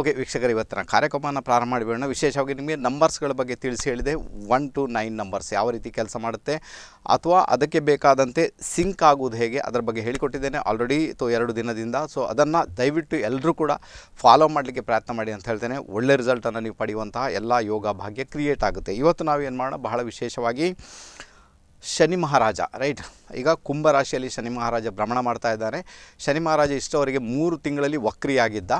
okay ವೀಕ್ಷಕರು ಇವತ್ತಿನ ಕಾರ್ಯಕ್ರಮವನ್ನು ಪ್ರಾರಂಭ ಮಾಡಿಬಿಡೋಣ ವಿಶೇಷವಾಗಿ ನಿಮಗೆ ನಂಬರ್ಸ್ಗಳ ಬಗ್ಗೆ ತಿಳಿಸಿ ಹೇಳಿದೆ ಒನ್ ಟು ನೈನ್ ನಂಬರ್ಸ್ ಯಾವ ರೀತಿ ಕೆಲಸ ಮಾಡುತ್ತೆ ಅಥವಾ ಅದಕ್ಕೆ ಬೇಕಾದಂತೆ ಸಿಂಕ್ ಆಗುವುದು ಹೇಗೆ ಅದರ ಬಗ್ಗೆ ಹೇಳಿಕೊಟ್ಟಿದ್ದೇನೆ ಆಲ್ರೆಡಿ ಅಥವಾ ಎರಡು ದಿನದಿಂದ ಸೊ ಅದನ್ನು ದಯವಿಟ್ಟು ಎಲ್ಲರೂ ಕೂಡ ಫಾಲೋ ಮಾಡಲಿಕ್ಕೆ ಪ್ರಯತ್ನ ಮಾಡಿ ಅಂತ ಹೇಳ್ತೇನೆ ಒಳ್ಳೆ ರಿಸಲ್ಟನ್ನು ನೀವು ಪಡೆಯುವಂತಹ ಎಲ್ಲ ಯೋಗ ಭಾಗ್ಯ ಕ್ರಿಯೇಟ್ ಆಗುತ್ತೆ ಇವತ್ತು ನಾವು ಏನು ಮಾಡೋಣ ಬಹಳ ವಿಶೇಷವಾಗಿ ಶನಿ ಮಹಾರಾಜ ರೈಟ್ ಈಗ ಕುಂಭರಾಶಿಯಲ್ಲಿ ರಾಶಿಯಲ್ಲಿ ಶನಿ ಮಹಾರಾಜ ಭ್ರಮಣ ಮಾಡ್ತಾ ಇದ್ದಾರೆ ಶನಿ ಮಹಾರಾಜ ಇಷ್ಟವರೆಗೆ ಮೂರು ತಿಂಗಳಲ್ಲಿ ವಕ್ರಿಯಾಗಿದ್ದ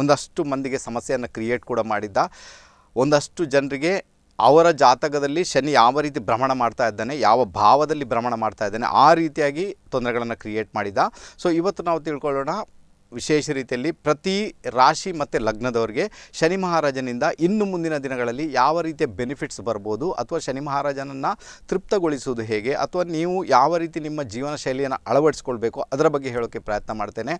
ಒಂದಷ್ಟು ಮಂದಿಗೆ ಸಮಸ್ಯೆಯನ್ನು ಕ್ರಿಯೇಟ್ ಕೂಡ ಮಾಡಿದ್ದ ಒಂದಷ್ಟು ಜನರಿಗೆ ಅವರ ಜಾತಕದಲ್ಲಿ ಶನಿ ಯಾವ ರೀತಿ ಭ್ರಮಣ ಮಾಡ್ತಾ ಇದ್ದಾನೆ ಯಾವ ಭಾವದಲ್ಲಿ ಭ್ರಮಣ ಮಾಡ್ತಾ ಇದ್ದಾನೆ ಆ ರೀತಿಯಾಗಿ ತೊಂದರೆಗಳನ್ನು ಕ್ರಿಯೇಟ್ ಮಾಡಿದ್ದ ಸೊ ಇವತ್ತು ನಾವು ತಿಳ್ಕೊಳ್ಳೋಣ ವಿಶೇಷ ರೀತಿಯಲ್ಲಿ ಪ್ರತಿ ರಾಶಿ ಮತ್ತು ಲಗ್ನದವರಿಗೆ ಶನಿ ಮಹಾರಾಜನಿಂದ ಇನ್ನು ಮುಂದಿನ ದಿನಗಳಲ್ಲಿ ಯಾವ ರೀತಿಯ ಬೆನಿಫಿಟ್ಸ್ ಬರ್ಬೋದು ಅಥವಾ ಶನಿ ಮಹಾರಾಜನನ್ನು ತೃಪ್ತಗೊಳಿಸುವುದು ಹೇಗೆ ಅಥವಾ ನೀವು ಯಾವ ರೀತಿ ನಿಮ್ಮ ಜೀವನ ಶೈಲಿಯನ್ನು ಅಳವಡಿಸ್ಕೊಳ್ಬೇಕು ಅದರ ಬಗ್ಗೆ ಹೇಳೋಕ್ಕೆ ಪ್ರಯತ್ನ ಮಾಡ್ತೇನೆ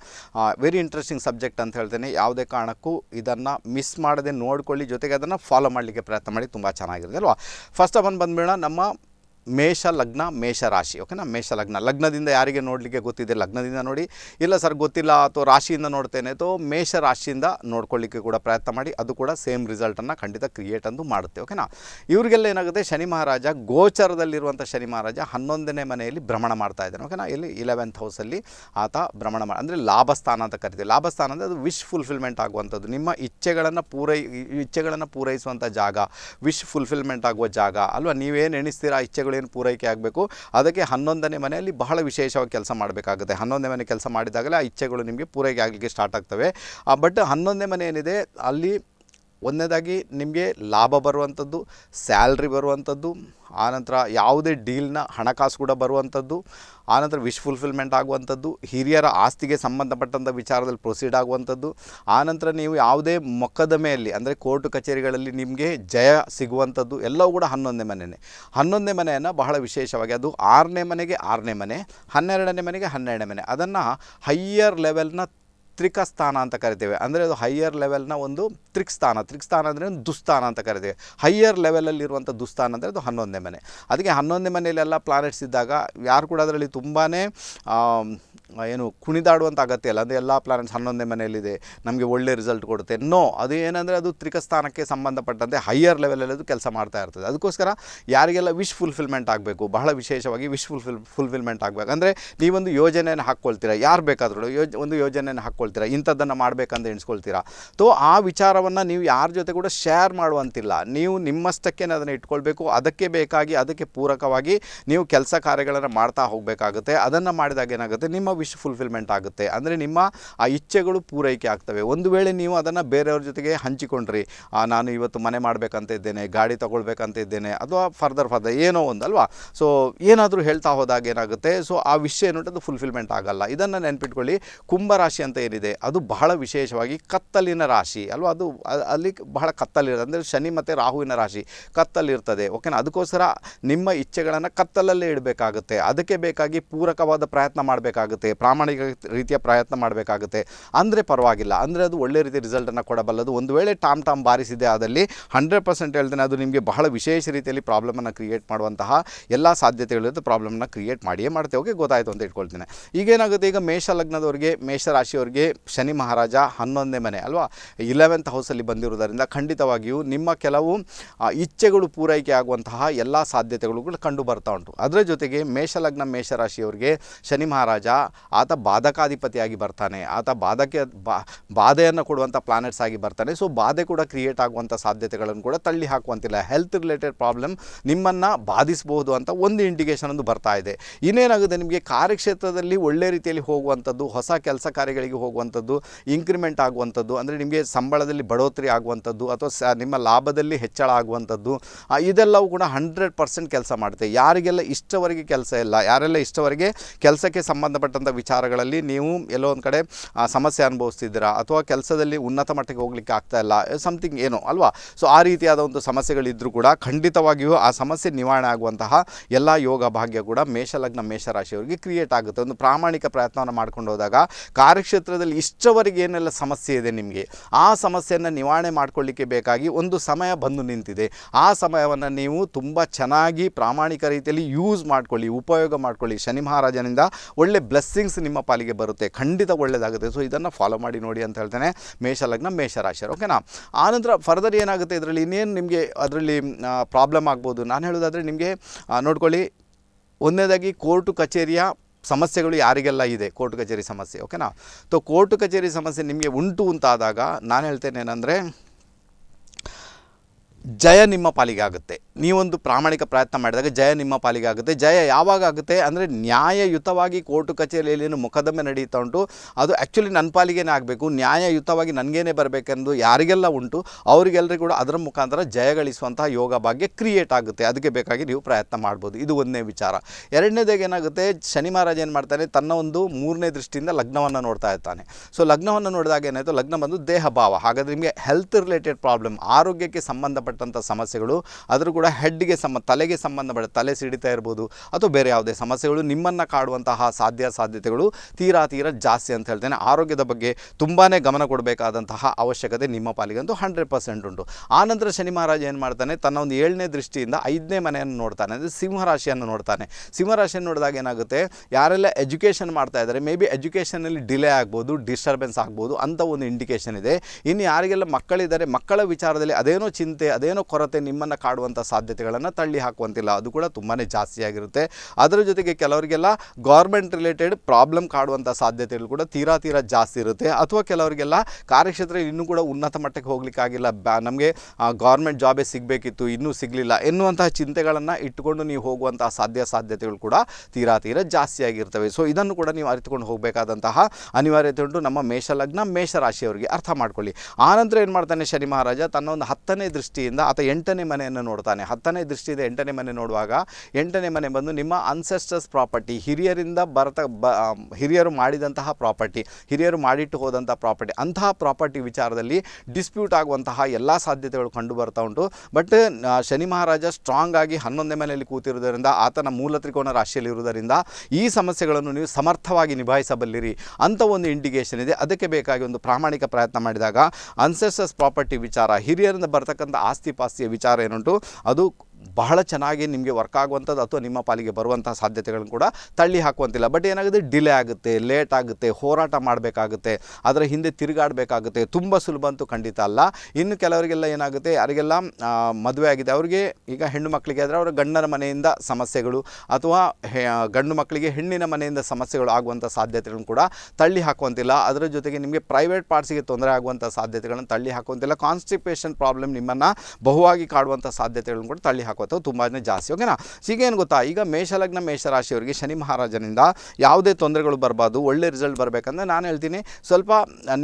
ವೆರಿ ಇಂಟ್ರೆಸ್ಟಿಂಗ್ ಸಬ್ಜೆಕ್ಟ್ ಅಂತ ಹೇಳ್ತೇನೆ ಯಾವುದೇ ಕಾರಣಕ್ಕೂ ಇದನ್ನು ಮಿಸ್ ಮಾಡದೆ ನೋಡಿಕೊಳ್ಳಿ ಜೊತೆಗೆ ಅದನ್ನು ಫಾಲೋ ಮಾಡಲಿಕ್ಕೆ ಪ್ರಯತ್ನ ಮಾಡಿ ತುಂಬ ಚೆನ್ನಾಗಿರುತ್ತೆ ಅಲ್ವಾ ಫಸ್ಟ್ ಆಫ್ ಆಲ್ ಬಂದ್ಬಿಡೋಣ ನಮ್ಮ ಮೇಷ ಲಗ್ನ ಮೇಷ ರಾಶಿ ಓಕೆನಾ ಮೇಷ ಲಗ್ನ ಲಗ್ನದಿಂದ ಯಾರಿಗೆ ನೋಡಲಿಕ್ಕೆ ಗೊತ್ತಿದೆ ಲಗ್ನದಿಂದ ನೋಡಿ ಇಲ್ಲ ಸರ್ ಗೊತ್ತಿಲ್ಲ ಅಥವಾ ರಾಶಿಯಿಂದ ನೋಡ್ತೇನೆ ಅಥವಾ ಮೇಷ ರಾಶಿಯಿಂದ ನೋಡ್ಕೊಳ್ಳಿಕ್ಕೆ ಕೂಡ ಪ್ರಯತ್ನ ಮಾಡಿ ಅದು ಕೂಡ ಸೇಮ್ ರಿಸಲ್ಟನ್ನು ಖಂಡಿತ ಕ್ರಿಯೇಟ್ ಅಂದು ಮಾಡುತ್ತೆ ಓಕೆನಾ ಇವರಿಗೆಲ್ಲ ಏನಾಗುತ್ತೆ ಶನಿ ಮಹಾರಾಜ ಗೋಚರದಲ್ಲಿರುವಂಥ ಶನಿ ಮಹಾರಾಜ ಹನ್ನೊಂದನೇ ಮನೆಯಲ್ಲಿ ಭ್ರಮಣ ಮಾಡ್ತಾ ಇದ್ದಾನೆ ಓಕೆನಾ ಇಲ್ಲಿ ಇಲೆವೆಂತ್ ಹೌಸಲ್ಲಿ ಆತ ಭ್ರಮಣ ಮಾಡಿ ಅಂದರೆ ಲಾಭಸ್ಥಾನ ಅಂತ ಕರಿತೀವಿ ಲಾಭಸ್ಥಾನ ಅಂದರೆ ಅದು ವಿಶ್ ಫುಲ್ಫಿಲ್ಮೆಂಟ್ ಆಗುವಂಥದ್ದು ನಿಮ್ಮ ಇಚ್ಛೆಗಳನ್ನು ಪೂರೈ ಇಚ್ಛೆಗಳನ್ನು ಪೂರೈಸುವಂಥ ಜಾಗ ವಿಶ್ ಫುಲ್ಫಿಲ್ಮೆಂಟ್ ಆಗುವ ಜಾಗ ಅಲ್ವಾ ನೀವೇನು ಎಣಿಸ್ತೀರಾ ಇಚ್ಛೆಗಳು ಏನು ಪೂರೈಕೆ ಆಗಬೇಕು ಅದಕ್ಕೆ ಹನ್ನೊಂದನೇ ಮನೆಯಲ್ಲಿ ಬಹಳ ವಿಶೇಷವಾಗಿ ಕೆಲಸ ಮಾಡಬೇಕಾಗುತ್ತೆ ಹನ್ನೊಂದನೇ ಮನೆ ಕೆಲಸ ಮಾಡಿದಾಗಲೇ ಆ ಇಚ್ಛೆಗಳು ನಿಮಗೆ ಪೂರೈಕೆ ಆಗಲಿಕ್ಕೆ ಸ್ಟಾರ್ಟ್ ಆಗ್ತವೆ ಬಟ್ ಹನ್ನೊಂದನೇ ಮನೆ ಏನಿದೆ ಅಲ್ಲಿ ಒಂದನೇದಾಗಿ ನಿಮಗೆ ಲಾಭ ಬರುವಂಥದ್ದು ಸ್ಯಾಲ್ರಿ ಬರುವಂಥದ್ದು ಆನಂತರ ಯಾವುದೇ ಡೀಲ್ನ ಹಣಕಾಸು ಕೂಡ ಬರುವಂಥದ್ದು ಆನಂತರ ವಿಶ್ ಫುಲ್ಫಿಲ್ಮೆಂಟ್ ಆಗುವಂಥದ್ದು ಹಿರಿಯರ ಆಸ್ತಿಗೆ ಸಂಬಂಧಪಟ್ಟಂಥ ವಿಚಾರದಲ್ಲಿ ಪ್ರೊಸೀಡ್ ಆಗುವಂಥದ್ದು ಆನಂತರ ನೀವು ಯಾವುದೇ ಮೊಕದ್ದಮೆಯಲ್ಲಿ ಅಂದರೆ ಕೋರ್ಟ್ ಕಚೇರಿಗಳಲ್ಲಿ ನಿಮಗೆ ಜಯ ಸಿಗುವಂಥದ್ದು ಎಲ್ಲವೂ ಕೂಡ ಹನ್ನೊಂದನೇ ಮನೆಯೇ ಹನ್ನೊಂದನೇ ಮನೆಯನ್ನು ಬಹಳ ವಿಶೇಷವಾಗಿ ಅದು ಆರನೇ ಮನೆಗೆ ಆರನೇ ಮನೆ ಹನ್ನೆರಡನೇ ಮನೆಗೆ ಹನ್ನೆರಡನೇ ಮನೆ ಅದನ್ನು ಹೈಯರ್ ಲೆವೆಲ್ನ ತ್ರಿಕ ಸ್ಥಾನ ಅಂತ ಕರಿತೇವೆ ಅಂದರೆ ಅದು ಹೈಯರ್ ಲೆವೆಲ್ನ ಒಂದು ತ್ರಿಕ್ಸ್ಥಾನ ತ್ರಿಕ್ಸ್ಥಾನ ಅಂದರೆ ಒಂದು ದುಸ್ಥಾನ ಅಂತ ಕರಿತೇವೆ ಹೈಯರ್ ಲೆವೆಲಲ್ಲಿರುವಂಥ ದುಸ್ಥಾನ ಅಂದರೆ ಅದು ಹನ್ನೊಂದನೇ ಮನೆ ಅದಕ್ಕೆ ಹನ್ನೊಂದನೇ ಮನೆಯಲ್ಲೆಲ್ಲ ಪ್ಲಾನೆಟ್ಸ್ ಇದ್ದಾಗ ಯಾರು ಕೂಡ ಅದರಲ್ಲಿ ತುಂಬಾ ಏನು ಕುಣಿದಾಡುವಂಥ ಅಗತ್ಯ ಇಲ್ಲ ಅಂದರೆ ಎಲ್ಲ ಪ್ಲಾನೆಟ್ಸ್ ಹನ್ನೊಂದನೇ ಮನೆಯಲ್ಲಿದೆ ನಮಗೆ ಒಳ್ಳೆ ರಿಸಲ್ಟ್ ಕೊಡುತ್ತೆ ನೋ ಅದು ಏನಂದರೆ ಅದು ತ್ರಿಕಸ್ಥಾನಕ್ಕೆ ಸಂಬಂಧಪಟ್ಟಂತೆ ಹೈಯರ್ ಲೆವೆಲಲ್ಲಿ ಅದು ಕೆಲಸ ಮಾಡ್ತಾ ಇರ್ತದೆ ಅದಕ್ಕೋಸ್ಕರ ಯಾರಿಗೆಲ್ಲ ವಿಶ್ ಫುಲ್ಫಿಲ್ಮೆಂಟ್ ಆಗಬೇಕು ಬಹಳ ವಿಶೇಷವಾಗಿ ವಿಶ್ ಫುಲ್ಫಿಲ್ ಫುಲ್ಫಿಲ್ಮೆಂಟ್ ಆಗಬೇಕು ಅಂದರೆ ನೀವೊಂದು ಯೋಜನೆಯನ್ನು ಹಾಕ್ಕೊಳ್ತೀರಾ ಯಾರು ಬೇಕಾದರೂ ಯೋಜ ಒಂದು ಯೋಜನೆಯನ್ನು ಹಾಕ್ಕೊಳ್ತೀರಾ ಎಣಿಸ್ಕೊಳ್ತೀರಾ ಇಂಥದ್ದನ್ನು ಮಾಡಬೇಕಂತ ಎಣಿಸ್ಕೊಳ್ತೀರಾ ತೋ ಆ ವಿಚಾರವನ್ನು ನೀವು ಯಾರ ಜೊತೆ ಕೂಡ ಶೇರ್ ಮಾಡುವಂತಿಲ್ಲ ನೀವು ನಿಮ್ಮಷ್ಟಕ್ಕೆ ಅದನ್ನು ಇಟ್ಕೊಳ್ಬೇಕು ಅದಕ್ಕೆ ಬೇಕಾಗಿ ಅದಕ್ಕೆ ಪೂರಕವಾಗಿ ನೀವು ಕೆಲಸ ಕಾರ್ಯಗಳನ್ನು ಮಾಡ್ತಾ ಹೋಗಬೇಕಾಗುತ್ತೆ ಅದನ್ನು ಮಾಡಿದಾಗ ಏನಾಗುತ್ತೆ ನಿಮ್ಮ ವಿಶ್ ಫುಲ್ಫಿಲ್ಮೆಂಟ್ ಆಗುತ್ತೆ ಅಂದರೆ ನಿಮ್ಮ ಆ ಇಚ್ಛೆಗಳು ಪೂರೈಕೆ ಆಗ್ತವೆ ಒಂದು ವೇಳೆ ನೀವು ಅದನ್ನು ಬೇರೆಯವ್ರ ಜೊತೆಗೆ ಹಂಚಿಕೊಂಡ್ರಿ ನಾನು ಇವತ್ತು ಮನೆ ಮಾಡಬೇಕಂತ ಇದ್ದೇನೆ ಗಾಡಿ ತಗೊಳ್ಬೇಕಂತ ಇದ್ದೇನೆ ಅಥವಾ ಫರ್ದರ್ ಫರ್ದರ್ ಏನೋ ಒಂದಲ್ವಾ ಸೊ ಏನಾದರೂ ಹೇಳ್ತಾ ಹೋದಾಗ ಏನಾಗುತ್ತೆ ಸೊ ಆ ವಿಷಯ ಏನುಂಟು ಅದು ಫುಲ್ಫಿಲ್ಮೆಂಟ್ ಆಗಲ್ಲ ಇದನ್ನು ನೆನ್ಪಿಟ್ಕೊಳ್ಳಿ ಕುಂಭರಾಶಿ ಅಂತ ಏನು ಬಂದಿದೆ ಅದು ಬಹಳ ವಿಶೇಷವಾಗಿ ಕತ್ತಲಿನ ರಾಶಿ ಅಲ್ವಾ ಅದು ಅಲ್ಲಿ ಬಹಳ ಕತ್ತಲಿರುತ್ತೆ ಅಂದರೆ ಶನಿ ಮತ್ತು ರಾಹುವಿನ ರಾಶಿ ಕತ್ತಲಿರ್ತದೆ ಓಕೆನಾ ಅದಕ್ಕೋಸ್ಕರ ನಿಮ್ಮ ಇಚ್ಛೆಗಳನ್ನು ಕತ್ತಲಲ್ಲೇ ಇಡಬೇಕಾಗುತ್ತೆ ಅದಕ್ಕೆ ಬೇಕಾಗಿ ಪೂರಕವಾದ ಪ್ರಯತ್ನ ಮಾಡಬೇಕಾಗುತ್ತೆ ಪ್ರಾಮಾಣಿಕ ರೀತಿಯ ಪ್ರಯತ್ನ ಮಾಡಬೇಕಾಗುತ್ತೆ ಅಂದರೆ ಪರವಾಗಿಲ್ಲ ಅಂದರೆ ಅದು ಒಳ್ಳೆ ರೀತಿ ರಿಸಲ್ಟನ್ನು ಕೊಡಬಲ್ಲದು ಒಂದು ವೇಳೆ ಟಾಮ್ ಟಾಮ್ ಬಾರಿಸಿದೆ ಆದಲ್ಲಿ ಹಂಡ್ರೆಡ್ ಪರ್ಸೆಂಟ್ ಹೇಳ್ತೇನೆ ಅದು ನಿಮಗೆ ಬಹಳ ವಿಶೇಷ ರೀತಿಯಲ್ಲಿ ಪ್ರಾಬ್ಲಮನ್ನು ಕ್ರಿಯೇಟ್ ಮಾಡುವಂತಹ ಎಲ್ಲ ಸಾಧ್ಯತೆಗಳಿರುತ್ತೆ ಪ್ರಾಬ್ಲಮ್ನ ಕ್ರಿಯೇಟ್ ಮಾಡಿಯೇ ಮಾಡ್ತೇವೆ ಓಕೆ ಗೊತ್ತಾಯಿತು ಅಂತ ಇಟ್ಕೊಳ್ತೇನೆ ಈಗೇನಾಗುತ್ತೆ ಈಗ ಮೇಷ ಲಗ್ನದವ್ರಿಗೆ ರಾಶಿಯವ್ರಿಗೆ ಶನಿ ಮಹಾರಾಜ ಹನ್ನೊಂದನೇ ಮನೆ ಅಲ್ವಾ ಇಲೆವೆಂತ್ ಹೌಸಲ್ಲಿ ಬಂದಿರೋದರಿಂದ ಖಂಡಿತವಾಗಿಯೂ ನಿಮ್ಮ ಕೆಲವು ಇಚ್ಛೆಗಳು ಪೂರೈಕೆ ಆಗುವಂತಹ ಎಲ್ಲ ಸಾಧ್ಯತೆಗಳು ಕೂಡ ಕಂಡು ಬರ್ತಾ ಉಂಟು ಅದರ ಜೊತೆಗೆ ಮೇಷಲಗ್ನ ಮೇಷರಾಶಿಯವರಿಗೆ ಶನಿ ಮಹಾರಾಜ ಆತ ಬಾಧಕಾಧಿಪತಿಯಾಗಿ ಬರ್ತಾನೆ ಆತ ಬಾಧಕ್ಕೆ ಬಾಧೆಯನ್ನು ಕೊಡುವಂಥ ಪ್ಲಾನೆಟ್ಸ್ ಆಗಿ ಬರ್ತಾನೆ ಸೊ ಬಾಧೆ ಕೂಡ ಕ್ರಿಯೇಟ್ ಆಗುವಂಥ ಸಾಧ್ಯತೆಗಳನ್ನು ಕೂಡ ತಳ್ಳಿ ಹಾಕುವಂತಿಲ್ಲ ಹೆಲ್ತ್ ರಿಲೇಟೆಡ್ ಪ್ರಾಬ್ಲಮ್ ನಿಮ್ಮನ್ನು ಬಾಧಿಸಬಹುದು ಅಂತ ಒಂದು ಇಂಡಿಕೇಶನ್ ಒಂದು ಬರ್ತಾ ಇದೆ ಇನ್ನೇನಾಗುತ್ತೆ ನಿಮಗೆ ಕಾರ್ಯಕ್ಷೇತ್ರದಲ್ಲಿ ಒಳ್ಳೆ ರೀತಿಯಲ್ಲಿ ಹೋಗುವಂಥದ್ದು ಹೊಸ ಕೆಲಸ ಕಾರ್ಯಗಳಿಗೆ ಹೋಗುವಂಥ ಆಗುವಂಥದ್ದು ಇಂಕ್ರಿಮೆಂಟ್ ಆಗುವಂಥದ್ದು ಅಂದರೆ ನಿಮಗೆ ಸಂಬಳದಲ್ಲಿ ಬಡೋತ್ರಿ ಆಗುವಂಥದ್ದು ಅಥವಾ ಸ ನಿಮ್ಮ ಲಾಭದಲ್ಲಿ ಹೆಚ್ಚಳ ಆಗುವಂಥದ್ದು ಇದೆಲ್ಲವೂ ಕೂಡ ಹಂಡ್ರೆಡ್ ಪರ್ಸೆಂಟ್ ಕೆಲಸ ಮಾಡುತ್ತೆ ಯಾರಿಗೆಲ್ಲ ಇಷ್ಟವರೆಗೆ ಕೆಲಸ ಇಲ್ಲ ಯಾರೆಲ್ಲ ಇಷ್ಟವರೆಗೆ ಕೆಲಸಕ್ಕೆ ಸಂಬಂಧಪಟ್ಟಂಥ ವಿಚಾರಗಳಲ್ಲಿ ನೀವು ಎಲ್ಲೋ ಒಂದು ಕಡೆ ಸಮಸ್ಯೆ ಅನುಭವಿಸ್ತಿದ್ದೀರಾ ಅಥವಾ ಕೆಲಸದಲ್ಲಿ ಉನ್ನತ ಮಟ್ಟಕ್ಕೆ ಹೋಗ್ಲಿಕ್ಕೆ ಆಗ್ತಾ ಇಲ್ಲ ಸಮಥಿಂಗ್ ಏನೋ ಅಲ್ವಾ ಸೊ ಆ ರೀತಿಯಾದ ಒಂದು ಸಮಸ್ಯೆಗಳಿದ್ದರೂ ಕೂಡ ಖಂಡಿತವಾಗಿಯೂ ಆ ಸಮಸ್ಯೆ ನಿವಾರಣೆ ಆಗುವಂತಹ ಎಲ್ಲ ಯೋಗ ಭಾಗ್ಯ ಕೂಡ ಮೇಷಲಗ್ನ ಮೇಷರಾಶಿಯವರಿಗೆ ಕ್ರಿಯೇಟ್ ಆಗುತ್ತೆ ಒಂದು ಪ್ರಾಮಾಣಿಕ ಪ್ರಯತ್ನವನ್ನು ಮಾಡ್ಕೊಂಡು ಹೋದಾಗ ಕಾರ್ಯಕ್ಷೇತ್ರದಲ್ಲಿ ಜೀವನದಲ್ಲಿ ಇಷ್ಟವರೆಗೆ ಏನೆಲ್ಲ ಸಮಸ್ಯೆ ಇದೆ ನಿಮಗೆ ಆ ಸಮಸ್ಯೆಯನ್ನು ನಿವಾರಣೆ ಮಾಡಿಕೊಳ್ಳಿಕ್ಕೆ ಬೇಕಾಗಿ ಒಂದು ಸಮಯ ಬಂದು ನಿಂತಿದೆ ಆ ಸಮಯವನ್ನು ನೀವು ತುಂಬ ಚೆನ್ನಾಗಿ ಪ್ರಾಮಾಣಿಕ ರೀತಿಯಲ್ಲಿ ಯೂಸ್ ಮಾಡಿಕೊಳ್ಳಿ ಉಪಯೋಗ ಮಾಡ್ಕೊಳ್ಳಿ ಶನಿ ಮಹಾರಾಜನಿಂದ ಒಳ್ಳೆ ಬ್ಲೆಸ್ಸಿಂಗ್ಸ್ ನಿಮ್ಮ ಪಾಲಿಗೆ ಬರುತ್ತೆ ಖಂಡಿತ ಒಳ್ಳೆಯದಾಗುತ್ತೆ ಸೊ ಇದನ್ನು ಫಾಲೋ ಮಾಡಿ ನೋಡಿ ಅಂತ ಹೇಳ್ತೇನೆ ಮೇಷಲಗ್ನ ಮೇಷರಾಶಿಯರು ಓಕೆನಾ ಆನಂತರ ಫರ್ದರ್ ಏನಾಗುತ್ತೆ ಇದರಲ್ಲಿ ಇನ್ನೇನು ನಿಮಗೆ ಅದರಲ್ಲಿ ಪ್ರಾಬ್ಲಮ್ ಆಗ್ಬೋದು ನಾನು ಹೇಳೋದಾದರೆ ನಿಮಗೆ ನೋಡ್ಕೊಳ್ಳಿ ಒಂದನೇದಾಗಿ ಕೋರ್ಟು ಕಚೇರಿಯ ಸಮಸ್ಯೆಗಳು ಯಾರಿಗೆಲ್ಲ ಇದೆ ಕೋರ್ಟ್ ಕಚೇರಿ ಸಮಸ್ಯೆ ಓಕೆನಾ ತೊ ಕೋರ್ಟ್ ಕಚೇರಿ ಸಮಸ್ಯೆ ನಿಮಗೆ ಉಂಟು ಅಂತಾದಾಗ ನಾನು ಹೇಳ್ತೇನೆ ಏನಂದರೆ ಜಯ ನಿಮ್ಮ ಪಾಲಿಗೆ ಆಗುತ್ತೆ ನೀವೊಂದು ಪ್ರಾಮಾಣಿಕ ಪ್ರಯತ್ನ ಮಾಡಿದಾಗ ಜಯ ನಿಮ್ಮ ಪಾಲಿಗೆ ಆಗುತ್ತೆ ಜಯ ಯಾವಾಗ ಆಗುತ್ತೆ ಅಂದರೆ ನ್ಯಾಯಯುತವಾಗಿ ಕೋರ್ಟು ಕಚೇರಿಯಲ್ಲಿ ಏನು ಮೊಕದ್ದಮೆ ನಡೀತಾ ಉಂಟು ಅದು ಆ್ಯಕ್ಚುಲಿ ನನ್ನ ಪಾಲಿಗೆನೇ ಆಗಬೇಕು ನ್ಯಾಯಯುತವಾಗಿ ನನಗೇನೆ ಬರಬೇಕೆಂದು ಯಾರಿಗೆಲ್ಲ ಉಂಟು ಅವರಿಗೆಲ್ಲರಿಗೂ ಕೂಡ ಅದರ ಮುಖಾಂತರ ಜಯಗಳಿಸುವಂತಹ ಯೋಗ ಭಾಗ್ಯ ಕ್ರಿಯೇಟ್ ಆಗುತ್ತೆ ಅದಕ್ಕೆ ಬೇಕಾಗಿ ನೀವು ಪ್ರಯತ್ನ ಮಾಡ್ಬೋದು ಇದು ಒಂದನೇ ವಿಚಾರ ಎರಡನೇದಾಗ ಏನಾಗುತ್ತೆ ಶನಿ ಮಹಾರಾಜ ಏನು ಮಾಡ್ತಾನೆ ತನ್ನ ಒಂದು ಮೂರನೇ ದೃಷ್ಟಿಯಿಂದ ಲಗ್ನವನ್ನು ನೋಡ್ತಾ ಇರ್ತಾನೆ ಸೊ ಲಗ್ನವನ್ನು ನೋಡಿದಾಗ ಏನಾಯಿತು ಲಗ್ನ ಬಂದು ದೇಹ ಭಾವ ಹಾಗಾದರೆ ನಿಮಗೆ ಹೆಲ್ತ್ ರಿಲೇಟೆಡ್ ಪ್ರಾಬ್ಲಮ್ ಆರೋಗ್ಯಕ್ಕೆ ಸಂಬಂಧಪಟ್ಟ ಸಂಬಂಧಪಟ್ಟಂಥ ಸಮಸ್ಯೆಗಳು ಆದರೂ ಕೂಡ ಹೆಡ್ಗೆ ಸಂಬಂಧ ತಲೆಗೆ ಸಂಬಂಧಪಟ್ಟ ತಲೆ ಸಿಡಿತಾ ಇರ್ಬೋದು ಅಥವಾ ಬೇರೆ ಯಾವುದೇ ಸಮಸ್ಯೆಗಳು ನಿಮ್ಮನ್ನು ಕಾಡುವಂತಹ ಸಾಧ್ಯ ಸಾಧ್ಯತೆಗಳು ತೀರಾ ತೀರಾ ಜಾಸ್ತಿ ಅಂತ ಹೇಳ್ತೇನೆ ಆರೋಗ್ಯದ ಬಗ್ಗೆ ತುಂಬಾ ಗಮನ ಕೊಡಬೇಕಾದಂತಹ ಅವಶ್ಯಕತೆ ನಿಮ್ಮ ಪಾಲಿಗಂತೂ ಹಂಡ್ರೆಡ್ ಪರ್ಸೆಂಟ್ ಉಂಟು ಆನಂತರ ಶನಿ ಮಹಾರಾಜ ಏನು ಮಾಡ್ತಾನೆ ತನ್ನ ಒಂದು ಏಳನೇ ದೃಷ್ಟಿಯಿಂದ ಐದನೇ ಮನೆಯನ್ನು ನೋಡ್ತಾನೆ ಅಂದರೆ ಸಿಂಹರಾಶಿಯನ್ನು ನೋಡ್ತಾನೆ ಸಿಂಹರಾಶಿಯನ್ನು ನೋಡಿದಾಗ ಏನಾಗುತ್ತೆ ಯಾರೆಲ್ಲ ಎಜುಕೇಷನ್ ಮಾಡ್ತಾ ಇದ್ದಾರೆ ಮೇ ಬಿ ಎಜುಕೇಷನಲ್ಲಿ ಡಿಲೇ ಆಗ್ಬೋದು ಡಿಸ್ಟರ್ಬೆನ್ಸ್ ಆಗ್ಬೋದು ಅಂತ ಒಂದು ಇಂಡಿಕೇಷನ್ ಇದೆ ಇನ್ನು ಯಾರಿಗೆಲ್ಲ ಮಕ್ಕಳಿದ್ದಾರೆ ಮಕ್ಕಳ ವಿಚಾರದಲ್ಲಿ ಅದೇನೋ ಚಿಂತೆ ಅದೇ ಏನೋ ಕೊರತೆ ನಿಮ್ಮನ್ನು ಕಾಡುವಂಥ ಸಾಧ್ಯತೆಗಳನ್ನು ತಳ್ಳಿ ಹಾಕುವಂತಿಲ್ಲ ಅದು ಕೂಡ ತುಂಬಾ ಜಾಸ್ತಿಯಾಗಿರುತ್ತೆ ಅದರ ಜೊತೆಗೆ ಕೆಲವರಿಗೆಲ್ಲ ಗೌರ್ಮೆಂಟ್ ರಿಲೇಟೆಡ್ ಪ್ರಾಬ್ಲಮ್ ಕಾಡುವಂಥ ಸಾಧ್ಯತೆಗಳು ಕೂಡ ತೀರಾ ತೀರಾ ಜಾಸ್ತಿ ಇರುತ್ತೆ ಅಥವಾ ಕೆಲವರಿಗೆಲ್ಲ ಕಾರ್ಯಕ್ಷೇತ್ರ ಇನ್ನೂ ಕೂಡ ಉನ್ನತ ಮಟ್ಟಕ್ಕೆ ಹೋಗ್ಲಿಕ್ಕಾಗಿಲ್ಲ ಬ್ಯಾ ನಮಗೆ ಗೌರ್ಮೆಂಟ್ ಜಾಬೇ ಸಿಗಬೇಕಿತ್ತು ಇನ್ನೂ ಸಿಗಲಿಲ್ಲ ಎನ್ನುವಂತಹ ಚಿಂತೆಗಳನ್ನು ಇಟ್ಟುಕೊಂಡು ನೀವು ಹೋಗುವಂತಹ ಸಾಧ್ಯ ಸಾಧ್ಯತೆಗಳು ಕೂಡ ತೀರಾ ತೀರಾ ಜಾಸ್ತಿಯಾಗಿರ್ತವೆ ಸೊ ಇದನ್ನು ಕೂಡ ನೀವು ಅರಿತುಕೊಂಡು ಹೋಗಬೇಕಾದಂತಹ ಅನಿವಾರ್ಯತೆ ಉಂಟು ನಮ್ಮ ಮೇಷಲಗ್ನ ಮೇಷರಾಶಿಯವರಿಗೆ ಅರ್ಥ ಮಾಡ್ಕೊಳ್ಳಿ ಆನಂತರ ಏನು ಮಾಡ್ತಾನೆ ಶನಿ ಮಹಾರಾಜ ತನ್ನ ಒಂದು ಹತ್ತನೇ ದೃಷ್ಟಿ ದೃಷ್ಟಿಯಿಂದ ಆತ ಎಂಟನೇ ಮನೆಯನ್ನು ನೋಡ್ತಾನೆ ಹತ್ತನೇ ದೃಷ್ಟಿಯಿಂದ ಎಂಟನೇ ಮನೆ ನೋಡುವಾಗ ಎಂಟನೇ ಮನೆ ಬಂದು ನಿಮ್ಮ ಅನ್ಸೆಸ್ಟರ್ಸ್ ಪ್ರಾಪರ್ಟಿ ಹಿರಿಯರಿಂದ ಬರತ ಹಿರಿಯರು ಮಾಡಿದಂತಹ ಪ್ರಾಪರ್ಟಿ ಹಿರಿಯರು ಮಾಡಿಟ್ಟು ಹೋದಂಥ ಪ್ರಾಪರ್ಟಿ ಅಂತಹ ಪ್ರಾಪರ್ಟಿ ವಿಚಾರದಲ್ಲಿ ಡಿಸ್ಪ್ಯೂಟ್ ಆಗುವಂತಹ ಎಲ್ಲ ಸಾಧ್ಯತೆಗಳು ಕಂಡು ಬರ್ತಾ ಉಂಟು ಬಟ್ ಶನಿ ಮಹಾರಾಜ ಸ್ಟ್ರಾಂಗ್ ಆಗಿ ಹನ್ನೊಂದನೇ ಮನೆಯಲ್ಲಿ ಕೂತಿರುವುದರಿಂದ ಆತನ ಮೂಲ ತ್ರಿಕೋನ ರಾಶಿಯಲ್ಲಿರುವುದರಿಂದ ಈ ಸಮಸ್ಯೆಗಳನ್ನು ನೀವು ಸಮರ್ಥವಾಗಿ ನಿಭಾಯಿಸಬಲ್ಲಿರಿ ಅಂತ ಒಂದು ಇಂಡಿಕೇಶನ್ ಇದೆ ಅದಕ್ಕೆ ಬೇಕಾಗಿ ಒಂದು ಪ್ರಾಮಾಣಿಕ ಪ್ರಯತ್ನ ಮಾಡಿದಾಗ ಅನ್ಸೆಸ್ಟರ್ಸ್ ಪ್ರಾಪರ್ಟಿ ವಿಚಾರ ಹಿರಿಯರಿಂದ ಬರತಕ್ಕಂಥ ಆಸ್ತಿ ಪಾಸ್ತಿಯ ವಿಚಾರ ಏನುಂಟು ಅದು ಬಹಳ ಚೆನ್ನಾಗಿ ನಿಮಗೆ ವರ್ಕ್ ಆಗುವಂಥದ್ದು ಅಥವಾ ನಿಮ್ಮ ಪಾಲಿಗೆ ಬರುವಂಥ ಸಾಧ್ಯತೆಗಳನ್ನು ಕೂಡ ತಳ್ಳಿ ಹಾಕುವಂತಿಲ್ಲ ಬಟ್ ಏನಾಗುತ್ತೆ ಡಿಲೇ ಆಗುತ್ತೆ ಲೇಟ್ ಆಗುತ್ತೆ ಹೋರಾಟ ಮಾಡಬೇಕಾಗುತ್ತೆ ಅದರ ಹಿಂದೆ ತಿರುಗಾಡಬೇಕಾಗುತ್ತೆ ತುಂಬ ಸುಲಭ ಅಂತೂ ಖಂಡಿತ ಅಲ್ಲ ಇನ್ನು ಕೆಲವರಿಗೆಲ್ಲ ಏನಾಗುತ್ತೆ ಯಾರಿಗೆಲ್ಲ ಮದುವೆ ಆಗಿದೆ ಅವರಿಗೆ ಈಗ ಹೆಣ್ಣು ಮಕ್ಕಳಿಗೆ ಆದರೆ ಅವರ ಗಂಡನ ಮನೆಯಿಂದ ಸಮಸ್ಯೆಗಳು ಅಥವಾ ಗಂಡು ಮಕ್ಕಳಿಗೆ ಹೆಣ್ಣಿನ ಮನೆಯಿಂದ ಸಮಸ್ಯೆಗಳು ಆಗುವಂಥ ಸಾಧ್ಯತೆಗಳನ್ನು ಕೂಡ ತಳ್ಳಿ ಹಾಕುವಂತಿಲ್ಲ ಅದರ ಜೊತೆಗೆ ನಿಮಗೆ ಪ್ರೈವೇಟ್ ಪಾರ್ಟ್ಸಿಗೆ ತೊಂದರೆ ಆಗುವಂಥ ಸಾಧ್ಯತೆಗಳನ್ನು ತಳ್ಳಿ ಹಾಕುವಂತಿಲ್ಲ ಕಾನ್ಸ್ಟಿಪೇಷನ್ ಪ್ರಾಬ್ಲಮ್ ನಿಮ್ಮನ್ನು ಬಹುವಾಗಿ ಕಾಡುವಂಥ ಸಾಧ್ಯತೆಗಳನ್ನು ಕೂಡ ತಳ್ಳಿ ಹಾಕೋತು ತುಂಬಾ ಜಾಸ್ತಿ ಓಕೆನಾ ಏನು ಗೊತ್ತಾ ಈಗ ಮೇಷಲಗ್ನ ಮೇಷರಾಶಿಯವರಿಗೆ ಶನಿ ಮಹಾರಾಜನಿಂದ ಯಾವುದೇ ತೊಂದರೆಗಳು ಬರಬಾರ್ದು ಒಳ್ಳೆ ರಿಸಲ್ಟ್ ಬರಬೇಕಂದ್ರೆ ನಾನು ಹೇಳ್ತೀನಿ ಸ್ವಲ್ಪ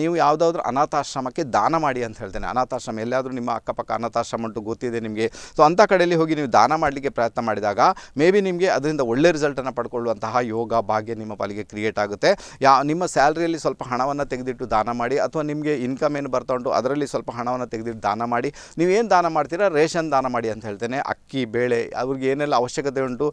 ನೀವು ಯಾವುದಾದ್ರೂ ಅನಾಥಾಶ್ರಮಕ್ಕೆ ದಾನ ಮಾಡಿ ಅಂತ ಹೇಳ್ತೇನೆ ಅನಾಥಾಶ್ರಮ ಎಲ್ಲಾದರೂ ನಿಮ್ಮ ಅಕ್ಕಪಕ್ಕ ಅನಾಥಾಶ್ರಮ ಉಂಟು ಗೊತ್ತಿದೆ ನಿಮಗೆ ಸೊ ಅಂಥ ಕಡೆಯಲ್ಲಿ ಹೋಗಿ ನೀವು ದಾನ ಮಾಡಲಿಕ್ಕೆ ಪ್ರಯತ್ನ ಮಾಡಿದಾಗ ಮೇ ಬಿ ನಿಮಗೆ ಅದರಿಂದ ಒಳ್ಳೆ ರಿಸಲ್ಟನ್ನು ಪಡ್ಕೊಳ್ಳುವಂತಹ ಯೋಗ ಭಾಗ್ಯ ನಿಮ್ಮ ಪಾಲಿಗೆ ಕ್ರಿಯೇಟ್ ಆಗುತ್ತೆ ಯಾ ನಿಮ್ಮ ಸ್ಯಾಲ್ರಿಯಲ್ಲಿ ಸ್ವಲ್ಪ ಹಣವನ್ನು ತೆಗೆದಿಟ್ಟು ದಾನ ಮಾಡಿ ಅಥವಾ ನಿಮಗೆ ಇನ್ಕಮ್ ಏನು ಬರ್ತಾ ಉಂಟು ಅದರಲ್ಲಿ ಸ್ವಲ್ಪ ಹಣವನ್ನು ತೆಗೆದಿಟ್ಟು ದಾನ ಮಾಡಿ ನೀವೇನು ದಾನ ಮಾಡ್ತೀರಾ ರೇಷನ್ ದಾನ ಮಾಡಿ ಅಂತ ಹೇಳ್ತೇನೆ ಅಕ್ಕಿ ಬೇಳೆ ಅವ್ರಿಗೆ ಏನೆಲ್ಲ ಅವಶ್ಯಕತೆ ಉಂಟು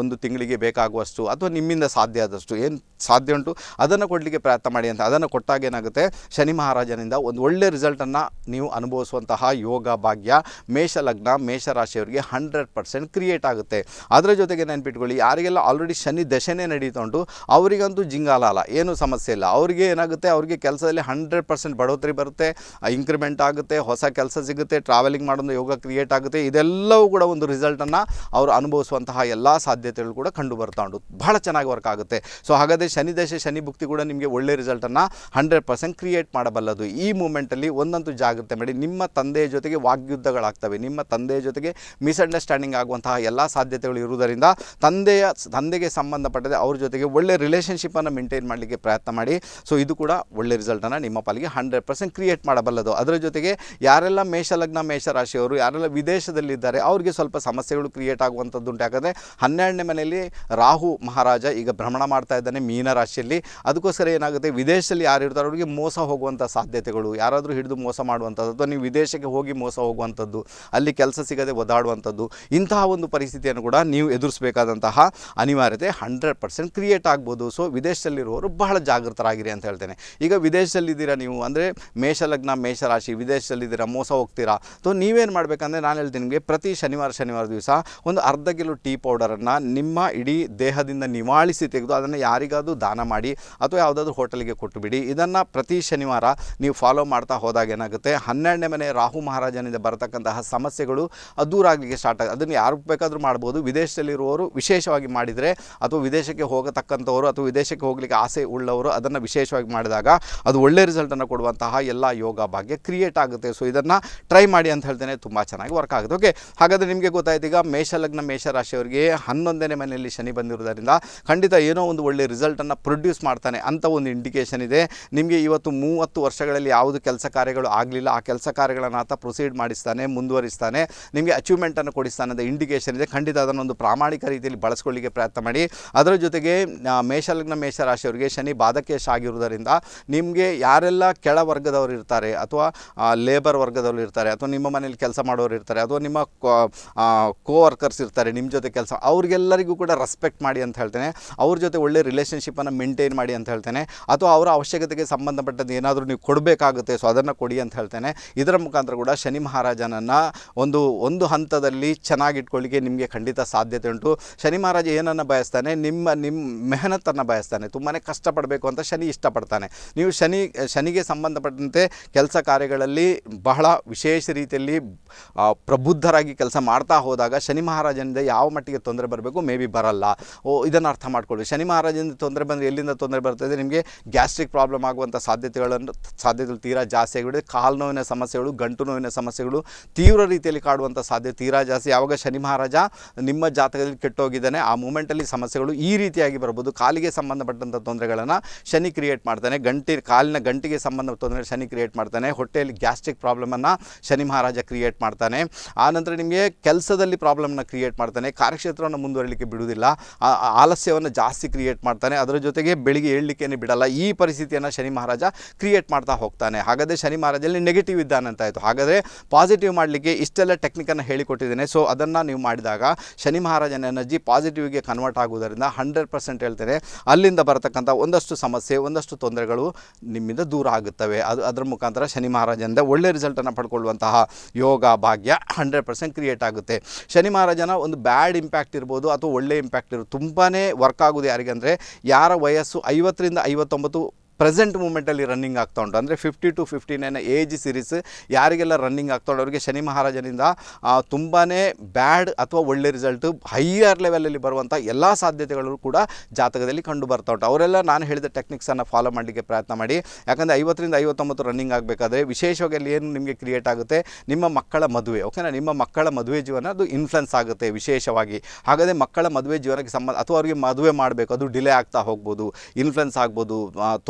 ಒಂದು ತಿಂಗಳಿಗೆ ಬೇಕಾಗುವಷ್ಟು ಅಥವಾ ನಿಮ್ಮಿಂದ ಸಾಧ್ಯ ಆದಷ್ಟು ಏನು ಸಾಧ್ಯ ಉಂಟು ಅದನ್ನು ಕೊಡಲಿಕ್ಕೆ ಪ್ರಯತ್ನ ಮಾಡಿ ಅಂತ ಅದನ್ನು ಕೊಟ್ಟಾಗ ಏನಾಗುತ್ತೆ ಶನಿ ಮಹಾರಾಜನಿಂದ ಒಂದು ಒಳ್ಳೆಯ ರಿಸಲ್ಟನ್ನು ನೀವು ಅನುಭವಿಸುವಂತಹ ಯೋಗ ಭಾಗ್ಯ ಮೇಷ ಲಗ್ನ ಮೇಷರಾಶಿಯವರಿಗೆ ಹಂಡ್ರೆಡ್ ಪರ್ಸೆಂಟ್ ಕ್ರಿಯೇಟ್ ಆಗುತ್ತೆ ಅದರ ಜೊತೆಗೆ ನೆನ್ಪಿಟ್ಕೊಳ್ಳಿ ಯಾರಿಗೆಲ್ಲ ಆಲ್ರೆಡಿ ಶನಿ ದಶೆನೇ ನಡೀತಾ ಉಂಟು ಅವರಿಗಂತೂ ಜಿಂಗಾಲ ಅಲ್ಲ ಏನೂ ಸಮಸ್ಯೆ ಇಲ್ಲ ಅವರಿಗೆ ಏನಾಗುತ್ತೆ ಅವರಿಗೆ ಕೆಲಸದಲ್ಲಿ ಹಂಡ್ರೆಡ್ ಪರ್ಸೆಂಟ್ ಬಡೋತ್ರಿ ಬರುತ್ತೆ ಇಂಕ್ರಿಮೆಂಟ್ ಆಗುತ್ತೆ ಹೊಸ ಕೆಲಸ ಸಿಗುತ್ತೆ ಟ್ರಾವೆಲಿಂಗ್ ಮಾಡೋದು ಯೋಗ ಕ್ರಿಯೇಟ್ ಆಗುತ್ತೆ ಇದೆಲ್ಲವೂ ಕೂಡ ಒಂದು ರಿಸಲ್ಟನ್ನು ಅವರು ಅನುಭವಿಸುವಂತಹ ಎಲ್ಲ ಸಾಧ್ಯತೆಗಳು ಕೂಡ ಕಂಡು ಬರ್ತಾ ಉಂಟು ಬಹಳ ಚೆನ್ನಾಗಿ ವರ್ಕ್ ಆಗುತ್ತೆ ಸೊ ಹಾಗಾದರೆ ಶನಿ ದೇಶ ಶನಿ ಭುಕ್ತಿ ಕೂಡ ನಿಮಗೆ ಒಳ್ಳೆ ರಿಸಲ್ಟನ್ನು ಹಂಡ್ರೆಡ್ ಪರ್ಸೆಂಟ್ ಕ್ರಿಯೇಟ್ ಮಾಡಬಲ್ಲದು ಈ ಮೂಮೆಂಟಲ್ಲಿ ಒಂದಂತೂ ಜಾಗ್ರತೆ ಮಾಡಿ ನಿಮ್ಮ ತಂದೆಯ ಜೊತೆಗೆ ವಾಗ್ಯುದ್ಧಗಳಾಗ್ತವೆ ನಿಮ್ಮ ತಂದೆಯ ಜೊತೆಗೆ ಮಿಸ್ಅಂಡರ್ಸ್ಟ್ಯಾಂಡಿಂಗ್ ಆಗುವಂತಹ ಎಲ್ಲ ಸಾಧ್ಯತೆಗಳು ಇರುವುದರಿಂದ ತಂದೆಯ ತಂದೆಗೆ ಸಂಬಂಧಪಟ್ಟದೆ ಅವ್ರ ಜೊತೆಗೆ ಒಳ್ಳೆ ರಿಲೇಷನ್ಶಿಪ್ಪನ್ನು ಮೇಂಟೈನ್ ಮಾಡಲಿಕ್ಕೆ ಪ್ರಯತ್ನ ಮಾಡಿ ಸೊ ಇದು ಕೂಡ ಒಳ್ಳೆ ರಿಸಲ್ಟನ್ನು ನಿಮ್ಮ ಪಾಲಿಗೆ ಹಂಡ್ರೆಡ್ ಪರ್ಸೆಂಟ್ ಕ್ರಿಯೇಟ್ ಮಾಡಬಲ್ಲದು ಅದರ ಜೊತೆಗೆ ಯಾರೆಲ್ಲ ಮೇಷಲಗ್ನ ಮೇಷರಾಶಿಯವರು ಯಾರೆಲ್ಲ ವಿದೇಶದಲ್ಲಿದ್ದಾರೆ ಅವ್ರು ಅವ್ರಿಗೆ ಸ್ವಲ್ಪ ಸಮಸ್ಯೆಗಳು ಕ್ರಿಯೇಟ್ ಉಂಟು ಯಾಕಂದರೆ ಹನ್ನೆರಡನೇ ಮನೆಯಲ್ಲಿ ರಾಹು ಮಹಾರಾಜ ಈಗ ಭ್ರಮಣ ಮಾಡ್ತಾ ಇದ್ದಾನೆ ಮೀನ ರಾಶಿಯಲ್ಲಿ ಅದಕ್ಕೋಸ್ಕರ ಏನಾಗುತ್ತೆ ವಿದೇಶದಲ್ಲಿ ಯಾರು ಅವರಿಗೆ ಮೋಸ ಹೋಗುವಂಥ ಸಾಧ್ಯತೆಗಳು ಯಾರಾದರೂ ಹಿಡಿದು ಮೋಸ ಮಾಡುವಂಥದ್ದು ಅಥವಾ ನೀವು ವಿದೇಶಕ್ಕೆ ಹೋಗಿ ಮೋಸ ಹೋಗುವಂಥದ್ದು ಅಲ್ಲಿ ಕೆಲಸ ಸಿಗದೆ ಒದಾಡುವಂಥದ್ದು ಇಂತಹ ಒಂದು ಪರಿಸ್ಥಿತಿಯನ್ನು ಕೂಡ ನೀವು ಎದುರಿಸಬೇಕಾದಂತಹ ಅನಿವಾರ್ಯತೆ ಹಂಡ್ರೆಡ್ ಪರ್ಸೆಂಟ್ ಕ್ರಿಯೇಟ್ ಆಗ್ಬೋದು ಸೊ ವಿದೇಶದಲ್ಲಿರುವವರು ಬಹಳ ಜಾಗೃತರಾಗಿರಿ ಅಂತ ಹೇಳ್ತೇನೆ ಈಗ ವಿದೇಶದಲ್ಲಿದ್ದೀರಾ ನೀವು ಅಂದರೆ ಮೇಷಲಗ್ನ ಮೇಷರಾಶಿ ವಿದೇಶದಲ್ಲಿದ್ದೀರಾ ಮೋಸ ಹೋಗ್ತೀರಾ ಸೊ ನೀವೇನು ಮಾಡಬೇಕಂದ್ರೆ ನಾನು ಹೇಳ್ತೀನಿ ನಿಮಗೆ ಪ್ರತಿ ಶನಿ ಶನಿವಾರ ಶನಿವಾರ ದಿವಸ ಒಂದು ಅರ್ಧ ಕಿಲೋ ಟೀ ಪೌಡರನ್ನು ನಿಮ್ಮ ಇಡೀ ದೇಹದಿಂದ ನಿವಾಳಿಸಿ ತೆಗೆದು ಅದನ್ನು ಯಾರಿಗಾದರೂ ದಾನ ಮಾಡಿ ಅಥವಾ ಯಾವುದಾದ್ರೂ ಹೋಟೆಲ್ಗೆ ಕೊಟ್ಟುಬಿಡಿ ಇದನ್ನು ಪ್ರತಿ ಶನಿವಾರ ನೀವು ಫಾಲೋ ಮಾಡ್ತಾ ಹೋದಾಗ ಏನಾಗುತ್ತೆ ಹನ್ನೆರಡನೇ ಮನೆ ರಾಹು ಮಹಾರಾಜನಿಂದ ಬರತಕ್ಕಂತಹ ಸಮಸ್ಯೆಗಳು ಆಗಲಿಕ್ಕೆ ಸ್ಟಾರ್ಟ್ ಆಗುತ್ತೆ ಅದನ್ನು ಯಾರು ಬೇಕಾದರೂ ಮಾಡ್ಬೋದು ವಿದೇಶದಲ್ಲಿರುವವರು ವಿಶೇಷವಾಗಿ ಮಾಡಿದರೆ ಅಥವಾ ವಿದೇಶಕ್ಕೆ ಹೋಗತಕ್ಕಂಥವರು ಅಥವಾ ವಿದೇಶಕ್ಕೆ ಹೋಗಲಿಕ್ಕೆ ಆಸೆ ಉಳ್ಳವರು ಅದನ್ನು ವಿಶೇಷವಾಗಿ ಮಾಡಿದಾಗ ಅದು ಒಳ್ಳೆ ರಿಸಲ್ಟನ್ನು ಕೊಡುವಂತಹ ಎಲ್ಲ ಯೋಗ ಭಾಗ್ಯ ಕ್ರಿಯೇಟ್ ಆಗುತ್ತೆ ಸೊ ಇದನ್ನು ಟ್ರೈ ಮಾಡಿ ಅಂತ ಹೇಳ್ತೇನೆ ತುಂಬ ಚೆನ್ನಾಗಿ ವರ್ಕ್ ಆಗುತ್ತೆ ಓಕೆ ಹಾಗಾದರೆ ಆದರೆ ನಿಮಗೆ ಗೊತ್ತಾಯ್ತು ಈಗ ಮೇಷಲಗ್ನ ಮೇಷರಾಶಿಯವರಿಗೆ ಹನ್ನೊಂದನೇ ಮನೆಯಲ್ಲಿ ಶನಿ ಬಂದಿರೋದರಿಂದ ಖಂಡಿತ ಏನೋ ಒಂದು ಒಳ್ಳೆ ರಿಸಲ್ಟನ್ನು ಪ್ರೊಡ್ಯೂಸ್ ಮಾಡ್ತಾನೆ ಅಂತ ಒಂದು ಇಂಡಿಕೇಷನ್ ಇದೆ ನಿಮಗೆ ಇವತ್ತು ಮೂವತ್ತು ವರ್ಷಗಳಲ್ಲಿ ಯಾವುದು ಕೆಲಸ ಕಾರ್ಯಗಳು ಆಗಲಿಲ್ಲ ಆ ಕೆಲಸ ಕಾರ್ಯಗಳನ್ನು ಆತ ಪ್ರೊಸೀಡ್ ಮಾಡಿಸ್ತಾನೆ ಮುಂದುವರಿಸ್ತಾನೆ ನಿಮಗೆ ಅಚೀವ್ಮೆಂಟನ್ನು ಕೊಡಿಸ್ತಾನೆ ಅಂತ ಇಂಡಿಕೇಷನ್ ಇದೆ ಖಂಡಿತ ಅದನ್ನೊಂದು ಪ್ರಾಮಾಣಿಕ ರೀತಿಯಲ್ಲಿ ಬಳಸ್ಕೊಳ್ಳಿಕ್ಕೆ ಪ್ರಯತ್ನ ಮಾಡಿ ಅದರ ಜೊತೆಗೆ ಮೇಷಲಗ್ನ ಮೇಷರಾಶಿಯವರಿಗೆ ಶನಿ ಬಾಧಕೇಶ ಆಗಿರುವುದರಿಂದ ನಿಮಗೆ ಯಾರೆಲ್ಲ ಕೆಳ ವರ್ಗದವರು ಇರ್ತಾರೆ ಅಥವಾ ಲೇಬರ್ ವರ್ಗದವರು ಇರ್ತಾರೆ ಅಥವಾ ನಿಮ್ಮ ಮನೇಲಿ ಕೆಲಸ ಮಾಡೋರು ಇರ್ತಾರೆ ಅಥವಾ ನಿಮ್ಮ ಕೋವರ್ಕರ್ಸ್ ಇರ್ತಾರೆ ನಿಮ್ಮ ಜೊತೆ ಕೆಲಸ ಅವ್ರಿಗೆಲ್ಲರಿಗೂ ಕೂಡ ರೆಸ್ಪೆಕ್ಟ್ ಮಾಡಿ ಅಂತ ಹೇಳ್ತೇನೆ ಅವ್ರ ಜೊತೆ ಒಳ್ಳೆ ರಿಲೇಷನ್ಶಿಪ್ಪನ್ನು ಮೇಂಟೈನ್ ಮಾಡಿ ಅಂತ ಹೇಳ್ತೇನೆ ಅಥವಾ ಅವರ ಅವಶ್ಯಕತೆಗೆ ಸಂಬಂಧಪಟ್ಟದ್ದು ಏನಾದರೂ ನೀವು ಕೊಡಬೇಕಾಗುತ್ತೆ ಸೊ ಅದನ್ನು ಕೊಡಿ ಅಂತ ಹೇಳ್ತೇನೆ ಇದರ ಮುಖಾಂತರ ಕೂಡ ಶನಿ ಮಹಾರಾಜನನ್ನು ಒಂದು ಒಂದು ಹಂತದಲ್ಲಿ ಚೆನ್ನಾಗಿಟ್ಕೊಳ್ಳಿಕ್ಕೆ ನಿಮಗೆ ಖಂಡಿತ ಸಾಧ್ಯತೆ ಉಂಟು ಶನಿ ಮಹಾರಾಜ ಏನನ್ನು ಬಯಸ್ತಾನೆ ನಿಮ್ಮ ನಿಮ್ಮ ಮೆಹನತ್ತನ್ನು ಬಯಸ್ತಾನೆ ತುಂಬಾ ಕಷ್ಟಪಡಬೇಕು ಅಂತ ಶನಿ ಇಷ್ಟಪಡ್ತಾನೆ ನೀವು ಶನಿ ಶನಿಗೆ ಸಂಬಂಧಪಟ್ಟಂತೆ ಕೆಲಸ ಕಾರ್ಯಗಳಲ್ಲಿ ಬಹಳ ವಿಶೇಷ ರೀತಿಯಲ್ಲಿ ಪ್ರಬುದ್ಧರಾಗಿ ಕೆಲಸ ಮಾಡ್ತಾ ಹೋದಾಗ ಶನಿ ಮಹಾರಾಜನಿಂದ ಯಾವ ಮಟ್ಟಿಗೆ ತೊಂದರೆ ಬರಬೇಕು ಮೇ ಬಿ ಬರಲ್ಲ ಓ ಇದನ್ನು ಅರ್ಥ ಮಾಡ್ಕೊಳ್ಳಿ ಶನಿ ಮಹಾರಾಜನಿಂದ ತೊಂದರೆ ಬಂದರೆ ಎಲ್ಲಿಂದ ತೊಂದರೆ ಬರ್ತದೆ ನಿಮಗೆ ಗ್ಯಾಸ್ಟ್ರಿಕ್ ಪ್ರಾಬ್ಲಮ್ ಆಗುವಂಥ ಸಾಧ್ಯತೆಗಳನ್ನು ಸಾಧ್ಯತೆಗಳು ತೀರಾ ಜಾಸ್ತಿ ಆಗಿಬಿಡುತ್ತೆ ಕಾಲು ನೋವಿನ ಸಮಸ್ಯೆಗಳು ಗಂಟು ನೋವಿನ ಸಮಸ್ಯೆಗಳು ತೀವ್ರ ರೀತಿಯಲ್ಲಿ ಕಾಡುವಂಥ ಸಾಧ್ಯತೆ ತೀರಾ ಜಾಸ್ತಿ ಯಾವಾಗ ಶನಿ ಮಹಾರಾಜ ನಿಮ್ಮ ಜಾತಕದಲ್ಲಿ ಕೆಟ್ಟೋಗಿದ್ದಾನೆ ಆ ಮೂಮೆಂಟಲ್ಲಿ ಸಮಸ್ಯೆಗಳು ಈ ರೀತಿಯಾಗಿ ಬರ್ಬೋದು ಕಾಲಿಗೆ ಸಂಬಂಧಪಟ್ಟಂಥ ತೊಂದರೆಗಳನ್ನು ಶನಿ ಕ್ರಿಯೇಟ್ ಮಾಡ್ತಾನೆ ಗಂಟಿ ಕಾಲಿನ ಗಂಟಿಗೆ ಸಂಬಂಧ ತೊಂದರೆ ಶನಿ ಕ್ರಿಯೇಟ್ ಮಾಡ್ತಾನೆ ಹೊಟ್ಟೆಯಲ್ಲಿ ಗ್ಯಾಸ್ಟ್ರಿಕ್ ಪ್ರಾಬ್ಲಮನ್ನು ಶನಿ ಮಹಾರಾಜ ಕ್ರಿಯೇಟ್ ಮಾಡ್ತಾನೆ ಆನಂತರ ನಿಮಗೆ ಕೆಲಸದಲ್ಲಿ ಪ್ರಾಬ್ಲಮ್ನ ಕ್ರಿಯೇಟ್ ಮಾಡ್ತಾನೆ ಕಾರ್ಯಕ್ಷೇತ್ರವನ್ನು ಮುಂದುವರಲಿಕ್ಕೆ ಬಿಡುವುದಿಲ್ಲ ಆಲಸ್ಯವನ್ನು ಜಾಸ್ತಿ ಕ್ರಿಯೇಟ್ ಮಾಡ್ತಾನೆ ಅದರ ಜೊತೆಗೆ ಬೆಳಿಗ್ಗೆ ಹೇಳಲಿಕ್ಕೇನೆ ಬಿಡಲ್ಲ ಈ ಪರಿಸ್ಥಿತಿಯನ್ನು ಶನಿ ಮಹಾರಾಜ ಕ್ರಿಯೇಟ್ ಮಾಡ್ತಾ ಹೋಗ್ತಾನೆ ಹಾಗಾದರೆ ಶನಿ ಮಹಾರಾಜಲ್ಲಿ ನೆಗೆಟಿವ್ ಇದ್ದಾನೆ ಆಯಿತು ಹಾಗಾದರೆ ಪಾಸಿಟಿವ್ ಮಾಡಲಿಕ್ಕೆ ಇಷ್ಟೆಲ್ಲ ಟೆಕ್ನಿಕನ್ನು ಹೇಳಿಕೊಟ್ಟಿದ್ದೇನೆ ಸೊ ಅದನ್ನು ನೀವು ಮಾಡಿದಾಗ ಶನಿ ಮಹಾರಾಜನ ಎನರ್ಜಿ ಪಾಸಿಟಿವ್ಗೆ ಕನ್ವರ್ಟ್ ಆಗುವುದರಿಂದ ಹಂಡ್ರೆಡ್ ಪರ್ಸೆಂಟ್ ಹೇಳ್ತೇನೆ ಅಲ್ಲಿಂದ ಬರತಕ್ಕಂಥ ಒಂದಷ್ಟು ಸಮಸ್ಯೆ ಒಂದಷ್ಟು ತೊಂದರೆಗಳು ನಿಮ್ಮಿಂದ ದೂರ ಆಗುತ್ತವೆ ಅದು ಅದರ ಮುಖಾಂತರ ಶನಿ ಮಹಾರಾಜನಿಂದ ಒಳ್ಳೆಯ ರಿಸಲ್ಟನ್ನು ಪಡ್ಕೊಳ್ಳುವಂತಹ ಯೋಗ ಭಾಗ್ಯ ಹಂಡ್ರೆಡ್ ಪರ್ಸೆಂಟ್ ಕ್ರಿಯೇಟ್ ಕ್ರಿಯೇಟ್ ಆಗುತ್ತೆ ಶನಿ ಮಹಾರಾಜನ ಒಂದು ಬ್ಯಾಡ್ ಇಂಪ್ಯಾಕ್ಟ್ ಇರ್ಬೋದು ಅಥವಾ ಒಳ್ಳೆ ಇಂಪ್ಯಾಕ್ಟ್ ಇರ್ಬೋದು ತುಂಬಾ ವರ್ಕ್ ಆಗೋದು ಅಂದ್ರೆ ಯಾರ ವಯಸ್ಸು ಐವತ್ತರಿಂದ ಐವತ್ತೊಂಬತ್ತು ಪ್ರೆಸೆಂಟ್ ಮೂಮೆಂಟಲ್ಲಿ ರನ್ನಿಂಗ್ ಆಗ್ತಾ ಉಂಟು ಅಂದರೆ fifty to fifty nine age series ಯಾರಿಗೆಲ್ಲ ರನ್ನಿಂಗ್ ಆಗ್ತಾ ಉಂಟು ಅವರಿಗೆ ಶನಿ ಮಹಾರಾಜನಿಂದ ತುಂಬಾ ಬ್ಯಾಡ್ ಅಥವಾ ಒಳ್ಳೆ ರಿಸಲ್ಟ್ ಹೈಯರ್ ಲೆವೆಲಲ್ಲಿ ಬರುವಂಥ ಎಲ್ಲ ಸಾಧ್ಯತೆಗಳು ಕೂಡ ಜಾತಕದಲ್ಲಿ ಕಂಡು ಬರ್ತಾ ಉಂಟು ಅವರೆಲ್ಲ ನಾನು ಹೇಳಿದ ಟೆಕ್ನಿಕ್ಸನ್ನು ಫಾಲೋ ಮಾಡಲಿಕ್ಕೆ ಪ್ರಯತ್ನ ಮಾಡಿ ಯಾಕಂದರೆ ಐವತ್ತರಿಂದ ಐವತ್ತೊಂಬತ್ತು ರನ್ನಿಂಗ್ ಆಗಬೇಕಾದ್ರೆ ವಿಶೇಷವಾಗಿ ಅಲ್ಲಿ ಏನು ನಿಮಗೆ ಕ್ರಿಯೇಟ್ ಆಗುತ್ತೆ ನಿಮ್ಮ ಮಕ್ಕಳ ಮದುವೆ ಓಕೆನಾ ನಿಮ್ಮ ಮಕ್ಕಳ ಮದುವೆ ಜೀವನ ಅದು ಇನ್ಫ್ಲುಯೆನ್ಸ್ ಆಗುತ್ತೆ ವಿಶೇಷವಾಗಿ ಹಾಗಾದರೆ ಮಕ್ಕಳ ಮದುವೆ ಜೀವನಕ್ಕೆ ಸಂಬಂಧ ಅಥವಾ ಅವರಿಗೆ ಮದುವೆ ಮಾಡಬೇಕು ಅದು ಡಿಲೇ ಆಗ್ತಾ ಹೋಗ್ಬೋದು ಇನ್ಫ್ಲುಯೆನ್ಸ್ ಆಗ್ಬೋದು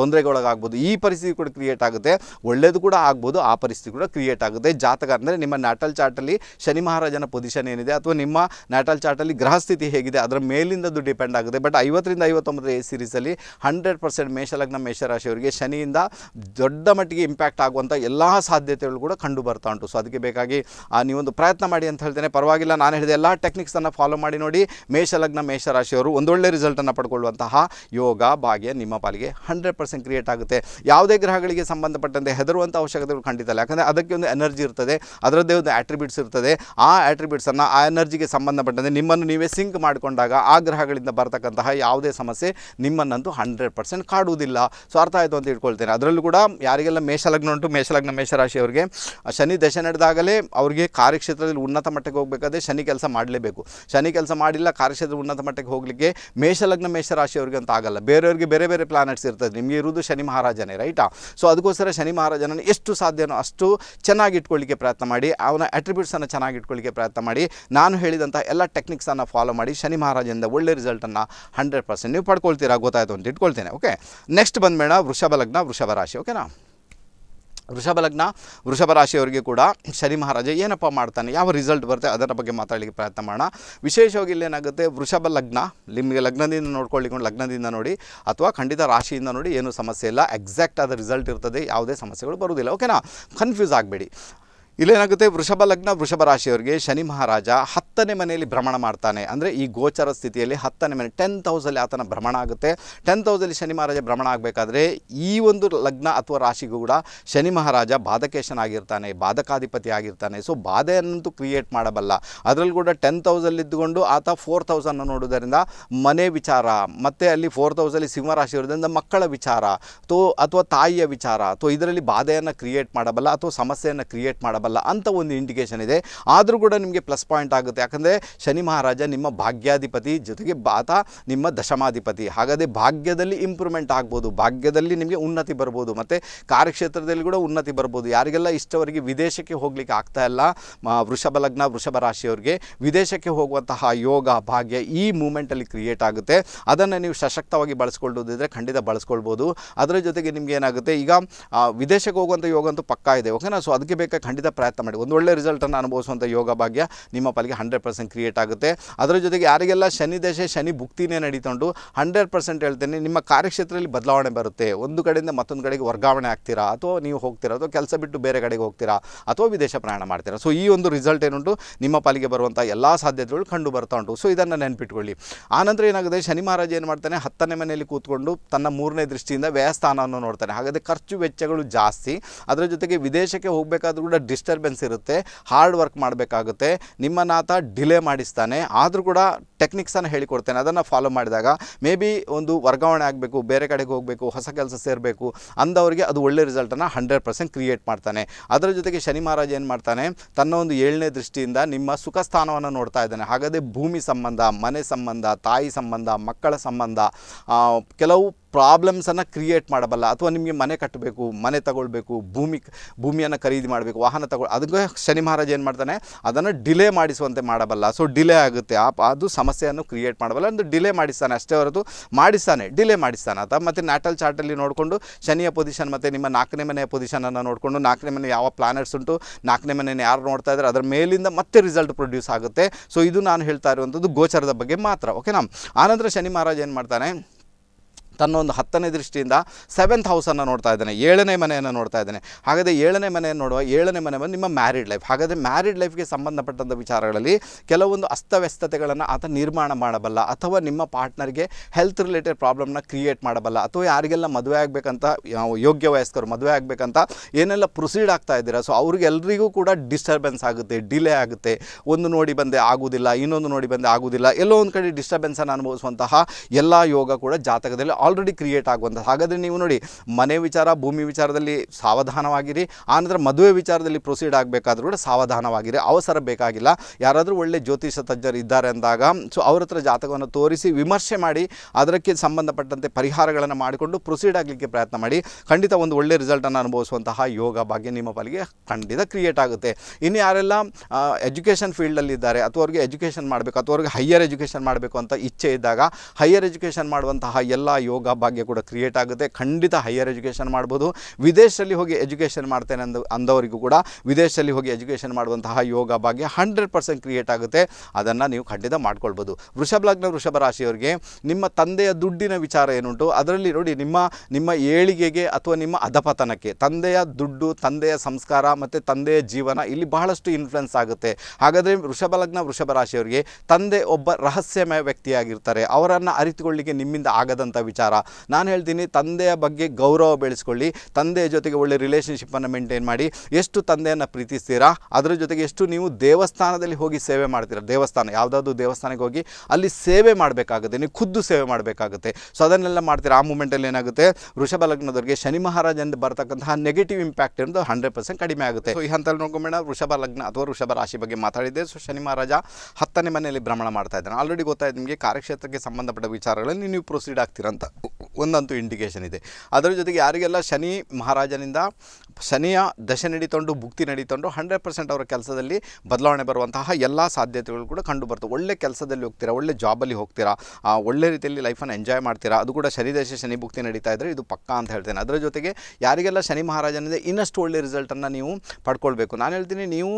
ತೊಂದರೆ ತೊಂದರೆಗೆ ಒಳಗಾಗ್ಬೋದು ಈ ಪರಿಸ್ಥಿತಿ ಕೂಡ ಕ್ರಿಯೇಟ್ ಆಗುತ್ತೆ ಒಳ್ಳೇದು ಕೂಡ ಆಗ್ಬೋದು ಆ ಪರಿಸ್ಥಿತಿ ಕೂಡ ಕ್ರಿಯೇಟ್ ಆಗುತ್ತೆ ಜಾತಕ ಅಂದರೆ ನಿಮ್ಮ ನ್ಯಾಟಲ್ ಚಾರ್ಟಲ್ಲಿ ಶನಿ ಮಹಾರಾಜನ ಪೊಸಿಷನ್ ಏನಿದೆ ಅಥವಾ ನಿಮ್ಮ ನ್ಯಾಟಲ್ ಚಾರ್ಟಲ್ಲಿ ಗ್ರಹ ಸ್ಥಿತಿ ಹೇಗಿದೆ ಅದರ ಮೇಲಿಂದದ್ದು ಡಿಪೆಂಡ್ ಆಗುತ್ತೆ ಬಟ್ ಐವತ್ತರಿಂದ ಐವತ್ತೊಂಬತ್ತು ಎ ಸೀರೀಸಲ್ಲಿ ಹಂಡ್ರೆಡ್ ಪರ್ಸೆಂಟ್ ಮೇಷಲಗ್ನ ಮೇಷರಾಶಿಯವರಿಗೆ ಶನಿಯಿಂದ ದೊಡ್ಡ ಮಟ್ಟಿಗೆ ಇಂಪ್ಯಾಕ್ಟ್ ಆಗುವಂಥ ಎಲ್ಲ ಸಾಧ್ಯತೆಗಳು ಕೂಡ ಕಂಡು ಬರ್ತಾ ಉಂಟು ಸೊ ಅದಕ್ಕೆ ಬೇಕಾಗಿ ನೀವೊಂದು ಪ್ರಯತ್ನ ಮಾಡಿ ಅಂತ ಹೇಳ್ತೇನೆ ಪರವಾಗಿಲ್ಲ ನಾನು ಹೇಳಿದ ಎಲ್ಲ ಟೆಕ್ನಿಕ್ಸನ್ನು ಫಾಲೋ ಮಾಡಿ ನೋಡಿ ಮೇಷಲಗ್ನ ಮೇಷರಾಶಿಯವರು ಒಂದೊಳ್ಳೆ ರಿಸಲ್ಟನ್ನು ಪಡ್ಕೊಳ್ಳುವಂತಹ ಯೋಗ ಭಾಗ್ಯ ನಿಮ್ಮ ಪಾಲಿಗೆ ಹಂಡ್ರೆಡ್ ಪರ್ಸೆಂಟ್ ಕ್ರಿಯೇಟ್ ಆಗುತ್ತೆ ಯಾವುದೇ ಗ್ರಹಗಳಿಗೆ ಸಂಬಂಧಪಟ್ಟಂತೆ ಹೆದರುವಂಥ ಅವಶ್ಯಕತೆಗಳು ಖಂಡಿತ ಇಲ್ಲ ಯಾಕಂದರೆ ಅದಕ್ಕೆ ಒಂದು ಎನರ್ಜಿ ಇರ್ತದೆ ಅದರದ್ದೇ ಒಂದು ಆಟ್ರಿಬ್ಯೂಟ್ಸ್ ಇರ್ತದೆ ಆ ಆಟ್ರಿಬ್ಯೂಟ್ಸನ್ನು ಆ ಎನರ್ಜಿಗೆ ಸಂಬಂಧಪಟ್ಟಂತೆ ನಿಮ್ಮನ್ನು ನೀವೇ ಸಿಂಕ್ ಮಾಡಿಕೊಂಡಾಗ ಆ ಗ್ರಹಗಳಿಂದ ಬರತಕ್ಕಂತಹ ಯಾವುದೇ ಸಮಸ್ಯೆ ನಿಮ್ಮನ್ನಂತೂ ಹಂಡ್ರೆಡ್ ಪರ್ಸೆಂಟ್ ಕಾಡುವುದಿಲ್ಲ ಸೊ ಅರ್ಥ ಆಯಿತು ಅಂತ ಇಟ್ಕೊಳ್ತೇನೆ ಅದರಲ್ಲೂ ಕೂಡ ಯಾರಿಗೆಲ್ಲ ಮೇಷಲಗ್ನ ಉಂಟು ಮೇಷಲಗ್ನ ಮೇಷರಾಶಿಯವರಿಗೆ ಶನಿ ದಶೆ ನಡೆದಾಗಲೇ ಅವರಿಗೆ ಕಾರ್ಯಕ್ಷೇತ್ರದಲ್ಲಿ ಉನ್ನತ ಮಟ್ಟಕ್ಕೆ ಹೋಗಬೇಕಾದ್ರೆ ಶನಿ ಕೆಲಸ ಮಾಡಲೇಬೇಕು ಶನಿ ಕೆಲಸ ಮಾಡಿಲ್ಲ ಕಾರ್ಯಕ್ಷೇತ್ರ ಉನ್ನತ ಮಟ್ಟಕ್ಕೆ ಹೋಗಲಿಕ್ಕೆ ಮೇಷಲಗ್ನ ಅವರಿಗೆ ಅಂತ ಆಗಲ್ಲ ಬೇರೆಯವರಿಗೆ ಬೇರೆ ಬೇರೆ ಪ್ಲಾನೆಟ್ಸ್ ಇರ್ತದೆ ನಿಮಗೆ ಇರುವುದು ಇರುವುದು ಶನಿ ಮಹಾರಾಜನೇ ರೈಟಾ ಸೊ ಅದಕ್ಕೋಸ್ಕರ ಶನಿ ಮಹಾರಾಜನ ಎಷ್ಟು ಸಾಧ್ಯನೋ ಅಷ್ಟು ಚೆನ್ನಾಗಿ ಇಟ್ಕೊಳ್ಳಿಕ್ಕೆ ಪ್ರಯತ್ನ ಮಾಡಿ ಅವನ ಅಟ್ರಿಬ್ಯೂಟ್ಸನ್ನು ಚೆನ್ನಾಗಿ ಇಟ್ಕೊಳ್ಳಿಕ್ಕೆ ಪ್ರಯತ್ನ ಮಾಡಿ ನಾನು ಹೇಳಿದಂಥ ಎಲ್ಲ ಟೆಕ್ನಿಕ್ಸನ್ನು ಫಾಲೋ ಮಾಡಿ ಶನಿ ಮಹಾರಾಜನಿಂದ ಒಳ್ಳೆ ರಿಸಲ್ಟನ್ನು ಹಂಡ್ರೆಡ್ ಪರ್ಸೆಂಟ್ ನೀವು ಪಡ್ಕೊಳ್ತೀರಾ ಗೊತ್ತಾಯಿತು ಅಂತ ಇಟ್ಕೊಳ್ತೇನೆ ಓಕೆ ನೆಕ್ಸ್ಟ್ ಬಂದ್ಮೇಣ ವೃಷಭ ಲಗ್ನ ವೃಷಭ ರಾಶಿ ಓಕೆನಾ ವೃಷಭ ಲಗ್ನ ವೃಷಭ ರಾಶಿಯವರಿಗೆ ಕೂಡ ಶನಿ ಮಹಾರಾಜ ಏನಪ್ಪ ಮಾಡ್ತಾನೆ ಯಾವ ರಿಸಲ್ಟ್ ಬರುತ್ತೆ ಅದರ ಬಗ್ಗೆ ಮಾತಾಡಲಿಕ್ಕೆ ಪ್ರಯತ್ನ ಮಾಡೋಣ ವಿಶೇಷವಾಗಿ ಇಲ್ಲೇನಾಗುತ್ತೆ ವೃಷಭ ಲಗ್ನ ನಿಮಗೆ ಲಗ್ನದಿಂದ ನೋಡ್ಕೊಳ್ಳಿಕೊಂಡು ಲಗ್ನದಿಂದ ನೋಡಿ ಅಥವಾ ಖಂಡಿತ ರಾಶಿಯಿಂದ ನೋಡಿ ಏನೂ ಸಮಸ್ಯೆ ಇಲ್ಲ ಎಕ್ಸಾಕ್ಟ್ ಆದ ರಿಸಲ್ಟ್ ಇರ್ತದೆ ಯಾವುದೇ ಸಮಸ್ಯೆಗಳು ಬರುವುದಿಲ್ಲ ಓಕೆನಾ ಕನ್ಫ್ಯೂಸ್ ಆಗಬೇಡಿ ಇಲ್ಲೇನಾಗುತ್ತೆ ವೃಷಭ ಲಗ್ನ ವೃಷಭ ರಾಶಿಯವರಿಗೆ ಶನಿ ಮಹಾರಾಜ ಹತ್ತನೇ ಮನೆಯಲ್ಲಿ ಭ್ರಮಣ ಮಾಡ್ತಾನೆ ಅಂದರೆ ಈ ಗೋಚರ ಸ್ಥಿತಿಯಲ್ಲಿ ಹತ್ತನೇ ಮನೆ ಟೆನ್ ಹೌಸಲ್ಲಿ ಆತನ ಭ್ರಮಣ ಆಗುತ್ತೆ ಟೆಂತ್ ಹೌಸಲ್ಲಿ ಶನಿ ಮಹಾರಾಜ ಭ್ರಮಣ ಆಗಬೇಕಾದ್ರೆ ಈ ಒಂದು ಲಗ್ನ ಅಥವಾ ರಾಶಿಗೂ ಕೂಡ ಶನಿ ಮಹಾರಾಜ ಬಾಧಕೇಶನಾಗಿರ್ತಾನೆ ಬಾಧಕಾಧಿಪತಿ ಆಗಿರ್ತಾನೆ ಸೊ ಬಾಧೆಯನ್ನಂತೂ ಕ್ರಿಯೇಟ್ ಮಾಡಬಲ್ಲ ಅದರಲ್ಲಿ ಕೂಡ ಟೆಂತ್ ಇದ್ದುಕೊಂಡು ಆತ ಫೋರ್ ಥೌಸಂಡನ್ನು ನೋಡೋದರಿಂದ ಮನೆ ವಿಚಾರ ಮತ್ತು ಅಲ್ಲಿ ಫೋರ್ತ್ ಸಿಂಹ ಸಿಂಹರಾಶಿ ಇರೋದ್ರಿಂದ ಮಕ್ಕಳ ವಿಚಾರ ತೋ ಅಥವಾ ತಾಯಿಯ ವಿಚಾರ ತೋ ಇದರಲ್ಲಿ ಬಾಧೆಯನ್ನು ಕ್ರಿಯೇಟ್ ಮಾಡಬಲ್ಲ ಅಥವಾ ಸಮಸ್ಯೆಯನ್ನು ಕ್ರಿಯೇಟ್ ಮಾಡಬಲ್ಲ ಮಾಡಬಲ್ಲ ಅಂತ ಒಂದು ಇಂಡಿಕೇಶನ್ ಇದೆ ಆದರೂ ಕೂಡ ನಿಮಗೆ ಪ್ಲಸ್ ಪಾಯಿಂಟ್ ಆಗುತ್ತೆ ಯಾಕಂದರೆ ಶನಿ ಮಹಾರಾಜ ನಿಮ್ಮ ಭಾಗ್ಯಾಧಿಪತಿ ಜೊತೆಗೆ ಆತ ನಿಮ್ಮ ದಶಮಾಧಿಪತಿ ಹಾಗಾದರೆ ಭಾಗ್ಯದಲ್ಲಿ ಇಂಪ್ರೂವ್ಮೆಂಟ್ ಆಗ್ಬೋದು ಭಾಗ್ಯದಲ್ಲಿ ನಿಮಗೆ ಉನ್ನತಿ ಬರ್ಬೋದು ಮತ್ತು ಕಾರ್ಯಕ್ಷೇತ್ರದಲ್ಲಿ ಕೂಡ ಉನ್ನತಿ ಬರ್ಬೋದು ಯಾರಿಗೆಲ್ಲ ಇಷ್ಟವರಿಗೆ ವಿದೇಶಕ್ಕೆ ಹೋಗಲಿಕ್ಕೆ ಆಗ್ತಾ ಇಲ್ಲ ವೃಷಭ ಲಗ್ನ ವೃಷಭ ರಾಶಿಯವ್ರಿಗೆ ವಿದೇಶಕ್ಕೆ ಹೋಗುವಂತಹ ಯೋಗ ಭಾಗ್ಯ ಈ ಮೂಮೆಂಟಲ್ಲಿ ಕ್ರಿಯೇಟ್ ಆಗುತ್ತೆ ಅದನ್ನು ನೀವು ಸಶಕ್ತವಾಗಿ ಬಳಸ್ಕೊಳ್ಳೋದಿದ್ರೆ ಖಂಡಿತ ಬಳಸ್ಕೊಳ್ಬೋದು ಅದರ ಜೊತೆಗೆ ನಿಮ್ಗೆ ಏನಾಗುತ್ತೆ ಈಗ ವಿದೇಶಕ್ಕೆ ಹೋಗುವಂಥ ಯೋಗ ಅಂತೂ ಪಕ್ಕಾ ಇದೆ ಓಕೆನಾ ಸೊ ಅದಕ್ಕೆ ಬೇಕಾದ ಖಂಡಿತ ಪ್ರಯತ್ನ ಮಾಡಿ ಒಂದು ಒಳ್ಳೆ ರಿಸಲ್ಟನ್ನು ಅನುಭವಿಸುವಂಥ ಯೋಗ ಭಾಗ್ಯ ನಿಮ್ಮ ಪಾಲಿಗೆ ಹಂಡ್ರೆಡ್ ಪರ್ಸೆಂಟ್ ಕ್ರಿಯೇಟ್ ಆಗುತ್ತೆ ಅದರ ಜೊತೆಗೆ ಯಾರಿಗೆಲ್ಲ ಶನಿ ದೇಶ ಶನಿ ಭುಕ್ತಿನೇ ನಡೀತೊಂಡು ಹಂಡ್ರೆಡ್ ಪರ್ಸೆಂಟ್ ಹೇಳ್ತೇನೆ ನಿಮ್ಮ ಕಾರ್ಯಕ್ಷೇತ್ರದಲ್ಲಿ ಬದಲಾವಣೆ ಬರುತ್ತೆ ಒಂದು ಕಡೆಯಿಂದ ಮತ್ತೊಂದು ಕಡೆಗೆ ವರ್ಗಾವಣೆ ಆಗ್ತೀರಾ ಅಥವಾ ನೀವು ಹೋಗ್ತೀರಾ ಅಥವಾ ಕೆಲಸ ಬಿಟ್ಟು ಬೇರೆ ಕಡೆಗೆ ಹೋಗ್ತೀರಾ ಅಥವಾ ವಿದೇಶ ಪ್ರಯಾಣ ಮಾಡ್ತೀರಾ ಸೊ ಈ ಒಂದು ರಿಸಲ್ಟ್ ಏನುಂಟು ನಿಮ್ಮ ಪಾಲಿಗೆ ಬರುವಂಥ ಎಲ್ಲ ಸಾಧ್ಯತೆಗಳು ಕಂಡು ಬರ್ತಾ ಉಂಟು ಸೊ ಇದನ್ನು ನೆನಪಿಟ್ಕೊಳ್ಳಿ ಆನಂತರ ಏನಾಗುತ್ತೆ ಶನಿ ಮಹಾರಾಜ ಏನು ಮಾಡ್ತಾನೆ ಹತ್ತನೇ ಮನೆಯಲ್ಲಿ ಕೂತ್ಕೊಂಡು ತನ್ನ ಮೂರನೇ ದೃಷ್ಟಿಯಿಂದ ವ್ಯಯಸ್ಥಾನವನ್ನು ನೋಡ್ತಾನೆ ಹಾಗಾದರೆ ಖರ್ಚು ವೆಚ್ಚಗಳು ಜಾಸ್ತಿ ಅದರ ಜೊತೆಗೆ ವಿದೇಶಕ್ಕೆ ಹೋಗಬೇಕಾದ್ರೂ ಕೂಡ ಡಿಸ್ಟರ್ಬೆನ್ಸ್ ಇರುತ್ತೆ ಹಾರ್ಡ್ ವರ್ಕ್ ಮಾಡಬೇಕಾಗುತ್ತೆ ಆತ ಡಿಲೇ ಮಾಡಿಸ್ತಾನೆ ಆದರೂ ಕೂಡ ಟೆಕ್ನಿಕ್ಸನ್ನು ಹೇಳಿಕೊಡ್ತೇನೆ ಅದನ್ನು ಫಾಲೋ ಮಾಡಿದಾಗ ಮೇ ಬಿ ಒಂದು ವರ್ಗಾವಣೆ ಆಗಬೇಕು ಬೇರೆ ಕಡೆಗೆ ಹೋಗಬೇಕು ಹೊಸ ಕೆಲಸ ಸೇರಬೇಕು ಅಂದವರಿಗೆ ಅದು ಒಳ್ಳೆ ರಿಸಲ್ಟನ್ನು ಹಂಡ್ರೆಡ್ ಪರ್ಸೆಂಟ್ ಕ್ರಿಯೇಟ್ ಮಾಡ್ತಾನೆ ಅದರ ಜೊತೆಗೆ ಶನಿ ಮಹಾರಾಜ ಏನು ಮಾಡ್ತಾನೆ ತನ್ನ ಒಂದು ಏಳನೇ ದೃಷ್ಟಿಯಿಂದ ನಿಮ್ಮ ಸುಖ ಸ್ಥಾನವನ್ನು ನೋಡ್ತಾ ಇದ್ದಾನೆ ಹಾಗಾದರೆ ಭೂಮಿ ಸಂಬಂಧ ಮನೆ ಸಂಬಂಧ ತಾಯಿ ಸಂಬಂಧ ಮಕ್ಕಳ ಸಂಬಂಧ ಕೆಲವು ಪ್ರಾಬ್ಲಮ್ಸನ್ನು ಕ್ರಿಯೇಟ್ ಮಾಡಬಲ್ಲ ಅಥವಾ ನಿಮಗೆ ಮನೆ ಕಟ್ಟಬೇಕು ಮನೆ ತಗೊಳ್ಬೇಕು ಭೂಮಿ ಭೂಮಿಯನ್ನು ಖರೀದಿ ಮಾಡಬೇಕು ವಾಹನ ತಗೊಳ್ಳಿ ಅದಕ್ಕೆ ಶನಿ ಮಹಾರಾಜ ಏನು ಮಾಡ್ತಾನೆ ಅದನ್ನು ಡಿಲೇ ಮಾಡಿಸುವಂತೆ ಮಾಡಬಲ್ಲ ಸೊ ಡಿಲೇ ಆಗುತ್ತೆ ಆ ಅದು ಸಮಸ್ಯೆ ಸಮಸ್ಯೆಯನ್ನು ಕ್ರಿಯೇಟ್ ಮಾಡಬಲ್ಲ ಒಂದು ಡಿಲೇ ಮಾಡಿಸ್ತಾನೆ ಅಷ್ಟೇ ಹೊರತು ಮಾಡಿಸ್ತಾನೆ ಡಿಲೇ ಮಾಡಿಸ್ತಾನೆ ಅಥವಾ ಮತ್ತು ನ್ಯಾಟಲ್ ಚಾರ್ಟಲ್ಲಿ ನೋಡಿಕೊಂಡು ಶನಿಯ ಪೊಸಿಷನ್ ಮತ್ತು ನಿಮ್ಮ ನಾಲ್ಕನೇ ಮನೆಯ ಪೊಸಿಷನನ್ನು ನೋಡಿಕೊಂಡು ನಾಲ್ಕನೇ ಮನೆ ಯಾವ ಪ್ಲಾನೆಟ್ಸ್ ಉಂಟು ನಾಲ್ಕನೇ ಮನೆಯನ್ನು ಯಾರು ನೋಡ್ತಾ ಇದ್ದಾರೆ ಅದರ ಮೇಲಿಂದ ಮತ್ತೆ ರಿಸಲ್ಟ್ ಪ್ರೊಡ್ಯೂಸ್ ಆಗುತ್ತೆ ಸೊ ಇದು ನಾನು ಹೇಳ್ತಾ ಇರುವಂಥದ್ದು ಗೋಚರದ ಬಗ್ಗೆ ಮಾತ್ರ ಓಕೆನಾ ಆನಂತರ ಶನಿ ಮಹಾರಾಜ ಏನು ಮಾಡ್ತಾನೆ ತನ್ನೊಂದು ಹತ್ತನೇ ದೃಷ್ಟಿಯಿಂದ ಸೆವೆಂತ್ ಹೌಸನ್ನು ನೋಡ್ತಾ ಇದ್ದಾನೆ ಏಳನೇ ಮನೆಯನ್ನು ನೋಡ್ತಾ ಇದ್ದಾನೆ ಹಾಗಾದರೆ ಏಳನೇ ಮನೆಯನ್ನು ನೋಡುವ ಏಳನೇ ಮನೆ ಬಂದು ನಿಮ್ಮ ಮ್ಯಾರಿಡ್ ಲೈಫ್ ಹಾಗಾದರೆ ಮ್ಯಾರಿಡ್ ಲೈಫ್ಗೆ ಸಂಬಂಧಪಟ್ಟಂಥ ವಿಚಾರಗಳಲ್ಲಿ ಕೆಲವೊಂದು ಅಸ್ತವ್ಯಸ್ತತೆಗಳನ್ನು ಆತ ನಿರ್ಮಾಣ ಮಾಡಬಲ್ಲ ಅಥವಾ ನಿಮ್ಮ ಪಾರ್ಟ್ನರ್ಗೆ ಹೆಲ್ತ್ ರಿಲೇಟೆಡ್ ಪ್ರಾಬ್ಲಮ್ನ ಕ್ರಿಯೇಟ್ ಮಾಡಬಲ್ಲ ಅಥವಾ ಯಾರಿಗೆಲ್ಲ ಮದುವೆ ಆಗಬೇಕಂತ ಯೋಗ್ಯ ವಯಸ್ಕರು ಮದುವೆ ಆಗಬೇಕಂತ ಏನೆಲ್ಲ ಪ್ರೊಸೀಡ್ ಆಗ್ತಾ ಇದ್ದೀರಾ ಸೊ ಅವ್ರಿಗೆಲ್ಲರಿಗೂ ಕೂಡ ಡಿಸ್ಟರ್ಬೆನ್ಸ್ ಆಗುತ್ತೆ ಡಿಲೇ ಆಗುತ್ತೆ ಒಂದು ನೋಡಿ ಬಂದೆ ಆಗೋದಿಲ್ಲ ಇನ್ನೊಂದು ನೋಡಿ ಬಂದೆ ಆಗೋದಿಲ್ಲ ಎಲ್ಲೋ ಒಂದು ಕಡೆ ಡಿಸ್ಟರ್ಬೆನ್ಸನ್ನು ಅನುಭವಿಸುವಂತಹ ಎಲ್ಲ ಯೋಗ ಕೂಡ ಜಾತಕದಲ್ಲಿ ಆಲ್ ಆಲ್ರೆಡಿ ಕ್ರಿಯೇಟ್ ಆಗುವಂಥ ಹಾಗಾದರೆ ನೀವು ನೋಡಿ ಮನೆ ವಿಚಾರ ಭೂಮಿ ವಿಚಾರದಲ್ಲಿ ಸಾವಧಾನವಾಗಿರಿ ಆನಂತರ ಮದುವೆ ವಿಚಾರದಲ್ಲಿ ಪ್ರೊಸೀಡ್ ಆಗಬೇಕಾದ್ರೂ ಕೂಡ ಸಾವಧಾನವಾಗಿರಿ ಅವಸರ ಬೇಕಾಗಿಲ್ಲ ಯಾರಾದರೂ ಒಳ್ಳೆ ಜ್ಯೋತಿಷ ತಜ್ಞರು ಇದ್ದಾರೆ ಅಂದಾಗ ಸೊ ಅವ್ರ ಹತ್ರ ಜಾತಕವನ್ನು ತೋರಿಸಿ ವಿಮರ್ಶೆ ಮಾಡಿ ಅದಕ್ಕೆ ಸಂಬಂಧಪಟ್ಟಂತೆ ಪರಿಹಾರಗಳನ್ನು ಮಾಡಿಕೊಂಡು ಪ್ರೊಸೀಡ್ ಆಗಲಿಕ್ಕೆ ಪ್ರಯತ್ನ ಮಾಡಿ ಖಂಡಿತ ಒಂದು ಒಳ್ಳೆ ರಿಸಲ್ಟನ್ನು ಅನುಭವಿಸುವಂತಹ ಯೋಗ ಭಾಗ್ಯ ನಿಮ್ಮ ಪಾಲಿಗೆ ಖಂಡಿತ ಕ್ರಿಯೇಟ್ ಆಗುತ್ತೆ ಇನ್ನು ಯಾರೆಲ್ಲ ಎಜುಕೇಷನ್ ಫೀಲ್ಡಲ್ಲಿದ್ದಾರೆ ಅಥವಾ ಅವ್ರಿಗೆ ಎಜುಕೇಷನ್ ಮಾಡಬೇಕು ಅಥವಾ ಅವ್ರಿಗೆ ಹೈಯರ್ ಎಜುಕೇಷನ್ ಮಾಡಬೇಕು ಅಂತ ಇಚ್ಛೆ ಇದ್ದಾಗ ಹೈಯರ್ ಎಜುಕೇಷನ್ ಮಾಡುವಂತಹ ಎಲ್ಲ ಯೋಗ ಭಾಗ್ಯ ಕೂಡ ಕ್ರಿಯೇಟ್ ಆಗುತ್ತೆ ಖಂಡಿತ ಹೈಯರ್ ಎಜುಕೇಷನ್ ಮಾಡ್ಬೋದು ವಿದೇಶದಲ್ಲಿ ಹೋಗಿ ಎಜುಕೇಷನ್ ಮಾಡ್ತೇನೆ ಅಂದ ಅಂದವರಿಗೂ ಕೂಡ ವಿದೇಶದಲ್ಲಿ ಹೋಗಿ ಎಜುಕೇಷನ್ ಮಾಡುವಂತಹ ಯೋಗ ಭಾಗ್ಯ ಹಂಡ್ರೆಡ್ ಪರ್ಸೆಂಟ್ ಕ್ರಿಯೇಟ್ ಆಗುತ್ತೆ ಅದನ್ನು ನೀವು ಖಂಡಿತ ಮಾಡ್ಕೊಳ್ಬೋದು ವೃಷಭ ಲಗ್ನ ವೃಷಭ ರಾಶಿಯವರಿಗೆ ನಿಮ್ಮ ತಂದೆಯ ದುಡ್ಡಿನ ವಿಚಾರ ಏನುಂಟು ಅದರಲ್ಲಿ ನೋಡಿ ನಿಮ್ಮ ನಿಮ್ಮ ಏಳಿಗೆಗೆ ಅಥವಾ ನಿಮ್ಮ ಅಧಪತನಕ್ಕೆ ತಂದೆಯ ದುಡ್ಡು ತಂದೆಯ ಸಂಸ್ಕಾರ ಮತ್ತು ತಂದೆಯ ಜೀವನ ಇಲ್ಲಿ ಬಹಳಷ್ಟು ಇನ್ಫ್ಲುಯೆನ್ಸ್ ಆಗುತ್ತೆ ಹಾಗಾದರೆ ವೃಷಭ ಲಗ್ನ ವೃಷಭ ರಾಶಿಯವರಿಗೆ ತಂದೆ ಒಬ್ಬ ರಹಸ್ಯಮಯ ವ್ಯಕ್ತಿಯಾಗಿರ್ತಾರೆ ಅವರನ್ನು ಅರಿತುಕೊಳ್ಳಿಕ್ಕೆ ನಿಮ್ಮಿಂದ ಆಗದಂಥ ವಿಚಾರ ವಿಚಾರ ನಾನು ಹೇಳ್ತೀನಿ ತಂದೆಯ ಬಗ್ಗೆ ಗೌರವ ಬೆಳೆಸ್ಕೊಳ್ಳಿ ತಂದೆಯ ಜೊತೆಗೆ ಒಳ್ಳೆ ರಿಲೇಷನ್ಶಿಪ್ಪನ್ನು ಮೇಂಟೈನ್ ಮಾಡಿ ಎಷ್ಟು ತಂದೆಯನ್ನು ಪ್ರೀತಿಸ್ತೀರಾ ಅದರ ಜೊತೆಗೆ ಎಷ್ಟು ನೀವು ದೇವಸ್ಥಾನದಲ್ಲಿ ಹೋಗಿ ಸೇವೆ ಮಾಡ್ತೀರಾ ದೇವಸ್ಥಾನ ಯಾವುದಾದ್ರೂ ದೇವಸ್ಥಾನಕ್ಕೆ ಹೋಗಿ ಅಲ್ಲಿ ಸೇವೆ ಮಾಡಬೇಕಾಗುತ್ತೆ ನೀವು ಖುದ್ದು ಸೇವೆ ಮಾಡಬೇಕಾಗುತ್ತೆ ಸೊ ಅದನ್ನೆಲ್ಲ ಮಾಡ್ತೀರಾ ಆ ಮೂಮೆಂಟಲ್ಲಿ ಏನಾಗುತ್ತೆ ವೃಷಭ ಲಗ್ನದವರಿಗೆ ಶನಿ ಮಹಾರಾಜ ಎಂದು ಬರ್ತಕ್ಕಂತಹ ನೆಗೆಟಿವ್ ಇಂಪ್ಯಾಕ್ಟ್ ಎಂದು ಹಂಡ್ರೆಡ್ ಪರ್ಸೆಂಟ್ ಕಡಿಮೆ ಆಗುತ್ತೆ ಸೊ ಈ ಹಂತದಲ್ಲಿ ನೋಡ್ಕೊಂಬೇಡ ವೃಷಭ ಲಗ್ನ ಅಥವಾ ವೃಷಭ ರಾಶಿ ಬಗ್ಗೆ ಮಾತಾಡಿದ್ದೆ ಸೊ ಶನಿ ಮಹಾರಾಜ ಹತ್ತನೇ ಮನೆಯಲ್ಲಿ ಭ್ರಮಣ ಮಾಡ್ತಾ ಇದ್ದಾನೆ ಆಲ್ರೆಡಿ ಗೊತ್ತಾಯ್ತು ನಿಮಗೆ ಕಾರ್ಯಕ್ಷೇತ್ರಕ್ಕೆ ಸಂಬಂಧಪಟ್ಟ ವಿಚಾರಗಳಲ್ಲಿ ನೀವು ಪ್ರೊಸೀಡ್ ಆಗ್ತೀರಂತ ಒಂದಂತೂ ಇಂಡಿಕೇಶನ್ ಇದೆ ಅದರ ಜೊತೆಗೆ ಯಾರಿಗೆಲ್ಲ ಶನಿ ಮಹಾರಾಜನಿಂದ ಶನಿಯ ದಶೆ ನಡೀತೊಂಡು ಭುಕ್ತಿ ನಡೀತೊಂಡು ಹಂಡ್ರೆಡ್ ಪರ್ಸೆಂಟ್ ಅವರ ಕೆಲಸದಲ್ಲಿ ಬದಲಾವಣೆ ಬರುವಂತಹ ಎಲ್ಲ ಸಾಧ್ಯತೆಗಳು ಕೂಡ ಕಂಡು ಬರ್ತವೆ ಒಳ್ಳೆ ಕೆಲಸದಲ್ಲಿ ಹೋಗ್ತೀರಾ ಒಳ್ಳೆ ಜಾಬಲ್ಲಿ ಹೋಗ್ತೀರಾ ಒಳ್ಳೆ ರೀತಿಯಲ್ಲಿ ಲೈಫನ್ನು ಎಂಜಾಯ್ ಮಾಡ್ತೀರಾ ಅದು ಕೂಡ ಶನಿ ದಶೆ ಶನಿ ಭುಕ್ತಿ ನಡೀತಾ ಇದ್ದರೆ ಇದು ಪಕ್ಕಾ ಅಂತ ಹೇಳ್ತೇನೆ ಅದರ ಜೊತೆಗೆ ಯಾರಿಗೆಲ್ಲ ಶನಿ ಮಹಾರಾಜನಿಂದ ಇನ್ನಷ್ಟು ಒಳ್ಳೆ ರಿಸಲ್ಟನ್ನು ನೀವು ಪಡ್ಕೊಳ್ಬೇಕು ನಾನು ಹೇಳ್ತೀನಿ ನೀವು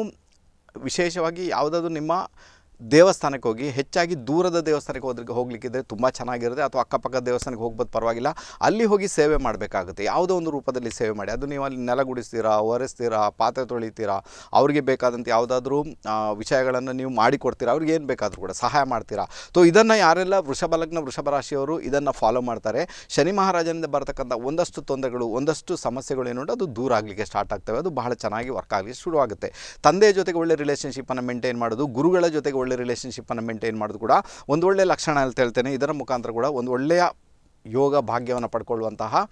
ವಿಶೇಷವಾಗಿ ಯಾವುದಾದ್ರೂ ನಿಮ್ಮ ದೇವಸ್ಥಾನಕ್ಕೆ ಹೋಗಿ ಹೆಚ್ಚಾಗಿ ದೂರದ ದೇವಸ್ಥಾನಕ್ಕೆ ಹೋದ್ರಿಗೆ ಹೋಗಲಿಕ್ಕಿದ್ರೆ ತುಂಬ ಚೆನ್ನಾಗಿರುತ್ತೆ ಅಥವಾ ಅಕ್ಕಪಕ್ಕದ ದೇವಸ್ಥಾನಕ್ಕೆ ಹೋಗ್ಬೋದು ಪರವಾಗಿಲ್ಲ ಅಲ್ಲಿ ಹೋಗಿ ಸೇವೆ ಮಾಡಬೇಕಾಗುತ್ತೆ ಯಾವುದೋ ಒಂದು ರೂಪದಲ್ಲಿ ಸೇವೆ ಮಾಡಿ ಅದು ನೀವು ಅಲ್ಲಿ ನೆಲಗುಡಿಸ್ತೀರಾ ಒರೆಸ್ತೀರಾ ಪಾತ್ರೆ ತೊಳಿತೀರಾ ಅವರಿಗೆ ಬೇಕಾದಂಥ ಯಾವುದಾದ್ರೂ ವಿಷಯಗಳನ್ನು ನೀವು ಮಾಡಿಕೊಡ್ತೀರಾ ಅವ್ರಿಗೆ ಏನು ಬೇಕಾದರೂ ಕೂಡ ಸಹಾಯ ಮಾಡ್ತೀರಾ ಸೊ ಇದನ್ನು ಯಾರೆಲ್ಲ ವೃಷಭ ಲಗ್ನ ವೃಷಭ ರಾಶಿಯವರು ಇದನ್ನು ಫಾಲೋ ಮಾಡ್ತಾರೆ ಶನಿ ಮಹಾರಾಜನಿಂದ ಬರತಕ್ಕಂಥ ಒಂದಷ್ಟು ತೊಂದರೆಗಳು ಒಂದಷ್ಟು ಸಮಸ್ಯೆಗಳು ಏನು ಅದು ದೂರ ಆಗಲಿಕ್ಕೆ ಸ್ಟಾರ್ಟ್ ಆಗ್ತವೆ ಅದು ಬಹಳ ಚೆನ್ನಾಗಿ ವರ್ಕ್ ಆಗಲಿಕ್ಕೆ ಶುರುವಾಗುತ್ತೆ ತಂದೆಯ ಜೊತೆಗೆ ಒಳ್ಳೆ ರಿಲೇಷನ್ಶಿಪ್ಪನ್ನು ಮೇಂಟೈನ್ ಮಾಡೋದು ಗುರುಗಳ ಜೊತೆಗೆ ಒಳ್ಳೆ ರಿಲೇಷನ್ಶಿಪ್ಪನ್ನು ಮೇಂಟೈನ್ ಮಾಡೋದು ಕೂಡ ಒಂದು ಒಳ್ಳೆಯ ಲಕ್ಷಣ ಅಂತ ಹೇಳ್ತೇನೆ ಇದರ ಮುಖಾಂತರ ಕೂಡ ಒಂದು ಒಳ್ಳೆಯ ಯೋಗ ಭಾಗ್ಯವನ್ನು ಪಡ್ಕೊಳ್ಳುವಂತಹ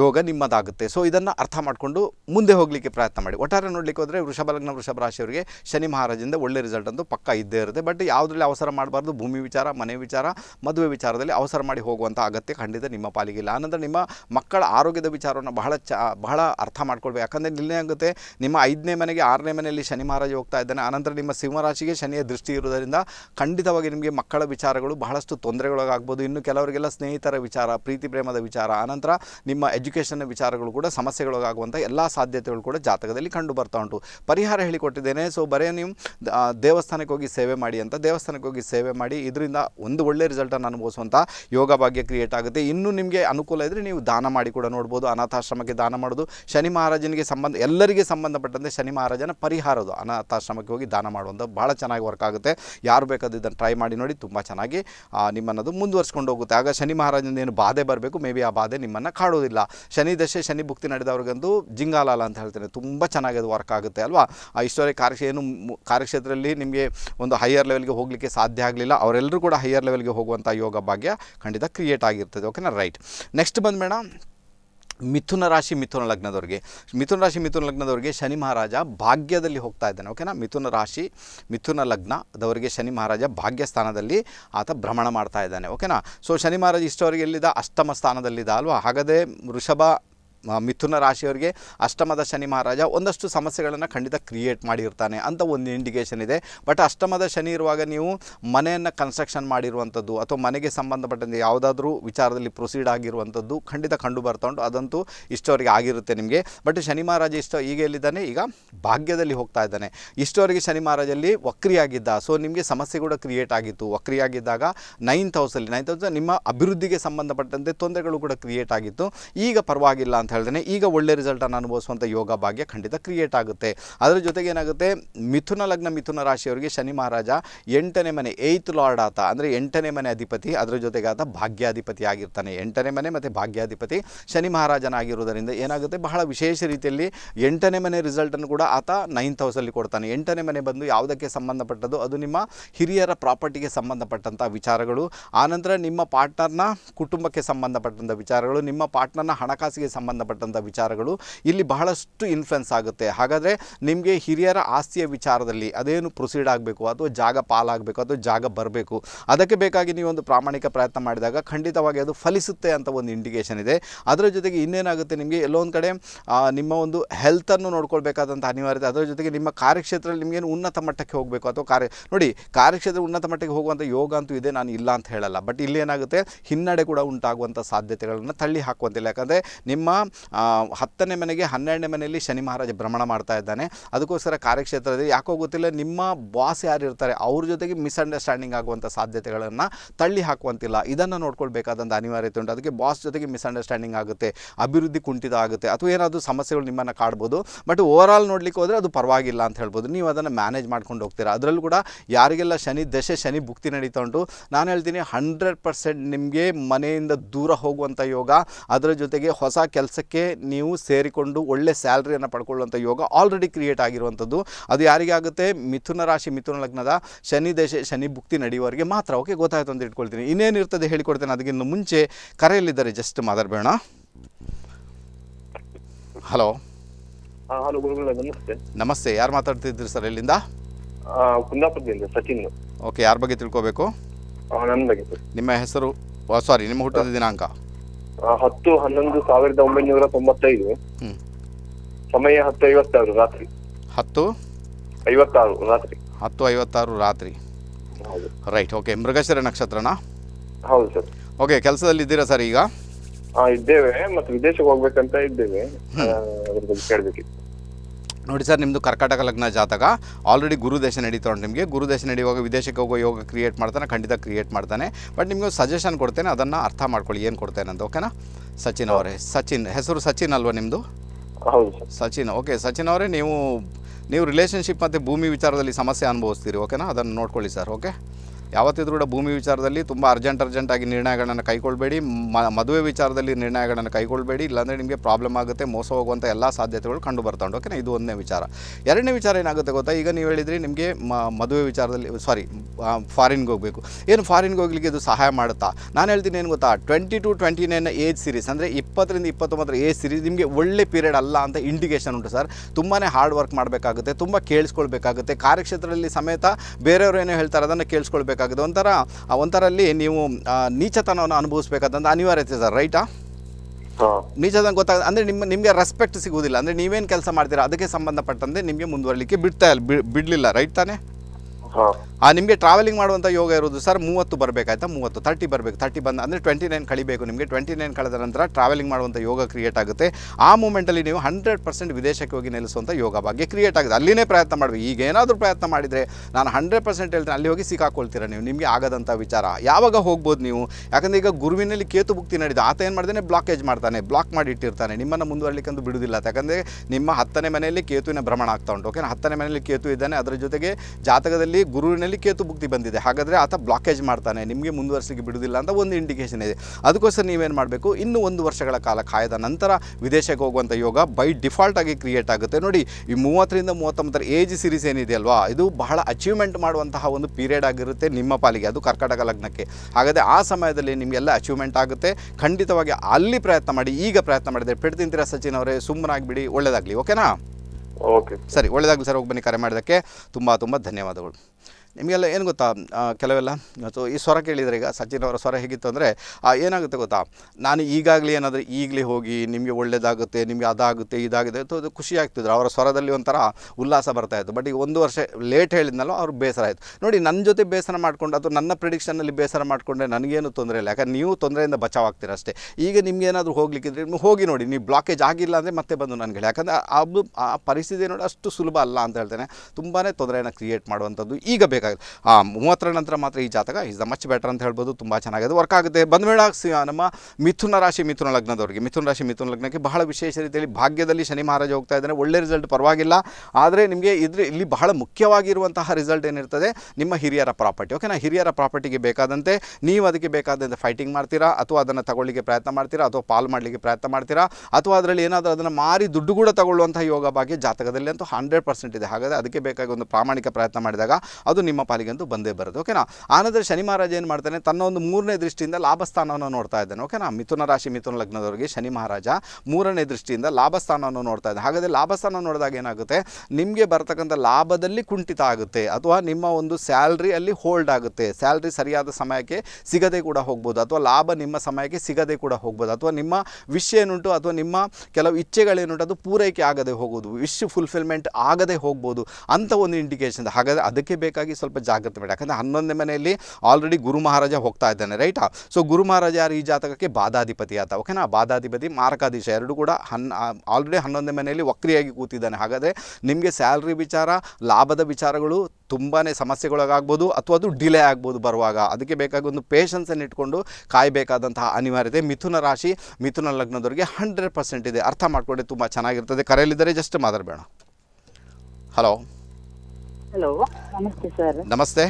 ಯೋಗ ನಿಮ್ಮದಾಗುತ್ತೆ ಸೊ ಇದನ್ನು ಅರ್ಥ ಮಾಡಿಕೊಂಡು ಮುಂದೆ ಹೋಗಲಿಕ್ಕೆ ಪ್ರಯತ್ನ ಮಾಡಿ ಒಟ್ಟಾರೆ ನೋಡಲಿಕ್ಕೆ ಹೋದರೆ ವೃಷಭಲಗ್ನ ವೃಷಭ ರಾಶಿಯವರಿಗೆ ಶನಿ ಮಹಾರಾಜಿಂದ ಒಳ್ಳೆ ರಿಸಲ್ಟ್ ಅಂತೂ ಪಕ್ಕ ಇದ್ದೇ ಇರುತ್ತೆ ಬಟ್ ಯಾವುದರಲ್ಲಿ ಅವಸರ ಮಾಡಬಾರ್ದು ಭೂಮಿ ವಿಚಾರ ಮನೆ ವಿಚಾರ ಮದುವೆ ವಿಚಾರದಲ್ಲಿ ಅವಸರ ಮಾಡಿ ಹೋಗುವಂಥ ಅಗತ್ಯ ಖಂಡಿತ ನಿಮ್ಮ ಪಾಲಿಗಿಲ್ಲ ಆನಂತರ ನಿಮ್ಮ ಮಕ್ಕಳ ಆರೋಗ್ಯದ ವಿಚಾರವನ್ನು ಬಹಳ ಚ ಬಹಳ ಅರ್ಥ ಮಾಡ್ಕೊಳ್ಬೇಕು ಯಾಕಂದರೆ ನಿನ್ನೆ ಆಗುತ್ತೆ ನಿಮ್ಮ ಐದನೇ ಮನೆಗೆ ಆರನೇ ಮನೆಯಲ್ಲಿ ಶನಿ ಮಹಾರಾಜ ಹೋಗ್ತಾ ಇದ್ದಾನೆ ಆನಂತರ ನಿಮ್ಮ ಸಿಂಹರಾಶಿಗೆ ಶನಿಯ ದೃಷ್ಟಿ ಇರುವುದರಿಂದ ಖಂಡಿತವಾಗಿ ನಿಮಗೆ ಮಕ್ಕಳ ವಿಚಾರಗಳು ಬಹಳಷ್ಟು ತೊಂದರೆಗಳಾಗ್ಬೋದು ಇನ್ನು ಕೆಲವರಿಗೆಲ್ಲ ಸ್ನೇಹಿತರ ವಿಚಾರ ಪ್ರೀತಿ ಪ್ರೇಮದ ವಿಚಾರ ಆನಂತರ ನಿಮ್ಮ ಎಜುಕೇಷನ್ ವಿಚಾರಗಳು ಕೂಡ ಸಮಸ್ಯೆಗಳೊಳಗಾಗುವಂಥ ಎಲ್ಲ ಸಾಧ್ಯತೆಗಳು ಕೂಡ ಜಾತಕದಲ್ಲಿ ಕಂಡು ಬರ್ತಾ ಉಂಟು ಪರಿಹಾರ ಹೇಳಿಕೊಟ್ಟಿದ್ದೇನೆ ಸೊ ಬರೀ ನೀವು ದೇವಸ್ಥಾನಕ್ಕೆ ಹೋಗಿ ಸೇವೆ ಮಾಡಿ ಅಂತ ದೇವಸ್ಥಾನಕ್ಕೆ ಹೋಗಿ ಸೇವೆ ಮಾಡಿ ಇದರಿಂದ ಒಂದು ಒಳ್ಳೆಯ ರಿಸಲ್ಟನ್ನು ಅನುಭವಿಸುವಂಥ ಯೋಗ ಭಾಗ್ಯ ಕ್ರಿಯೇಟ್ ಆಗುತ್ತೆ ಇನ್ನೂ ನಿಮಗೆ ಅನುಕೂಲ ಇದ್ದರೆ ನೀವು ದಾನ ಮಾಡಿ ಕೂಡ ನೋಡ್ಬೋದು ಅನಾಥಾಶ್ರಮಕ್ಕೆ ದಾನ ಮಾಡೋದು ಶನಿ ಮಹಾರಾಜನಿಗೆ ಸಂಬಂಧ ಎಲ್ಲರಿಗೆ ಸಂಬಂಧಪಟ್ಟಂತೆ ಶನಿ ಮಹಾರಾಜನ ಪರಿಹಾರದು ಅನಾಥಾಶ್ರಮಕ್ಕೆ ಹೋಗಿ ದಾನ ಮಾಡುವಂಥ ಭಾಳ ಚೆನ್ನಾಗಿ ವರ್ಕ್ ಆಗುತ್ತೆ ಯಾರು ಬೇಕಾದ ಇದನ್ನು ಟ್ರೈ ಮಾಡಿ ನೋಡಿ ತುಂಬ ಚೆನ್ನಾಗಿ ನಿಮ್ಮನ್ನದು ಮುಂದುವರ್ಸ್ಕೊಂಡು ಹೋಗುತ್ತೆ ಆಗ ಶನಿ ಮಹಾರಾಜನ ಏನು ಬಾಧೆ ಬರಬೇಕು ಮೇ ಬಿ ಆ ಬಾಧೆ ನಿಮ್ಮನ್ನು ಕಾಡೋದಿಲ್ಲ ಶನಿ ದಶೆ ಶನಿ ಭುಕ್ತಿ ನಡೆದವ್ರಿಗಂದು ಜಿಂಗಾಲಾಲ ಅಂತ ಹೇಳ್ತಾರೆ ತುಂಬ ಚೆನ್ನಾಗಿ ಅದು ವರ್ಕ್ ಆಗುತ್ತೆ ಅಲ್ವಾ ಆ ಇಷ್ಟವರೆ ಕಾರ್ಯ ಏನು ಕಾರ್ಯಕ್ಷೇತ್ರದಲ್ಲಿ ನಿಮಗೆ ಒಂದು ಹೈಯರ್ ಲೆವೆಲ್ಗೆ ಹೋಗಲಿಕ್ಕೆ ಸಾಧ್ಯ ಆಗಲಿಲ್ಲ ಅವರೆಲ್ಲರೂ ಕೂಡ ಹೈಯರ್ ಲೆವೆಲ್ಗೆ ಹೋಗುವಂಥ ಯೋಗ ಭಾಗ್ಯ ಖಂಡಿತ ಕ್ರಿಯೇಟ್ ಆಗಿರ್ತದೆ ಓಕೆನಾ ರೈಟ್ ನೆಕ್ಸ್ಟ್ ಬಂದ ಮೇಡಮ್ ಮಿಥುನ ರಾಶಿ ಮಿಥುನ ಲಗ್ನದವರಿಗೆ ಮಿಥುನ ರಾಶಿ ಮಿಥುನ ಲಗ್ನದವರಿಗೆ ಶನಿ ಮಹಾರಾಜ ಭಾಗ್ಯದಲ್ಲಿ ಹೋಗ್ತಾ ಇದ್ದಾನೆ ಓಕೆನಾ ಮಿಥುನ ರಾಶಿ ಮಿಥುನ ಲಗ್ನದವರಿಗೆ ಶನಿ ಮಹಾರಾಜ ಭಾಗ್ಯ ಸ್ಥಾನದಲ್ಲಿ ಆತ ಭ್ರಮಣ ಮಾಡ್ತಾ ಇದ್ದಾನೆ ಓಕೆನಾ ಸೊ ಶನಿ ಮಹಾರಾಜ ಇಷ್ಟವರೆಗೆ ಎಲ್ಲಿದ್ದ ಅಷ್ಟಮ ಸ್ಥಾನದಲ್ಲಿದ್ದ ಅಲ್ವಾ ಹಾಗಾದರೆ ವೃಷಭ ಮಿಥುನ ರಾಶಿಯವರಿಗೆ ಅಷ್ಟಮದ ಶನಿ ಮಹಾರಾಜ ಒಂದಷ್ಟು ಸಮಸ್ಯೆಗಳನ್ನು ಖಂಡಿತ ಕ್ರಿಯೇಟ್ ಮಾಡಿರ್ತಾನೆ ಅಂತ ಒಂದು ಇಂಡಿಕೇಷನ್ ಇದೆ ಬಟ್ ಅಷ್ಟಮದ ಶನಿ ಇರುವಾಗ ನೀವು ಮನೆಯನ್ನು ಕನ್ಸ್ಟ್ರಕ್ಷನ್ ಮಾಡಿರುವಂಥದ್ದು ಅಥವಾ ಮನೆಗೆ ಸಂಬಂಧಪಟ್ಟಂತೆ ಯಾವುದಾದ್ರೂ ವಿಚಾರದಲ್ಲಿ ಪ್ರೊಸೀಡ್ ಆಗಿರುವಂಥದ್ದು ಖಂಡಿತ ಕಂಡು ಬರ್ತಾ ಉಂಟು ಅದಂತೂ ಇಷ್ಟವರಿಗೆ ಆಗಿರುತ್ತೆ ನಿಮಗೆ ಬಟ್ ಶನಿ ಮಹಾರಾಜ ಇಷ್ಟ ಈಗ ಎಲ್ಲಿದ್ದಾನೆ ಈಗ ಭಾಗ್ಯದಲ್ಲಿ ಹೋಗ್ತಾ ಇದ್ದಾನೆ ಇಷ್ಟವರಿಗೆ ಶನಿ ಮಹಾರಾಜಲ್ಲಿ ವಕ್ರಿಯಾಗಿದ್ದ ಸೊ ನಿಮಗೆ ಸಮಸ್ಯೆ ಕೂಡ ಕ್ರಿಯೇಟ್ ಆಗಿತ್ತು ವಕ್ರಿಯಾಗಿದ್ದಾಗ ನೈನ್ತ್ ಹೌಸಲ್ಲಿ ನೈನ್ತ್ ಹೌಸ್ ನಿಮ್ಮ ಅಭಿವೃದ್ಧಿಗೆ ಸಂಬಂಧಪಟ್ಟಂತೆ ತೊಂದರೆಗಳು ಕೂಡ ಕ್ರಿಯೇಟ್ ಆಗಿತ್ತು ಈಗ ಪರವಾಗಿಲ್ಲ ಅಂತ ಹೇಳ್ತೇನೆ ಈಗ ಒಳ್ಳೆ ರಿಸಲ್ಟನ್ನು ಅನುಭವಿಸುವಂಥ ಯೋಗ ಭಾಗ್ಯ ಖಂಡಿತ ಕ್ರಿಯೇಟ್ ಆಗುತ್ತೆ ಅದರ ಜೊತೆಗೆ ಏನಾಗುತ್ತೆ ಮಿಥುನ ಲಗ್ನ ಮಿಥುನ ರಾಶಿಯವರಿಗೆ ಶನಿ ಮಹಾರಾಜ ಎಂಟನೇ ಮನೆ ಏಯ್ತ್ ಲಾರ್ಡ್ ಆತ ಅಂದರೆ ಎಂಟನೇ ಮನೆ ಅಧಿಪತಿ ಅದರ ಜೊತೆಗೆ ಆತ ಭಾಗ್ಯಾಧಿಪತಿ ಆಗಿರ್ತಾನೆ ಎಂಟನೇ ಮನೆ ಮತ್ತು ಭಾಗ್ಯಾಧಿಪತಿ ಶನಿ ಮಹಾರಾಜನಾಗಿರುವುದರಿಂದ ಏನಾಗುತ್ತೆ ಬಹಳ ವಿಶೇಷ ರೀತಿಯಲ್ಲಿ ಎಂಟನೇ ಮನೆ ರಿಸಲ್ಟನ್ನು ಕೂಡ ಆತ ನೈನ್ತ್ ಹೌಸಲ್ಲಿ ಕೊಡ್ತಾನೆ ಎಂಟನೇ ಮನೆ ಬಂದು ಯಾವುದಕ್ಕೆ ಸಂಬಂಧಪಟ್ಟದ್ದು ಅದು ನಿಮ್ಮ ಹಿರಿಯರ ಪ್ರಾಪರ್ಟಿಗೆ ಸಂಬಂಧಪಟ್ಟಂಥ ವಿಚಾರಗಳು ಆನಂತರ ನಿಮ್ಮ ಪಾರ್ಟ್ನರ್ನ ಕುಟುಂಬಕ್ಕೆ ಸಂಬಂಧಪಟ್ಟಂಥ ವಿಚಾರಗಳು ನಿಮ್ಮ ಪಾರ್ಟ್ನರ್ನ ಹಣಕಾಸಿಗೆ ಸಂಬಂಧ ಸಂಬಂಧಪಟ್ಟಂಥ ವಿಚಾರಗಳು ಇಲ್ಲಿ ಬಹಳಷ್ಟು ಇನ್ಫ್ಲುಯೆನ್ಸ್ ಆಗುತ್ತೆ ಹಾಗಾದರೆ ನಿಮಗೆ ಹಿರಿಯರ ಆಸ್ತಿಯ ವಿಚಾರದಲ್ಲಿ ಅದೇನು ಪ್ರೊಸೀಡ್ ಆಗಬೇಕು ಅಥವಾ ಜಾಗ ಪಾಲಾಗಬೇಕು ಅಥವಾ ಜಾಗ ಬರಬೇಕು ಅದಕ್ಕೆ ಬೇಕಾಗಿ ನೀವು ಒಂದು ಪ್ರಾಮಾಣಿಕ ಪ್ರಯತ್ನ ಮಾಡಿದಾಗ ಖಂಡಿತವಾಗಿ ಅದು ಫಲಿಸುತ್ತೆ ಅಂತ ಒಂದು ಇಂಡಿಕೇಷನ್ ಇದೆ ಅದರ ಜೊತೆಗೆ ಇನ್ನೇನಾಗುತ್ತೆ ನಿಮಗೆ ಎಲ್ಲೋ ಒಂದು ಕಡೆ ನಿಮ್ಮ ಒಂದು ಹೆಲ್ತನ್ನು ನೋಡ್ಕೊಳ್ಬೇಕಾದಂಥ ಅನಿವಾರ್ಯತೆ ಅದರ ಜೊತೆಗೆ ನಿಮ್ಮ ಕಾರ್ಯಕ್ಷೇತ್ರದಲ್ಲಿ ನಿಮಗೇನು ಉನ್ನತ ಮಟ್ಟಕ್ಕೆ ಹೋಗಬೇಕು ಅಥವಾ ಕಾರ್ಯ ನೋಡಿ ಕಾರ್ಯಕ್ಷೇತ್ರ ಉನ್ನತ ಮಟ್ಟಕ್ಕೆ ಹೋಗುವಂಥ ಯೋಗ ಅಂತೂ ಇದೆ ನಾನು ಇಲ್ಲ ಅಂತ ಹೇಳಲ್ಲ ಬಟ್ ಇಲ್ಲಿ ಏನಾಗುತ್ತೆ ಹಿನ್ನಡೆ ಕೂಡ ಉಂಟಾಗುವಂಥ ಸಾಧ್ಯತೆಗಳನ್ನು ತಳ್ಳಿ ಹಾಕುವಂತಿಲ್ಲ ಯಾಕಂದರೆ ನಿಮ್ಮ ಹತ್ತನೇ ಮನೆಗೆ ಹನ್ನೆರಡನೇ ಮನೆಯಲ್ಲಿ ಶನಿ ಮಹಾರಾಜ ಭ್ರಮಣ ಮಾಡ್ತಾ ಇದ್ದಾನೆ ಅದಕ್ಕೋಸ್ಕರ ಕಾರ್ಯಕ್ಷೇತ್ರದಲ್ಲಿ ಯಾಕೋ ಗೊತ್ತಿಲ್ಲ ನಿಮ್ಮ ಬಾಸ್ ಯಾರು ಇರ್ತಾರೆ ಅವ್ರ ಜೊತೆಗೆ ಮಿಸ್ಅಂಡರ್ಸ್ಟ್ಯಾಂಡಿಂಗ್ ಆಗುವಂಥ ಸಾಧ್ಯತೆಗಳನ್ನು ತಳ್ಳಿ ಹಾಕುವಂತಿಲ್ಲ ಇದನ್ನು ನೋಡ್ಕೊಳ್ಬೇಕಾದಂಥ ಅನಿವಾರ್ಯತೆ ಉಂಟು ಅದಕ್ಕೆ ಬಾಸ್ ಜೊತೆಗೆ ಮಿಸ್ಅಂಡರ್ಸ್ಟ್ಯಾಂಡಿಂಗ್ ಆಗುತ್ತೆ ಅಭಿವೃದ್ಧಿ ಕುಂಠಿತ ಆಗುತ್ತೆ ಅಥವಾ ಏನಾದರೂ ಸಮಸ್ಯೆಗಳು ನಿಮ್ಮನ್ನು ಕಾಡ್ಬೋದು ಬಟ್ ಓವರ್ ಆಲ್ ನೋಡ್ಲಿಕ್ಕೆ ಹೋದರೆ ಅದು ಪರವಾಗಿಲ್ಲ ಅಂತ ಹೇಳ್ಬೋದು ನೀವು ಅದನ್ನು ಮ್ಯಾನೇಜ್ ಮಾಡ್ಕೊಂಡು ಹೋಗ್ತೀರಾ ಅದರಲ್ಲೂ ಕೂಡ ಯಾರಿಗೆಲ್ಲ ಶನಿ ದಶೆ ಶನಿ ಭುಕ್ತಿ ನಡೀತಾ ಉಂಟು ನಾನು ಹೇಳ್ತೀನಿ ಹಂಡ್ರೆಡ್ ಪರ್ಸೆಂಟ್ ನಿಮಗೆ ಮನೆಯಿಂದ ದೂರ ಹೋಗುವಂಥ ಯೋಗ ಅದರ ಜೊತೆಗೆ ಹೊಸ ಕೆಲಸ ಕೆಲಸಕ್ಕೆ ನೀವು ಸೇರಿಕೊಂಡು ಒಳ್ಳೆ ಸ್ಯಾಲ್ರಿಯನ್ನು ಪಡ್ಕೊಳ್ಳುವಂಥ ಯೋಗ ಆಲ್ರೆಡಿ ಕ್ರಿಯೇಟ್ ಆಗಿರುವಂಥದ್ದು ಅದು ಯಾರಿಗೆ ಆಗುತ್ತೆ ಮಿಥುನ ರಾಶಿ ಮಿಥುನ ಲಗ್ನದ ಶನಿ ದೇಶ ಶನಿ ಭುಕ್ತಿ ನಡೆಯುವವರಿಗೆ ಮಾತ್ರ ಓಕೆ ಗೊತ್ತಾಯಿತು ಅಂತ ಇಟ್ಕೊಳ್ತೀನಿ ಇನ್ನೇನಿರ್ತದೆ ಹೇಳಿಕೊಡ್ತೇನೆ ಅದಕ್ಕಿಂತ ಮುಂಚೆ ಕರೆಯಲ್ಲಿದ್ದಾರೆ ಜಸ್ಟ್ ಮಾತಾಡಬೇಡ ಹಲೋ ನಮಸ್ತೆ ನಮಸ್ತೆ ಯಾರು ಮಾತಾಡ್ತಿದ್ರಿ ಸರ್ ಎಲ್ಲಿಂದ ಕುಂದಾಪುರದಿಂದ ಸಚಿನ್ ಓಕೆ ಯಾರ ಬಗ್ಗೆ ತಿಳ್ಕೋಬೇಕು ನಿಮ್ಮ ಹೆಸರು ಸಾರಿ ನಿಮ್ಮ ಹುಟ್ಟದ ದಿನಾಂಕ ಹತ್ತು ಹನ್ನೊಂದು ಸಾವಿರದ ಒಂಬೈನೂರ ತೊಂಬತ್ತೈದು ಸಮಯ ಹತ್ತು ಐವತ್ತಾರು ರಾತ್ರಿ ಹತ್ತು ಐವತ್ತಾರು ರಾತ್ರಿ ಹತ್ತು ಐವತ್ತಾರು ರಾತ್ರಿ ರೈಟ್ ಓಕೆ ಮೃಗಶಿರ ನಕ್ಷತ್ರನಾ ಹೌದು ಸರ್ ಓಕೆ ಕೆಲಸದಲ್ಲಿ ಇದ್ದೀರಾ ಸರ್ ಈಗ ಇದ್ದೇವೆ ಮತ್ತೆ ವಿದೇಶಕ್ಕೆ ಹೋಗ್ಬೇಕಂತ ಇದ್ದೇವೆ ಅದ್ರ ಬಗ್ಗೆ ಕೇಳಬೇಕಿತ್ತು ನೋಡಿ ಸರ್ ನಿಮ್ಮದು ಕರ್ಕಾಟಕ ಲಗ್ನ ಜಾತಕ ಆಲ್ರೆಡಿ ಗುರುದೇಶ ನಡೀತಾ ಉಂಟು ನಿಮಗೆ ಗುರುದೇಶ ನಡೆಯುವಾಗ ವಿದೇಶಕ್ಕೆ ಹೋಗೋ ಯೋಗ ಕ್ರಿಯೇಟ್ ಮಾಡ್ತಾನೆ ಖಂಡಿತ ಕ್ರಿಯೇಟ್ ಮಾಡ್ತಾನೆ ಬಟ್ ನಿಮಗೆ ಸಜೆಷನ್ ಕೊಡ್ತೇನೆ ಅದನ್ನು ಅರ್ಥ ಮಾಡ್ಕೊಳ್ಳಿ ಏನು ಕೊಡ್ತೇನೆ ಅಂತ ಓಕೆನಾ ಸಚಿನ್ ಅವರೇ ಸಚಿನ್ ಹೆಸರು ಸಚಿನ್ ಅಲ್ವಾ ನಿಮ್ಮದು ಸಚಿನ್ ಓಕೆ ಸಚಿನ್ ಅವರೇ ನೀವು ನೀವು ರಿಲೇಷನ್ಶಿಪ್ ಮತ್ತು ಭೂಮಿ ವಿಚಾರದಲ್ಲಿ ಸಮಸ್ಯೆ ಅನುಭವಿಸ್ತೀರಿ ಓಕೆನಾ ಅದನ್ನು ನೋಡ್ಕೊಳ್ಳಿ ಸರ್ ಓಕೆ ಯಾವತ್ತಿದ್ರೂ ಕೂಡ ಭೂಮಿ ವಿಚಾರದಲ್ಲಿ ತುಂಬ ಅರ್ಜೆಂಟ್ ಅರ್ಜೆಂಟಾಗಿ ನಿರ್ಣಯಗಳನ್ನು ಕೈಗೊಳ್ಳಬೇಡಿ ಮದುವೆ ವಿಚಾರದಲ್ಲಿ ನಿರ್ಣಯಗಳನ್ನು ಕೈಗೊಳ್ಳಬೇಡಿ ಇಲ್ಲಾಂದರೆ ನಿಮಗೆ ಪ್ರಾಬ್ಲಮ್ ಆಗುತ್ತೆ ಮೋಸ ಹೋಗುವಂಥ ಎಲ್ಲ ಸಾಧ್ಯತೆಗಳು ಕಂಡು ಬರ್ತಾ ಉಂಟು ಓಕೆನಾ ಇದು ಒಂದನೇ ವಿಚಾರ ಎರಡನೇ ವಿಚಾರ ಏನಾಗುತ್ತೆ ಗೊತ್ತಾ ಈಗ ನೀವು ಹೇಳಿದ್ರಿ ನಿಮಗೆ ಮದುವೆ ವಿಚಾರದಲ್ಲಿ ಸಾರಿ ಫಾರಿನ್ಗೆ ಹೋಗಬೇಕು ಏನು ಫಾರಿನ್ಗೆ ಹೋಗ್ಲಿಕ್ಕೆ ಇದು ಸಹಾಯ ಮಾಡುತ್ತಾ ನಾನು ಹೇಳ್ತೀನಿ ಏನು ಗೊತ್ತಾ twenty to twenty nine age series ಅಂದರೆ ಇಪ್ಪತ್ತರಿಂದ ಇಪ್ಪತ್ತೊಂಬತ್ತರ ಏಜ್ ಸೀರೀಸ್ ನಿಮಗೆ ಒಳ್ಳೆ ಪೀರಿಯಡ್ ಅಲ್ಲ ಅಂತ ಇಂಡಿಕೇಷನ್ ಉಂಟು ಸರ್ ತುಂಬಾ ಹಾರ್ಡ್ ವರ್ಕ್ ಮಾಡಬೇಕಾಗುತ್ತೆ ತುಂಬ ಕೇಳಿಸ್ಕೊಳ್ಬೇಕಾಗುತ್ತೆ ಕಾರ್ಯಕ್ಷೇತ್ರದಲ್ಲಿ ಸಮೇತ ಬೇರೆಯವರು ಏನೋ ಹೇಳ್ತಾರೆ ಅದನ್ನು ಕೇಳಿಸ್ಕೊಳ್ಬೇಕು ಮಾಡಬೇಕಾಗಿದೆ ಒಂಥರ ಒಂಥರಲ್ಲಿ ನೀವು ನೀಚತನವನ್ನು ಅನುಭವಿಸ್ಬೇಕಾದಂಥ ಅನಿವಾರ್ಯತೆ ಸರ್ ರೈಟಾ ನಿಜದ ಗೊತ್ತಾಗ ಅಂದರೆ ನಿಮ್ಮ ನಿಮಗೆ ರೆಸ್ಪೆಕ್ಟ್ ಸಿಗುವುದಿಲ್ಲ ಅಂದರೆ ನೀವೇನು ಕೆಲಸ ಮಾಡ್ತೀರಾ ಅದಕ್ಕೆ ಸಂಬಂಧಪಟ್ಟಂತೆ ನಿಮಗೆ ಮುಂದುವರಲಿಕ್ಕೆ ಬಿಡ್ತಾ ಇಲ್ಲ ಬಿಡಲಿಲ್ಲ ರೈಟ್ ತಾನೇ ಆ ನಿಮಗೆ ಟ್ರಾವೆಲಿಂಗ್ ಮಾಡುವಂಥ ಯೋಗ ಇರೋದು ಸರ್ ಮೂವತ್ತು ಬರಬೇಕಾಯ್ತಾ ಮೂವತ್ತು ತರ್ಟಿ ಬರಬೇಕು ತರ್ಟಿ ಬಂದ ಅಂದರೆ ಟ್ವೆಂಟಿ ನೈನ್ ಕಳಿಬೇಕು ನಿಮಗೆ ಟ್ವೆಂಟಿ ನೈನ್ ಕಳೆದ ನಂತರ ಟ್ರಾವೆಲಿಂಗ್ ಮಾಡುವಂಥ ಯೋಗ ಕ್ರಿಯೇಟ್ ಆಗುತ್ತೆ ಆ ಮೂಮೆಂಟಲ್ಲಿ ನೀವು ಹಂಡ್ರೆಡ್ ಪರ್ಸೆಂಟ್ ವಿದೇಶಕ್ಕೆ ಹೋಗಿ ನೆಲೆಸುವಂಥ ಯೋಗ ಭಾಗ್ಯ ಕ್ರಿಯೇಟ್ ಆಗುತ್ತೆ ಅಲ್ಲಿನೇ ಪ್ರಯತ್ನ ಮಾಡಬೇಕು ಈಗ ಏನಾದರೂ ಪ್ರಯತ್ನ ಮಾಡಿದರೆ ನಾನು ಹಂಡ್ರೆಡ್ ಪರ್ಸೆಂಟ್ ಹೇಳ್ತೀನಿ ಅಲ್ಲಿ ಹೋಗಿ ಸಿಕ್ಕಾಕೊಳ್ತೀರಾ ನೀವು ನಿಮಗೆ ಆಗದಂಥ ವಿಚಾರ ಯಾವಾಗ ಹೋಗ್ಬೋದು ನೀವು ಯಾಕಂದ್ರೆ ಈಗ ಗುರುವಿನಲ್ಲಿ ಕೇತು ಭುಕ್ತಿ ನಡೆದು ಆತ ಏನು ಮಾಡಿದಾನೆ ಬ್ಲಾಕೇಜ್ ಮಾಡ್ತಾನೆ ಬ್ಲಾಕ್ ಮಾಡಿ ಇಟ್ಟಿರ್ತಾನೆ ನಿಮ್ಮನ್ನು ಅಂತ ಬಿಡುವುದಿಲ್ಲ ಯಾಕಂದರೆ ನಿಮ್ಮ ಹತ್ತನೇ ಮನೆಯಲ್ಲಿ ಕೇತುವಿನ ಭ್ರಮಣ ಆಗ್ತಾ ಉಂಟು ಓಕೆನಾ ಹತ್ತನೇ ಮನೆಯಲ್ಲಿ ಕೇತು ಇದ್ದಾನೆ ಅದರ ಜೊತೆಗೆ ಜಾತಕದಲ್ಲಿ ಅಲ್ಲಿ ಗುರುವಿನಲ್ಲಿ ಕೇತು ಬುಕ್ತಿ ಬಂದಿದೆ ಹಾಗಾದರೆ ಆತ ಬ್ಲಾಕೇಜ್ ಮಾಡ್ತಾನೆ ನಿಮಗೆ ಮುಂದುವರಿಸಲಿಕ್ಕೆ ಬಿಡುವುದಿಲ್ಲ ಅಂತ ಒಂದು ಇಂಡಿಕೇಷನ್ ಇದೆ ಅದಕ್ಕೋಸ್ಕರ ನೀವೇನು ಮಾಡಬೇಕು ಇನ್ನೂ ಒಂದು ವರ್ಷಗಳ ಕಾಲ ಕಾಯ್ದ ನಂತರ ವಿದೇಶಕ್ಕೆ ಹೋಗುವಂಥ ಯೋಗ ಬೈ ಡಿಫಾಲ್ಟ್ ಆಗಿ ಕ್ರಿಯೇಟ್ ಆಗುತ್ತೆ ನೋಡಿ ಈ ಮೂವತ್ತರಿಂದ ಮೂವತ್ತೊಂಬತ್ತರ ಏಜ್ ಸಿರೀಸ್ ಅಲ್ವಾ ಇದು ಬಹಳ ಅಚೀವ್ಮೆಂಟ್ ಮಾಡುವಂತಹ ಒಂದು ಪೀರಿಯಡ್ ಆಗಿರುತ್ತೆ ನಿಮ್ಮ ಪಾಲಿಗೆ ಅದು ಕರ್ಕಾಟಕ ಲಗ್ನಕ್ಕೆ ಹಾಗಾದರೆ ಆ ಸಮಯದಲ್ಲಿ ನಿಮಗೆಲ್ಲ ಅಚೀವ್ಮೆಂಟ್ ಆಗುತ್ತೆ ಖಂಡಿತವಾಗಿ ಅಲ್ಲಿ ಪ್ರಯತ್ನ ಮಾಡಿ ಈಗ ಪ್ರಯತ್ನ ಮಾಡಿದರೆ ಪೆಡ್ತಿಂತೀರ ಸಚಿನ್ ಅವರೇ ಸುಮ್ಮನಾಗಿಬಿಡಿ ಒಳ್ಳೆಯದಾಗಲಿ ಓಕೆನಾ ಓಕೆ ಸರಿ ಒಳ್ಳೇದಾಗ್ಲಿ ಸರ್ ಹೋಗಿ ಬನ್ನಿ ಕರೆ ಮಾಡೋದಕ್ಕೆ ತುಂಬ ತುಂಬ ಧನ್ಯವಾದಗಳು ನಿಮಗೆಲ್ಲ ಏನು ಗೊತ್ತಾ ಕೆಲವೆಲ್ಲ ಸೊ ಈ ಸ್ವರ ಕೇಳಿದರೆ ಈಗ ಸಚಿನ್ ಅವರ ಸ್ವರ ಹೇಗಿತ್ತು ಅಂದರೆ ಏನಾಗುತ್ತೆ ಗೊತ್ತಾ ನಾನು ಈಗಾಗಲೇ ಏನಾದರೂ ಈಗಲೇ ಹೋಗಿ ನಿಮಗೆ ಒಳ್ಳೆಯದಾಗುತ್ತೆ ನಿಮಗೆ ಅದಾಗುತ್ತೆ ಇದಾಗಿದೆ ಅದು ಖುಷಿ ಆಗ್ತಿದ್ರು ಅವರ ಸ್ವರದಲ್ಲಿ ಒಂಥರ ಉಲ್ಲಾಸ ಬರ್ತಾಯಿತ್ತು ಬಟ್ ಈಗ ಒಂದು ವರ್ಷ ಲೇಟ್ ಹೇಳಿದ್ನಲ್ಲ ಅವ್ರು ಬೇಸರ ಆಯಿತು ನೋಡಿ ನನ್ನ ಜೊತೆ ಬೇಸರ ಮಾಡಿಕೊಂಡು ಅಥವಾ ನನ್ನ ಪ್ರಿಡಿಕ್ಷನಲ್ಲಿ ಬೇಸರ ಮಾಡಿಕೊಂಡ್ರೆ ನನಗೇನು ತೊಂದರೆ ಇಲ್ಲ ಯಾಕಂದ್ರೆ ನೀವು ತೊಂದರೆಯಿಂದ ಬಚಾವಾಗ್ತೀರ ಅಷ್ಟೇ ಈಗ ನಿಮಗೇನಾದರೂ ಹೋಗ್ಲಿಕ್ಕಿದ್ರೆ ನೀವು ಹೋಗಿ ನೋಡಿ ನೀವು ಬ್ಲಾಕೇಜ್ ಆಗಿಲ್ಲ ಅಂದರೆ ಮತ್ತೆ ಬಂದು ನನಗೆ ಹೇಳಿ ಯಾಕಂದರೆ ಅದು ಆ ಪರಿಸ್ಥಿತಿ ನೋಡಿ ಅಷ್ಟು ಸುಲಭ ಅಲ್ಲ ಅಂತ ಹೇಳ್ತೇನೆ ತುಂಬಾ ತೊಂದರೆಯನ್ನು ಕ್ರಿಯೇಟ್ ಮಾಡುವಂಥದ್ದು ಈಗ ಬೇಕು ಆ ಮೂವತ್ತರ ನಂತರ ಮಾತ್ರ ಈ ಜಾತಕ ಇಸ್ ದ ಮಚ್ ಬೆಟರ್ ಅಂತ ಹೇಳ್ಬೋದು ತುಂಬ ಚೆನ್ನಾಗಿದೆ ವರ್ಕ್ ಆಗುತ್ತೆ ಬಂದಮೇಳಾಗಿ ನಮ್ಮ ಮಿಥುನ ರಾಶಿ ಮಿಥುನ ಲಗ್ನದವರಿಗೆ ಮಿಥುನ ರಾಶಿ ಮಿಥುನ ಲಗ್ನಕ್ಕೆ ಬಹಳ ವಿಶೇಷ ರೀತಿಯಲ್ಲಿ ಭಾಗ್ಯದಲ್ಲಿ ಶನಿ ಮಹಾರಾಜ ಹೋಗ್ತಾ ಇದ್ದಾರೆ ಒಳ್ಳೆ ರಿಸಲ್ಟ್ ಪರವಾಗಿಲ್ಲ ಆದರೆ ನಿಮಗೆ ಇದ್ರ ಇಲ್ಲಿ ಬಹಳ ಮುಖ್ಯವಾಗಿರುವಂತಹ ರಿಸಲ್ಟ್ ಏನಿರ್ತದೆ ನಿಮ್ಮ ಹಿರಿಯರ ಪ್ರಾಪರ್ಟಿ ಓಕೆನಾ ಹಿರಿಯರ ಪ್ರಾಪರ್ಟಿಗೆ ಬೇಕಾದಂತೆ ನೀವು ಅದಕ್ಕೆ ಬೇಕಾದಂತೆ ಫೈಟಿಂಗ್ ಮಾಡ್ತೀರಾ ಅಥವಾ ಅದನ್ನು ತಗೊಳ್ಳಿಕ್ಕೆ ಪ್ರಯತ್ನ ಮಾಡ್ತೀರಾ ಅಥವಾ ಪಾಲ್ ಮಾಡಲಿಕ್ಕೆ ಪ್ರಯತ್ನ ಮಾಡ್ತೀರಾ ಅಥವಾ ಅದರಲ್ಲಿ ಏನಾದರೂ ಅದನ್ನು ಮಾರಿ ದುಡ್ಡು ಕೂಡ ತಗೊಳ್ಳುವಂತಹ ಯೋಗ ಭಾಗ್ಯ ಜಾತಕದಲ್ಲಿ ಅಂತೂ ಹಂಡ್ರೆಡ್ ಪರ್ಸೆಂಟ್ ಇದೆ ಹಾಗಾದರೆ ಅದಕ್ಕೆ ಬೇಕಾಗಿ ಒಂದು ಪ್ರಾಮಾಣಿಕ ಪ್ರಯತ್ನ ಮಾಡಿದಾಗ ಅದು ನಿಮ್ಮ ನಿಮ್ಮ ಪಾಲಿಗಂತೂ ಬಂದೇ ಬರುತ್ತೆ ಓಕೆನಾ ಆನಂತರ ಶನಿ ಮಹಾರಾಜ ಏನು ಮಾಡ್ತಾನೆ ತನ್ನ ಒಂದು ಮೂರನೇ ದೃಷ್ಟಿಯಿಂದ ಲಾಭಸ್ಥಾನವನ್ನು ನೋಡ್ತಾ ಇದ್ದಾನೆ ಓಕೆನಾ ಮಿಥುನ ರಾಶಿ ಮಿಥುನ ಲಗ್ನದವರಿಗೆ ಶನಿ ಮಹಾರಾಜ ಮೂರನೇ ದೃಷ್ಟಿಯಿಂದ ಲಾಭಸ್ಥಾನವನ್ನು ನೋಡ್ತಾ ಇದ್ದಾನೆ ಹಾಗಾದರೆ ಲಾಭಸ್ಥಾನ ನೋಡಿದಾಗ ಏನಾಗುತ್ತೆ ನಿಮಗೆ ಬರ್ತಕ್ಕಂಥ ಲಾಭದಲ್ಲಿ ಕುಂಠಿತ ಆಗುತ್ತೆ ಅಥವಾ ನಿಮ್ಮ ಒಂದು ಸ್ಯಾಲ್ರಿ ಅಲ್ಲಿ ಹೋಲ್ಡ್ ಆಗುತ್ತೆ ಸ್ಯಾಲ್ರಿ ಸರಿಯಾದ ಸಮಯಕ್ಕೆ ಸಿಗದೆ ಕೂಡ ಹೋಗ್ಬೋದು ಅಥವಾ ಲಾಭ ನಿಮ್ಮ ಸಮಯಕ್ಕೆ ಸಿಗದೆ ಕೂಡ ಹೋಗ್ಬೋದು ಅಥವಾ ನಿಮ್ಮ ವಿಷ್ ಏನುಂಟು ಅಥವಾ ನಿಮ್ಮ ಕೆಲವು ಇಚ್ಛೆಗಳೇನುಂಟು ಅದು ಪೂರೈಕೆ ಆಗದೆ ಹೋಗೋದು ವಿಶ್ ಫುಲ್ಫಿಲ್ಮೆಂಟ್ ಆಗದೆ ಹೋಗ್ಬೋದು ಅಂತ ಒಂದು ಇಂಡಿಕೇಶನ್ ಹಾಗಾದರೆ ಅದಕ್ಕೆ ಬೇಕಾಗಿ ಸ್ವಲ್ಪ ಜಾಗ್ರತೆ ಬೇಡ ಯಾಕಂದರೆ ಹನ್ನೊಂದನೇ ಮನೆಯಲ್ಲಿ ಆಲ್ರೆಡಿ ಗುರು ಮಹಾರಾಜ ಹೋಗ್ತಾ ಇದ್ದಾನೆ ರೈಟಾ ಸೊ ಗುರು ಮಹಾರಾಜ ಈ ಜಾತಕಕ್ಕೆ ಬಾದಾಧಿಪತಿ ಆತ ಓಕೆನಾ ಬಾದಾಧಿಪತಿ ಮಾರಕಾಧೀಶ ಎರಡು ಕೂಡ ಹನ್ ಆಲ್ರೆಡಿ ಹನ್ನೊಂದನೇ ಮನೆಯಲ್ಲಿ ವಕ್ರಿಯಾಗಿ ಕೂತಿದ್ದಾನೆ ಹಾಗಾದರೆ ನಿಮಗೆ ಸ್ಯಾಲ್ರಿ ವಿಚಾರ ಲಾಭದ ವಿಚಾರಗಳು ತುಂಬಾ ಸಮಸ್ಯೆಗಳಾಗ್ಬೋದು ಅಥವಾ ಅದು ಡಿಲೇ ಆಗ್ಬೋದು ಬರುವಾಗ ಅದಕ್ಕೆ ಬೇಕಾಗಿ ಒಂದು ಪೇಷನ್ಸನ್ನು ಇಟ್ಕೊಂಡು ಕಾಯಬೇಕಾದಂತಹ ಅನಿವಾರ್ಯತೆ ಮಿಥುನ ರಾಶಿ ಮಿಥುನ ಲಗ್ನದವರಿಗೆ ಹಂಡ್ರೆಡ್ ಪರ್ಸೆಂಟ್ ಇದೆ ಅರ್ಥ ಮಾಡಿಕೊಂಡೆ ತುಂಬ ಚೆನ್ನಾಗಿರ್ತದೆ ಕರೆಯಲ್ಲಿದ್ದರೆ ಜಸ್ಟ್ ಮಾತಾಡಬೇಡ ಹಲೋ ಹಲೋ ನಮಸ್ತೆ ಸರ್ ನಮಸ್ತೆ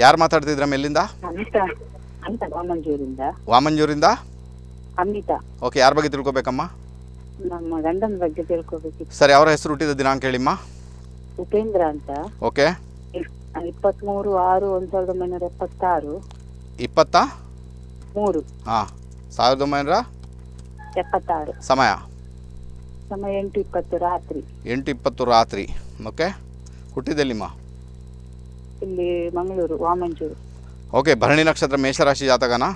ಯಾರು ಮಾತಾಡ್ತಿದ್ರ ಎಲ್ಲಿಂದ ಅನಿತಾ ಅಂತ ವಾಮಂಜೂರಿಂದ ವಾಮಂಜೂರಿಂದ ಅಮಿತಾ ಓಕೆ ಯಾರ ಬಗ್ಗೆ ತಿಳ್ಕೊಬೇಕಮ್ಮ ನಮ್ಮ ಗಂಡನ ಬಗ್ಗೆ ತಿಳ್ಕೊಬೇಕಿತ್ತು ಸರ್ ಅವರ ಹೆಸರು ಹುಟ್ಟಿದ ದಿನಾಂಕ ಹೇಳಿಮ್ಮ ಉಪೇಂದ್ರ ಅಂತ ಓಕೆ ಇಪ್ಪತ್ತ್ಮೂರು ಆರು ಒಂದು ಸಾವಿರದ ಒಂಬೈನೂರ ಎಪ್ಪತ್ತಾರು ಇಪ್ಪತ್ತ ಮೂರು ಹಾಂ ಸಾವಿರದ ಒಂಬೈನೂರ ಎಪ್ಪತ್ತಾರು ಸಮಯ ಸಮಯ ಎಂಟು ಇಪ್ಪತ್ತು ರಾತ್ರಿ ಎಂಟು ಇಪ್ಪತ್ತು ರಾತ್ರಿ ಓಕೆ ಹುಟ್ಟಿದಲ್ಲಿಮ್ಮ ಇಲ್ಲಿ ಮಂಗಳೂರು ವಾಮಂಜೂರು ಓಕೆ ಭರಣಿ ನಕ್ಷತ್ರ ಮೇಷರಾಶಿ ಜಾತಕನ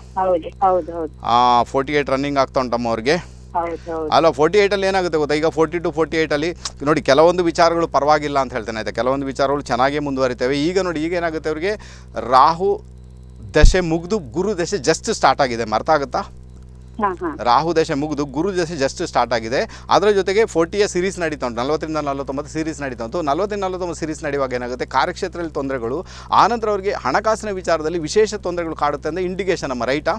ಫೋರ್ಟಿ ಏಟ್ ರನ್ನಿಂಗ್ ಆಗ್ತಾ ಉಂಟಮ್ಮ ಅವ್ರಿಗೆ ಅಲ್ಲ ಫೋರ್ಟಿ ಏಟಲ್ಲಿ ಏನಾಗುತ್ತೆ ಗೊತ್ತಾ ಈಗ ಫೋರ್ಟಿ ಟು ಫೋರ್ಟಿ ಏಟಲ್ಲಿ ನೋಡಿ ಕೆಲವೊಂದು ವಿಚಾರಗಳು ಪರವಾಗಿಲ್ಲ ಅಂತ ಹೇಳ್ತಾನೆ ಆಯ್ತಾ ಕೆಲವೊಂದು ವಿಚಾರಗಳು ಚೆನ್ನಾಗಿ ಮುಂದುವರಿತೇವೆ ಈಗ ನೋಡಿ ಈಗ ಏನಾಗುತ್ತೆ ಅವ್ರಿಗೆ ರಾಹು ದಶೆ ಮುಗಿದು ಗುರು ದಶೆ ಜಸ್ಟ್ ಸ್ಟಾರ್ಟ್ ಆಗಿದೆ ಮರ್ತಾಗುತ್ತಾ ಆಗುತ್ತಾ ರಾಹು ದೇಶ ಮುಗಿದು ಗುರು ದಶೆ ಜಸ್ಟ್ ಸ್ಟಾರ್ಟ್ ಆಗಿದೆ ಅದರ ಜೊತೆಗೆ ಫೋರ್ಟಿಯ ಸೀರೀಸ್ ನಡೀತಾ ಉಂಟು ನಲವತ್ತರಿಂದ ನಲವತ್ತೊಂಬತ್ತು ಸೀರೀಸ್ ನಡೀತಾ ಉಂಟು ನಲವತ್ತರಿಂದ ನಲವತ್ತೊಂಬತ್ತು ಸೀರೀಸ್ ನಡೆಯುವಾಗ ಏನಾಗುತ್ತೆ ಕಾರ್ಯಕ್ಷೇತ್ರದಲ್ಲಿ ತೊಂದರೆಗಳು ಆನಂತರ ಅವರಿಗೆ ಹಣಕಾಸಿನ ವಿಚಾರದಲ್ಲಿ ವಿಶೇಷ ತೊಂದರೆಗಳು ಕಾಡುತ್ತೆ ಅಂದರೆ ಇಂಡಿಕೇಶನ್ ನಮ್ಮ ರೈಟಾ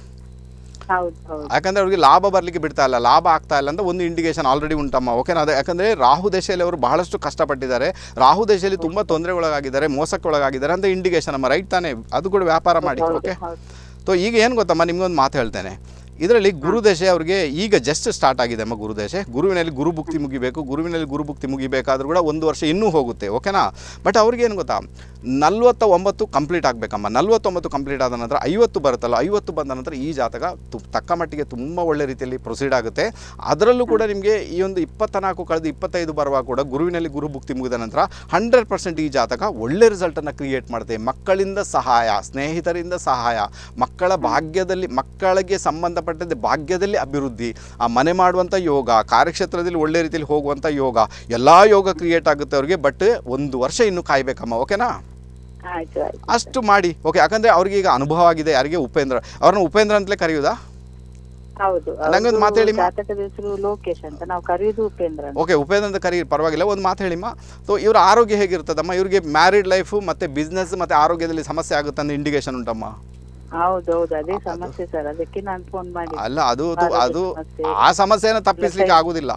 ಯಾಕಂದ್ರೆ ಅವ್ರಿಗೆ ಲಾಭ ಬರ್ಲಿಕ್ಕೆ ಬಿಡ್ತಾ ಇಲ್ಲ ಲಾಭ ಆಗ್ತಾ ಇಲ್ಲ ಅಂತ ಒಂದು ಇಂಡಿಕೇಶನ್ ಆಲ್ರೆಡಿ ಉಂಟಮ್ಮ ಓಕೆನಾ ಅದೇ ಯಾಕಂದ್ರೆ ರಾಹು ದೇಶದಲ್ಲಿ ಅವರು ಬಹಳಷ್ಟು ಕಷ್ಟಪಟ್ಟಿದ್ದಾರೆ ರಾಹು ದೇಶದಲ್ಲಿ ತುಂಬಾ ತೊಂದರೆ ಒಳಗಾಗಿದ್ದಾರೆ ಮೋಸಕ್ಕೆ ಒಳಗಾಗಿದ್ದಾರೆ ಅಂತ ಇಂಡಿಕೇಶನ್ ಅಮ್ಮ ರೈಟ್ ತಾನೆ ಅದು ಕೂಡ ವ್ಯಾಪಾರ ಮಾಡಿ ಓಕೆ ಸೊ ಈಗ ಏನು ಗೊತ್ತಮ್ಮ ನಿಮ್ಗೊಂದು ಮಾತು ಹೇಳ್ತೇನೆ ಇದರಲ್ಲಿ ಗುರುದೇಶೆ ಅವರಿಗೆ ಈಗ ಜಸ್ಟ್ ಸ್ಟಾರ್ಟ್ ಆಗಿದೆ ಅಮ್ಮ ಗುರುದೇಶೆ ಗುರುವಿನಲ್ಲಿ ಗುರುಭುಕ್ತಿ ಮುಗಿಬೇಕು ಗುರುವಿನಲ್ಲಿ ಗುರುಭುಕ್ತಿ ಮುಗಿಬೇಕಾದ್ರೂ ಕೂಡ ಒಂದು ವರ್ಷ ಇನ್ನೂ ಹೋಗುತ್ತೆ ಓಕೆನಾ ಬಟ್ ಏನು ಗೊತ್ತಾ ನಲ್ವತ್ತ ಒಂಬತ್ತು ಕಂಪ್ಲೀಟ್ ಆಗಬೇಕಮ್ಮ ನಲ್ವತ್ತೊಂಬತ್ತು ಕಂಪ್ಲೀಟ್ ಆದ ನಂತರ ಐವತ್ತು ಬರುತ್ತಲ್ಲ ಐವತ್ತು ಬಂದ ನಂತರ ಈ ಜಾತಕ ತು ತಕ್ಕ ಮಟ್ಟಿಗೆ ತುಂಬ ಒಳ್ಳೆ ರೀತಿಯಲ್ಲಿ ಪ್ರೊಸೀಡ್ ಆಗುತ್ತೆ ಅದರಲ್ಲೂ ಕೂಡ ನಿಮಗೆ ಈ ಒಂದು ಇಪ್ಪತ್ತನಾಲ್ಕು ಕಳೆದು ಇಪ್ಪತ್ತೈದು ಬರುವಾಗ ಕೂಡ ಗುರುವಿನಲ್ಲಿ ಗುರುಭುಕ್ತಿ ಮುಗಿದ ನಂತರ ಹಂಡ್ರೆಡ್ ಪರ್ಸೆಂಟ್ ಈ ಜಾತಕ ಒಳ್ಳೆ ರಿಸಲ್ಟನ್ನು ಕ್ರಿಯೇಟ್ ಮಾಡುತ್ತೆ ಮಕ್ಕಳಿಂದ ಸಹಾಯ ಸ್ನೇಹಿತರಿಂದ ಸಹಾಯ ಮಕ್ಕಳ ಭಾಗ್ಯದಲ್ಲಿ ಮಕ್ಕಳಿಗೆ ಸಂಬಂಧಪಟ್ಟ ಸಂಬಂಧಪಟ್ಟಂತೆ ಭಾಗ್ಯದಲ್ಲಿ ಅಭಿವೃದ್ಧಿ ಆ ಮನೆ ಮಾಡುವಂಥ ಯೋಗ ಕಾರ್ಯಕ್ಷೇತ್ರದಲ್ಲಿ ಒಳ್ಳೆ ರೀತಿಯಲ್ಲಿ ಹೋಗುವಂಥ ಯೋಗ ಎಲ್ಲ ಯೋಗ ಕ್ರಿಯೇಟ್ ಆಗುತ್ತೆ ಅವ್ರಿಗೆ ಬಟ್ ಒಂದು ವರ್ಷ ಇನ್ನು ಕಾಯಬೇಕಮ್ಮ ಓಕೆನಾ ಅಷ್ಟು ಮಾಡಿ ಓಕೆ ಯಾಕಂದ್ರೆ ಅವ್ರಿಗೆ ಈಗ ಅನುಭವ ಆಗಿದೆ ಯಾರಿಗೆ ಉಪೇಂದ್ರ ಅವ್ರನ್ನ ಉಪೇಂದ್ರ ಅಂತಲೇ ಕರೆಯುವುದಾ ಹೌದು ಓಕೆ ಅಂತ ಪರವಾಗಿಲ್ಲ ಒಂದು ಮಾತು ಹೇಳಿಮ್ಮ ಸೊ ಇವ್ರ ಆರೋಗ್ಯ ಹೇಗಿರ್ತದಮ್ಮ ಇವ್ರಿಗೆ ಮ್ಯಾರಿಡ್ ಲೈಫ್ ಮತ್ತೆ ಬಿಸ್ನೆಸ್ ಮತ್ತೆ ಆರೋಗ್ಯದಲ್ಲಿ ಸಮಸ್ಯೆ ಆಗುತ್ತೆ ಅಂತ ಇಂಡಿಕೇಶನ್ ಉಂಟಮ್ಮ ಅಲ್ಲ ಅದು ಅದು ಆ ಸಮಸ್ಯೆನ ತಪ್ಪಿಸ್ಲಿಕ್ಕೆ ಆಗುದಿಲ್ಲ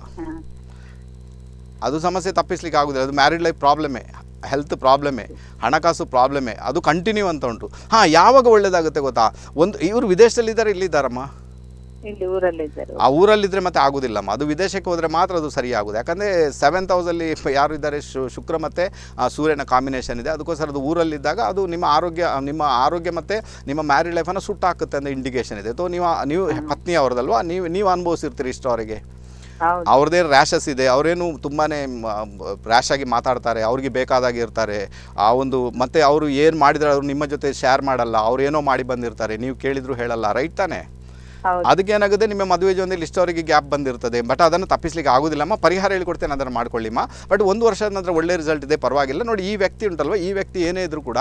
ಅದು ಸಮಸ್ಯೆ ತಪ್ಪಿಸ್ಲಿಕ್ಕೆ ಆಗುದಿಲ್ಲ ಅದು ಮ್ಯಾರಿಡ್ ಲೈಫ್ ಪ್ರಾಬ್ಲಮೇ ಹೆಲ್ತ್ ಪ್ರಾಬ್ಲಮೇ ಹಣಕಾಸು ಪ್ರಾಬ್ಲಮೇ ಅದು ಕಂಟಿನ್ಯೂ ಅಂತ ಉಂಟು ಹಾ ಯಾವಾಗ ಒಳ್ಳೇದಾಗುತ್ತೆ ಗೊತ್ತಾ ಒಂದು ಇವರು ವಿದೇಶದಲ್ಲಿದ್ದಾರೆ ಇಲ್ಲಿದ್ದಾರಮ್ಮ ಆ ಊರಲ್ಲಿದ್ರೆ ಮತ್ತೆ ಆಗುದಿಲ್ಲಮ್ಮ ಅದು ವಿದೇಶಕ್ಕೆ ಹೋದ್ರೆ ಮಾತ್ರ ಅದು ಸರಿ ಯಾಕಂದ್ರೆ ಸೆವೆನ್ ಸೆವೆಂತ್ ಅಲ್ಲಿ ಯಾರು ಇದ್ದಾರೆ ಶುಕ್ರ ಮತ್ತೆ ಸೂರ್ಯನ ಕಾಂಬಿನೇಷನ್ ಇದೆ ಅದಕ್ಕೋಸ್ಕರ ಅದು ಊರಲ್ಲಿದ್ದಾಗ ಅದು ನಿಮ್ಮ ಆರೋಗ್ಯ ನಿಮ್ಮ ಆರೋಗ್ಯ ಮತ್ತೆ ನಿಮ್ಮ ಮ್ಯಾರಿ ಲೈಫನ್ನು ಸುಟ್ಟಾಕುತ್ತೆ ಅಂತ ಇಂಡಿಕೇಶನ್ ಇದೆ ಅಥವಾ ನೀವು ನೀವು ಪತ್ನಿ ಅವ್ರದ್ದಲ್ವಾ ನೀವು ನೀವು ಅನುಭವಿಸಿರ್ತೀರಿ ಇಷ್ಟವರೆಗೆ ಅವ್ರದ್ದೇ ರ್ಯಾಶಸ್ ಇದೆ ಅವರೇನು ತುಂಬಾನೇ ರ್ಯಾಶ್ ಆಗಿ ಮಾತಾಡ್ತಾರೆ ಅವ್ರಿಗೆ ಬೇಕಾದಾಗ ಇರ್ತಾರೆ ಆ ಒಂದು ಮತ್ತೆ ಅವರು ಏನು ಮಾಡಿದ್ರೆ ಅವರು ನಿಮ್ಮ ಜೊತೆ ಶೇರ್ ಮಾಡಲ್ಲ ಅವ್ರೇನೋ ಮಾಡಿ ಬಂದಿರ್ತಾರೆ ನೀವು ಕೇಳಿದ್ರು ಹೇಳಲ್ಲ ರೈಟ್ ತಾನೆ ಅದಕ್ಕೆ ಏನಾಗುತ್ತೆ ನಿಮ್ಮ ಮದುವೆ ಇಷ್ಟು ಅವರಿಗೆ ಗ್ಯಾಪ್ ಬಂದಿರ್ತದೆ ಬಟ್ ಅದನ್ನು ತಪ್ಪಿಸ್ಲಿಕ್ಕೆ ಆಗೋದಿಲ್ಲಮ್ಮ ಪರಿಹಾರ ಹೇಳಿಕೊಡ್ತೇನೆ ಅದನ್ನು ಮಾಡ್ಕೊಳ್ಳಿಮ್ಮ ಬಟ್ ಒಂದು ವರ್ಷದ ನಂತರ ಒಳ್ಳೆ ರಿಸಲ್ಟ್ ಇದೆ ಪರವಾಗಿಲ್ಲ ನೋಡಿ ಈ ವ್ಯಕ್ತಿ ಉಂಟಲ್ವಾ ಈ ವ್ಯಕ್ತಿ ಏನೇ ಇದ್ರು ಕೂಡ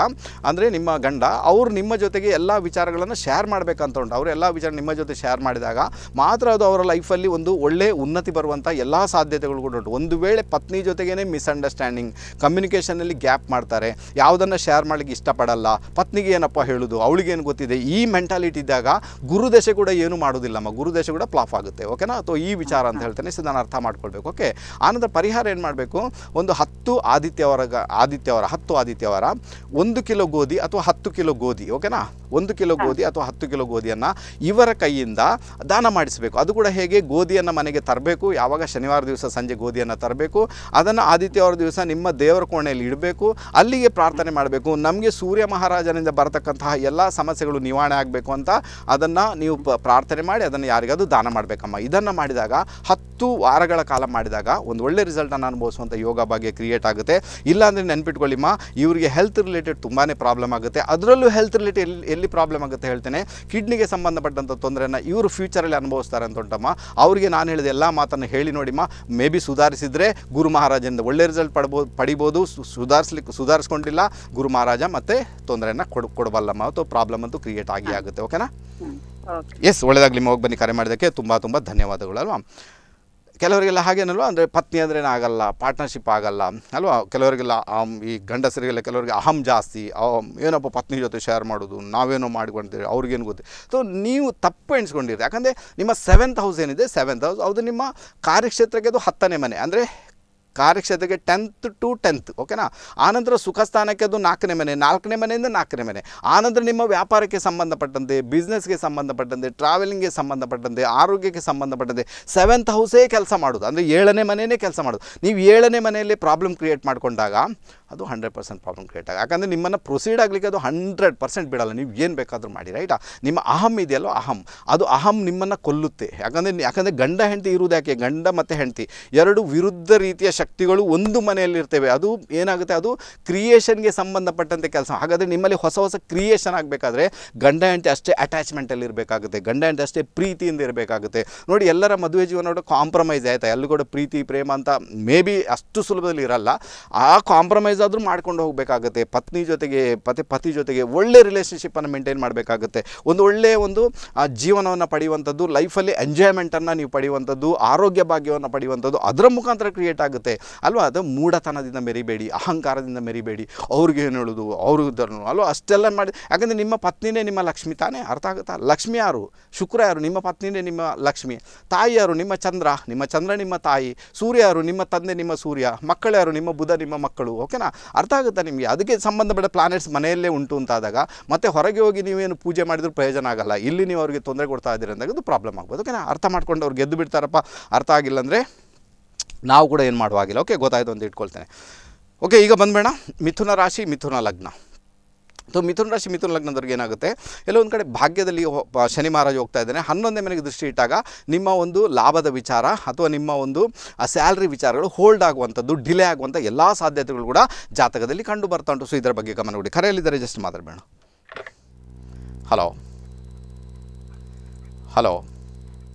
ಅಂದ್ರೆ ನಿಮ್ಮ ಗಂಡ ಅವ್ರು ನಿಮ್ಮ ಜೊತೆಗೆ ಎಲ್ಲ ವಿಚಾರಗಳನ್ನು ಶೇರ್ ಮಾಡಬೇಕಂತ ಉಂಟು ಅವರು ಎಲ್ಲ ವಿಚಾರ ನಿಮ್ಮ ಜೊತೆ ಶೇರ್ ಮಾಡಿದಾಗ ಮಾತ್ರ ಅದು ಅವರ ಲೈಫಲ್ಲಿ ಒಂದು ಒಳ್ಳೆ ಉನ್ನತಿ ಬರುವಂಥ ಎಲ್ಲ ಸಾಧ್ಯತೆಗಳು ಕೂಡ ಉಂಟು ಒಂದು ವೇಳೆ ಪತ್ನಿ ಜೊತೆಗೇ ಮಿಸ್ಅಂಡರ್ಸ್ಟ್ಯಾಂಡಿಂಗ್ ಕಮ್ಯುನಿಕೇಷನಲ್ಲಿ ಗ್ಯಾಪ್ ಮಾಡ್ತಾರೆ ಯಾವ್ದನ್ನ ಶೇರ್ ಮಾಡಲಿಕ್ಕೆ ಇಷ್ಟಪಡಲ್ಲ ಪತ್ನಿಗೆ ಏನಪ್ಪ ಹೇಳೋದು ಏನು ಗೊತ್ತಿದೆ ಈ ಮೆಂಟಾಲಿಟಿ ಇದ್ದಾಗ ಗುರುದಶೆ ಕೂಡ ಏನು ಏನು ನಮ್ಮ ಗುರುದೇಶ ಕೂಡ ಫ್ಲಾಫ್ ಆಗುತ್ತೆ ಓಕೆನಾ ಅಥವಾ ಈ ವಿಚಾರ ಅಂತ ಹೇಳ್ತೇನೆ ಸೊ ನಾನು ಅರ್ಥ ಮಾಡ್ಕೊಳ್ಬೇಕು ಓಕೆ ಆನಂತರ ಪರಿಹಾರ ಏನು ಮಾಡಬೇಕು ಒಂದು ಹತ್ತು ಆದಿತ್ಯವರ ಆದಿತ್ಯವರ ಹತ್ತು ಆದಿತ್ಯವಾರ ಒಂದು ಕಿಲೋ ಗೋಧಿ ಅಥವಾ ಹತ್ತು ಕಿಲೋ ಗೋಧಿ ಓಕೆನಾ ಒಂದು ಕಿಲೋ ಗೋಧಿ ಅಥವಾ ಹತ್ತು ಕಿಲೋ ಗೋಧಿಯನ್ನು ಇವರ ಕೈಯಿಂದ ದಾನ ಮಾಡಿಸಬೇಕು ಅದು ಕೂಡ ಹೇಗೆ ಗೋಧಿಯನ್ನು ಮನೆಗೆ ತರಬೇಕು ಯಾವಾಗ ಶನಿವಾರ ದಿವಸ ಸಂಜೆ ಗೋಧಿಯನ್ನು ತರಬೇಕು ಅದನ್ನು ಆದಿತ್ಯವಾರ ದಿವಸ ನಿಮ್ಮ ದೇವರ ಕೋಣೆಯಲ್ಲಿ ಇಡಬೇಕು ಅಲ್ಲಿಗೆ ಪ್ರಾರ್ಥನೆ ಮಾಡಬೇಕು ನಮಗೆ ಸೂರ್ಯ ಮಹಾರಾಜನಿಂದ ಬರತಕ್ಕಂತಹ ಎಲ್ಲ ಸಮಸ್ಯೆಗಳು ನಿವಾರಣೆ ಆಗಬೇಕು ಅಂತ ಅದನ್ನು ನೀವು ಪ್ರಾರ್ಥನೆ ಮಾಡಿ ಅದನ್ನು ಯಾರಿಗಾದರೂ ದಾನ ಮಾಡಬೇಕಮ್ಮ ಇದನ್ನು ಮಾಡಿದಾಗ ಹತ್ತು ವಾರಗಳ ಕಾಲ ಮಾಡಿದಾಗ ಒಂದು ಒಳ್ಳೆ ರಿಸಲ್ಟನ್ನು ಅನುಭವಿಸುವಂಥ ಯೋಗ ಭಾಗ್ಯ ಕ್ರಿಯೇಟ್ ಆಗುತ್ತೆ ಇಲ್ಲಾಂದರೆ ನೆನ್ಪಿಟ್ಕೊಳ್ಳಿಮ್ಮ ಇವರಿಗೆ ಹೆಲ್ತ್ ರಿಲೇಟೆಡ್ ತುಂಬಾ ಪ್ರಾಬ್ಲಮ್ ಆಗುತ್ತೆ ಅದರಲ್ಲೂ ಹೆಲ್ತ್ ರಿಲೇಟೆಡ್ ಎಲ್ಲಿ ಎಲ್ಲಿ ಪ್ರಾಬ್ಲಮ್ ಆಗುತ್ತೆ ಹೇಳ್ತೇನೆ ಕಿಡ್ನಿಗೆ ಸಂಬಂಧಪಟ್ಟಂಥ ತೊಂದರೆಯನ್ನು ಇವರು ಫ್ಯೂಚರಲ್ಲಿ ಅನುಭವಿಸ್ತಾರೆ ಅಂತ ಉಂಟಮ್ಮ ಅವರಿಗೆ ನಾನು ಹೇಳಿದ ಎಲ್ಲ ಮಾತನ್ನು ಹೇಳಿ ನೋಡಿಮ್ಮ ಮೇ ಬಿ ಸುಧಾರಿಸಿದರೆ ಗುರು ಮಹಾರಾಜನಿಂದ ಒಳ್ಳೆ ರಿಸಲ್ಟ್ ಪಡ್ಬೋದು ಪಡಿಬೋದು ಸುಧಾರಿಸ್ಲಿಕ್ಕೆ ಸುಧಾರಿಸ್ಕೊಂಡಿಲ್ಲ ಗುರು ಮಹಾರಾಜ ಮತ್ತೆ ತೊಂದರೆಯನ್ನು ಕೊಡ್ ಕೊಡಬಲ್ಲಮ್ಮ ಅಥವಾ ಪ್ರಾಬ್ಲಮ್ ಅಂತೂ ಕ್ರಿಯೇಟ್ ಆಗಿ ಆಗುತ್ತೆ ಓಕೆನಾ ಎಸ್ ಒಳ್ಳೆಯದಾಗಲಿ ಹೋಗಿ ಬನ್ನಿ ಕರೆ ಮಾಡೋದಕ್ಕೆ ತುಂಬ ತುಂಬ ಧನ್ಯವಾದಗಳು ಅಲ್ವಾ ಕೆಲವರಿಗೆಲ್ಲ ಹಾಗೇನಲ್ವ ಅಂದರೆ ಪತ್ನಿ ಅಂದ್ರೇನು ಆಗಲ್ಲ ಪಾರ್ಟ್ನರ್ಶಿಪ್ ಆಗಲ್ಲ ಅಲ್ವಾ ಕೆಲವರಿಗೆಲ್ಲ ಈ ಗಂಡಸರಿಗೆಲ್ಲ ಕೆಲವರಿಗೆ ಅಹಂ ಜಾಸ್ತಿ ಏನಪ್ಪ ಪತ್ನಿ ಜೊತೆ ಶೇರ್ ಮಾಡೋದು ನಾವೇನೋ ಮಾಡ್ಕೊಂಡಿದ್ದೀವಿ ಅವ್ರಿಗೇನು ಗೊತ್ತಿ ಸೊ ನೀವು ತಪ್ಪು ಎಣಿಸ್ಕೊಂಡಿರಿ ಯಾಕಂದರೆ ನಿಮ್ಮ ಸೆವೆಂತ್ ಹೌಸ್ ಏನಿದೆ ಸೆವೆಂತ್ ಹೌಸ್ ಅದು ನಿಮ್ಮ ಕಾರ್ಯಕ್ಷೇತ್ರಕ್ಕೆ ಅದು ಹತ್ತನೇ ಮನೆ ಅಂದರೆ ಕಾರ್ಯಕ್ಷೇತ್ರಕ್ಕೆ ಟೆಂತ್ ಟು ಟೆಂತ್ ಓಕೆನಾ ಆನಂತರ ಸುಖ ಸ್ಥಾನಕ್ಕೆ ಅದು ನಾಲ್ಕನೇ ಮನೆ ನಾಲ್ಕನೇ ಮನೆಯಿಂದ ನಾಲ್ಕನೇ ಮನೆ ಆನಂತರ ನಿಮ್ಮ ವ್ಯಾಪಾರಕ್ಕೆ ಸಂಬಂಧಪಟ್ಟಂತೆ ಬಿಸ್ನೆಸ್ಗೆ ಸಂಬಂಧಪಟ್ಟಂತೆ ಟ್ರಾವೆಲಿಂಗ್ಗೆ ಸಂಬಂಧಪಟ್ಟಂತೆ ಆರೋಗ್ಯಕ್ಕೆ ಸಂಬಂಧಪಟ್ಟಂತೆ ಸೆವೆಂತ್ ಹೌಸೇ ಕೆಲಸ ಮಾಡೋದು ಅಂದರೆ ಏಳನೇ ಮನೆಯೇ ಕೆಲಸ ಮಾಡೋದು ನೀವು ಏಳನೇ ಮನೆಯಲ್ಲಿ ಪ್ರಾಬ್ಲಮ್ ಕ್ರಿಯೇಟ್ ಮಾಡಿಕೊಂಡಾಗ ಅದು ಹಂಡ್ರೆಡ್ ಪರ್ಸೆಂಟ್ ಪ್ರಾಬ್ಲಮ್ ಕ್ರಿಯೇಟ್ ಆಗ ಯಾಕಂದರೆ ನಿಮ್ಮನ್ನು ಪ್ರೊಸೀಡ್ ಆಗಲಿಕ್ಕೆ ಅದು ಹಂಡ್ರೆಡ್ ಪರ್ಸೆಂಟ್ ಬಿಡಲ್ಲ ನೀವು ಏನು ಬೇಕಾದರೂ ಮಾಡಿ ರೈಟಾ ನಿಮ್ಮ ಅಹಂ ಇದೆಯಲ್ಲೋ ಅಹಂ ಅದು ಅಹಂ ನಿಮ್ಮನ್ನು ಕೊಲ್ಲುತ್ತೆ ಯಾಕಂದರೆ ಯಾಕಂದರೆ ಗಂಡ ಹೆಂಡತಿ ಇರುವುದು ಯಾಕೆ ಗಂಡ ಮತ್ತು ಹೆಂಡತಿ ಎರಡು ವಿರುದ್ಧ ರೀತಿಯ ಶಕ್ತಿಗಳು ಒಂದು ಮನೆಯಲ್ಲಿರ್ತೇವೆ ಅದು ಏನಾಗುತ್ತೆ ಅದು ಕ್ರಿಯೇಷನ್ಗೆ ಸಂಬಂಧಪಟ್ಟಂತೆ ಕೆಲಸ ಹಾಗಾದರೆ ನಿಮ್ಮಲ್ಲಿ ಹೊಸ ಹೊಸ ಕ್ರಿಯೇಷನ್ ಆಗಬೇಕಾದ್ರೆ ಗಂಡ ಹೆಂಡತಿ ಅಷ್ಟೇ ಅಟ್ಯಾಚ್ಮೆಂಟಲ್ಲಿ ಇರಬೇಕಾಗುತ್ತೆ ಗಂಡ ಹೆಂಡತಿ ಅಷ್ಟೇ ಪ್ರೀತಿಯಿಂದ ಇರಬೇಕಾಗುತ್ತೆ ನೋಡಿ ಎಲ್ಲರ ಮದುವೆ ಜೀವನ ಕಾಂಪ್ರಮೈಸ್ ಆಯಿತಾ ಎಲ್ಲೂ ಕೂಡ ಪ್ರೀತಿ ಪ್ರೇಮ ಅಂತ ಮೇ ಬಿ ಅಷ್ಟು ಸುಲಭದಲ್ಲಿ ಇರಲ್ಲ ಆ ಕಾಂಪ್ರಮೈಸ್ ಕಾಂಪ್ರಮೈಸ್ ಆದರೂ ಮಾಡ್ಕೊಂಡು ಹೋಗಬೇಕಾಗುತ್ತೆ ಪತ್ನಿ ಜೊತೆಗೆ ಪತಿ ಪತಿ ಜೊತೆಗೆ ಒಳ್ಳೆ ರಿಲೇಷನ್ಶಿಪ್ಪನ್ನು ಮೇಂಟೈನ್ ಮಾಡಬೇಕಾಗುತ್ತೆ ಒಂದು ಒಳ್ಳೆಯ ಒಂದು ಜೀವನವನ್ನು ಪಡೆಯುವಂಥದ್ದು ಲೈಫಲ್ಲಿ ಎಂಜಾಯ್ಮೆಂಟನ್ನು ನೀವು ಪಡೆಯುವಂಥದ್ದು ಆರೋಗ್ಯ ಭಾಗ್ಯವನ್ನು ಪಡೆಯುವಂಥದ್ದು ಅದರ ಮುಖಾಂತರ ಕ್ರಿಯೇಟ್ ಆಗುತ್ತೆ ಅಲ್ವಾ ಅದು ಮೂಢತನದಿಂದ ಮೆರಿಬೇಡಿ ಅಹಂಕಾರದಿಂದ ಮೆರಿಬೇಡಿ ಅವ್ರಿಗೆ ಏನು ಹೇಳೋದು ಅವ್ರಿಗೂ ಅಲ್ವಾ ಅಷ್ಟೆಲ್ಲ ಮಾಡಿ ಯಾಕಂದರೆ ನಿಮ್ಮ ಪತ್ನಿನೇ ನಿಮ್ಮ ಲಕ್ಷ್ಮಿ ತಾನೇ ಅರ್ಥ ಆಗುತ್ತಾ ಲಕ್ಷ್ಮಿ ಯಾರು ಶುಕ್ರ ಯಾರು ನಿಮ್ಮ ಪತ್ನಿನೇ ನಿಮ್ಮ ಲಕ್ಷ್ಮಿ ತಾಯಿ ಯಾರು ನಿಮ್ಮ ಚಂದ್ರ ನಿಮ್ಮ ಚಂದ್ರ ನಿಮ್ಮ ತಾಯಿ ಸೂರ್ಯ ಯಾರು ನಿಮ್ಮ ತಂದೆ ನಿಮ್ಮ ಸೂರ್ಯ ಮಕ್ಕಳು ಯಾರು ನಿಮ್ಮ ಬುಧ ನಿಮ್ಮ ಮಕ್ಕಳು ಓಕೆನಾ ಅರ್ಥ ಆಗುತ್ತೆ ನಿಮಗೆ ಅದಕ್ಕೆ ಸಂಬಂಧಪಟ್ಟ ಪ್ಲಾನೆಟ್ಸ್ ಮನೆಯಲ್ಲೇ ಉಂಟು ಅಂತ ಆದಾಗ ಮತ್ತೆ ಹೊರಗೆ ಹೋಗಿ ನೀವೇನು ಪೂಜೆ ಮಾಡಿದ್ರು ಪ್ರಯೋಜನ ಆಗಲ್ಲ ಇಲ್ಲಿ ನೀವು ಅವರಿಗೆ ತೊಂದರೆ ಕೊಡ್ತಾ ಇದ್ದೀರಿ ಅಂದಾಗ ಅದು ಪ್ರಾಬ್ಲಮ್ ಆಗ್ಬೋದು ಓಕೆನಾ ಅರ್ಥ ಮಾಡ್ಕೊಂಡು ಅವ್ರು ಗೆದ್ದು ಬಿಡ್ತಾರಪ್ಪ ಅರ್ಥ ಆಗಿಲ್ಲ ಅಂದರೆ ನಾವು ಕೂಡ ಏನು ಮಾಡುವಾಗಿಲ್ಲ ಓಕೆ ಗೊತ್ತಾಯಿತು ಅಂತ ಇಟ್ಕೊಳ್ತೇನೆ ಓಕೆ ಈಗ ಬಂದ್ಬೇಡ ಮಿಥುನ ರಾಶಿ ಮಿಥುನ ಲಗ್ನ ಸೊ ಮಿಥುನ ರಾಶಿ ಮಿಥುನ ಲಗ್ನದವ್ರಿಗೆ ಏನಾಗುತ್ತೆ ಎಲ್ಲೋ ಒಂದು ಕಡೆ ಭಾಗ್ಯದಲ್ಲಿ ಶನಿ ಮಹಾರಾಜ ಹೋಗ್ತಾ ಇದ್ದಾನೆ ಹನ್ನೊಂದನೇ ಮನೆಗೆ ದೃಷ್ಟಿ ಇಟ್ಟಾಗ ನಿಮ್ಮ ಒಂದು ಲಾಭದ ವಿಚಾರ ಅಥವಾ ನಿಮ್ಮ ಒಂದು ಸ್ಯಾಲ್ರಿ ವಿಚಾರಗಳು ಹೋಲ್ಡ್ ಆಗುವಂಥದ್ದು ಡಿಲೇ ಆಗುವಂಥ ಎಲ್ಲ ಸಾಧ್ಯತೆಗಳು ಕೂಡ ಜಾತಕದಲ್ಲಿ ಕಂಡು ಬರ್ತಾ ಉಂಟು ಸೊ ಇದರ ಬಗ್ಗೆ ಗಮನ ಕೊಡಿ ಕರೆಯಲ್ಲಿದ್ದಾರೆ ಜಸ್ಟ್ ಮಾತಾಡಬೇಡ ಹಲೋ ಹಲೋ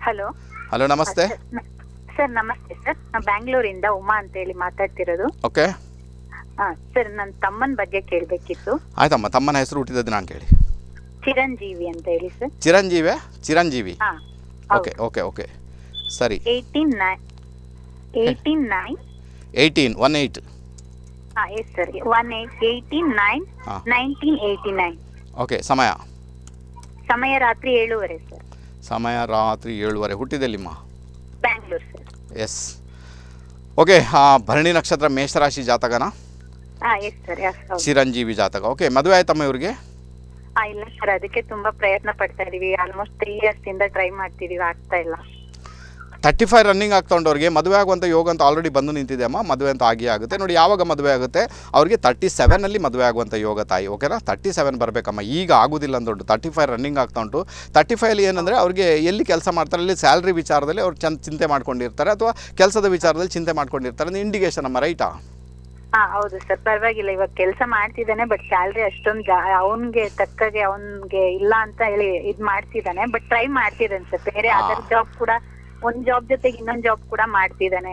ಹಲೋ ಹಲೋ ನಮಸ್ತೆ ಸರ್ ನಮಸ್ತೆ ಸರ್ ಬ್ಯಾಂಗ್ಳೂರಿಂದ ಉಮಾ ಅಂತ ಹೇಳಿ ಮಾತಾಡ್ತಿರೋದು ಓಕೆ ಸರ್ ನನ್ನ ತಮ್ಮನ ಬಗ್ಗೆ ಕೇಳಬೇಕಿತ್ತು ಆಯ್ತಮ್ಮ ತಮ್ಮನ ಹೆಸರು ಹುಟ್ಟಿದ ದಿನಾಂಕ ಹೇಳಿ ಚಿರಂಜೀವಿ ಅಂತ ಹೇಳಿ sir Chiranjeevi Chiranjeevi okay okay okay ಸರಿ eighteen nine eighteen nine eighteen one eight ಹಾಂ yes sir one eight eighteen nine nineteen eighty nine okay ಸಮಯ ಸಮಯ ರಾತ್ರಿ ಏಳುವರೆ ಸರ್ ಸಮಯ ರಾತ್ರಿ ಏಳುವರೆ ಹುಟ್ಟಿದಲ್ಲಿಮ್ಮ Bangalore sir yes okay Bharani ನಕ್ಷತ್ರ ಮೇಷರಾಶಿ ಜಾತಕನಾ ಚಿರಂಜೀವಿ ಜಾತಕ ಓಕೆ ಮದುವೆ ಆಯ್ತಮ್ಮ ಇವ್ರಿಗೆ ಇಲ್ಲ ಸರ್ ಅದಕ್ಕೆ ತುಂಬಾ ಪ್ರಯತ್ನ ಪಡ್ತಾ ಇದೀವಿ ಆಲ್ಮೋಸ್ಟ್ ತ್ರೀ ಇಯರ್ಸ್ ಇಂದ ಟ್ರೈ ಮಾಡ್ತಿದೀವಿ ಆಗ್ತಾ ಇಲ್ಲ ತರ್ಟಿ ಫೈವ್ ರನ್ನಿಂಗ್ ಆಗ್ತೊಂಡವ್ರಿಗೆ ಮದುವೆ ಆಗುವಂಥ ಯೋಗ ಅಂತ ಆಲ್ರೆಡಿ ಬಂದು ನಿಂತಿದೆ ಅಮ್ಮ ಮದುವೆ ಅಂತ ಆಗಿ ಆಗುತ್ತೆ ನೋಡಿ ಯಾವಾಗ ಮದುವೆ ಆಗುತ್ತೆ ಅವರಿಗೆ ತರ್ಟಿ ಸೆವೆನಲ್ಲಿ ಮದುವೆ ಆಗುವಂಥ ಯೋಗ ತಾಯಿ ಓಕೆನಾ ತರ್ಟಿ ಸೆವೆನ್ ಬರಬೇಕಮ್ಮ ಈಗ ಆಗೋದಿಲ್ಲ ಅಂದ್ಬಿಟ್ಟು ತರ್ಟಿ ಫೈವ್ ರನ್ನಿಂಗ್ ಆಗ್ತಾ ಉಂಟು ತರ್ಟಿ ಫೈವಲ್ಲಿ ಏನಂದರೆ ಅವ್ರಿಗೆ ಎಲ್ಲಿ ಕೆಲಸ ಮಾಡ್ತಾರೆ ಅಲ್ಲಿ ಸ್ಯಾಲ್ರಿ ವಿಚಾರದಲ್ಲಿ ಅವ್ರು ಚಂದ ಚಿಂತೆ ಮಾಡ್ಕೊಂಡಿರ್ತಾರೆ ಅಥವಾ ಕೆಲಸದ ವಿಚಾರದಲ್ಲಿ ಚಿಂತೆ ಮಾಡ್ಕೊಂಡಿರ್ತಾರೆ ಅಂದರೆ ಇಂಡಿಕೇಶನ್ ಅಮ್ಮ ರೈಟಾ ಹಾ ಹೌದು ಸರ್ ಪರವಾಗಿಲ್ಲ ಇವಾಗ ಕೆಲಸ ಮಾಡ್ತಿದ್ದಾನೆ ಬಟ್ ಸ್ಯಾಲ್ರಿ ಅಷ್ಟೊಂದು ಅವನ್ಗೆ ತಕ್ಕಾಗೆ ಅವನ್ಗೆ ಇಲ್ಲ ಅಂತ ಹೇಳಿ ಇದ್ ಮಾಡ್ತಿದ್ದಾನೆ ಬಟ್ ಟ್ರೈ ಮಾಡ್ತಿದ್ದಾನೆ ಸರ್ ಬೇರೆ ಅದರ್ ಜಾಬ್ ಕೂಡ ಒಂದ್ ಜಾಬ್ ಜೊತೆಗೆ ಇನ್ನೊಂದ್ ಜಾಬ್ ಕೂಡ ಮಾಡ್ತಿದ್ದಾನೆ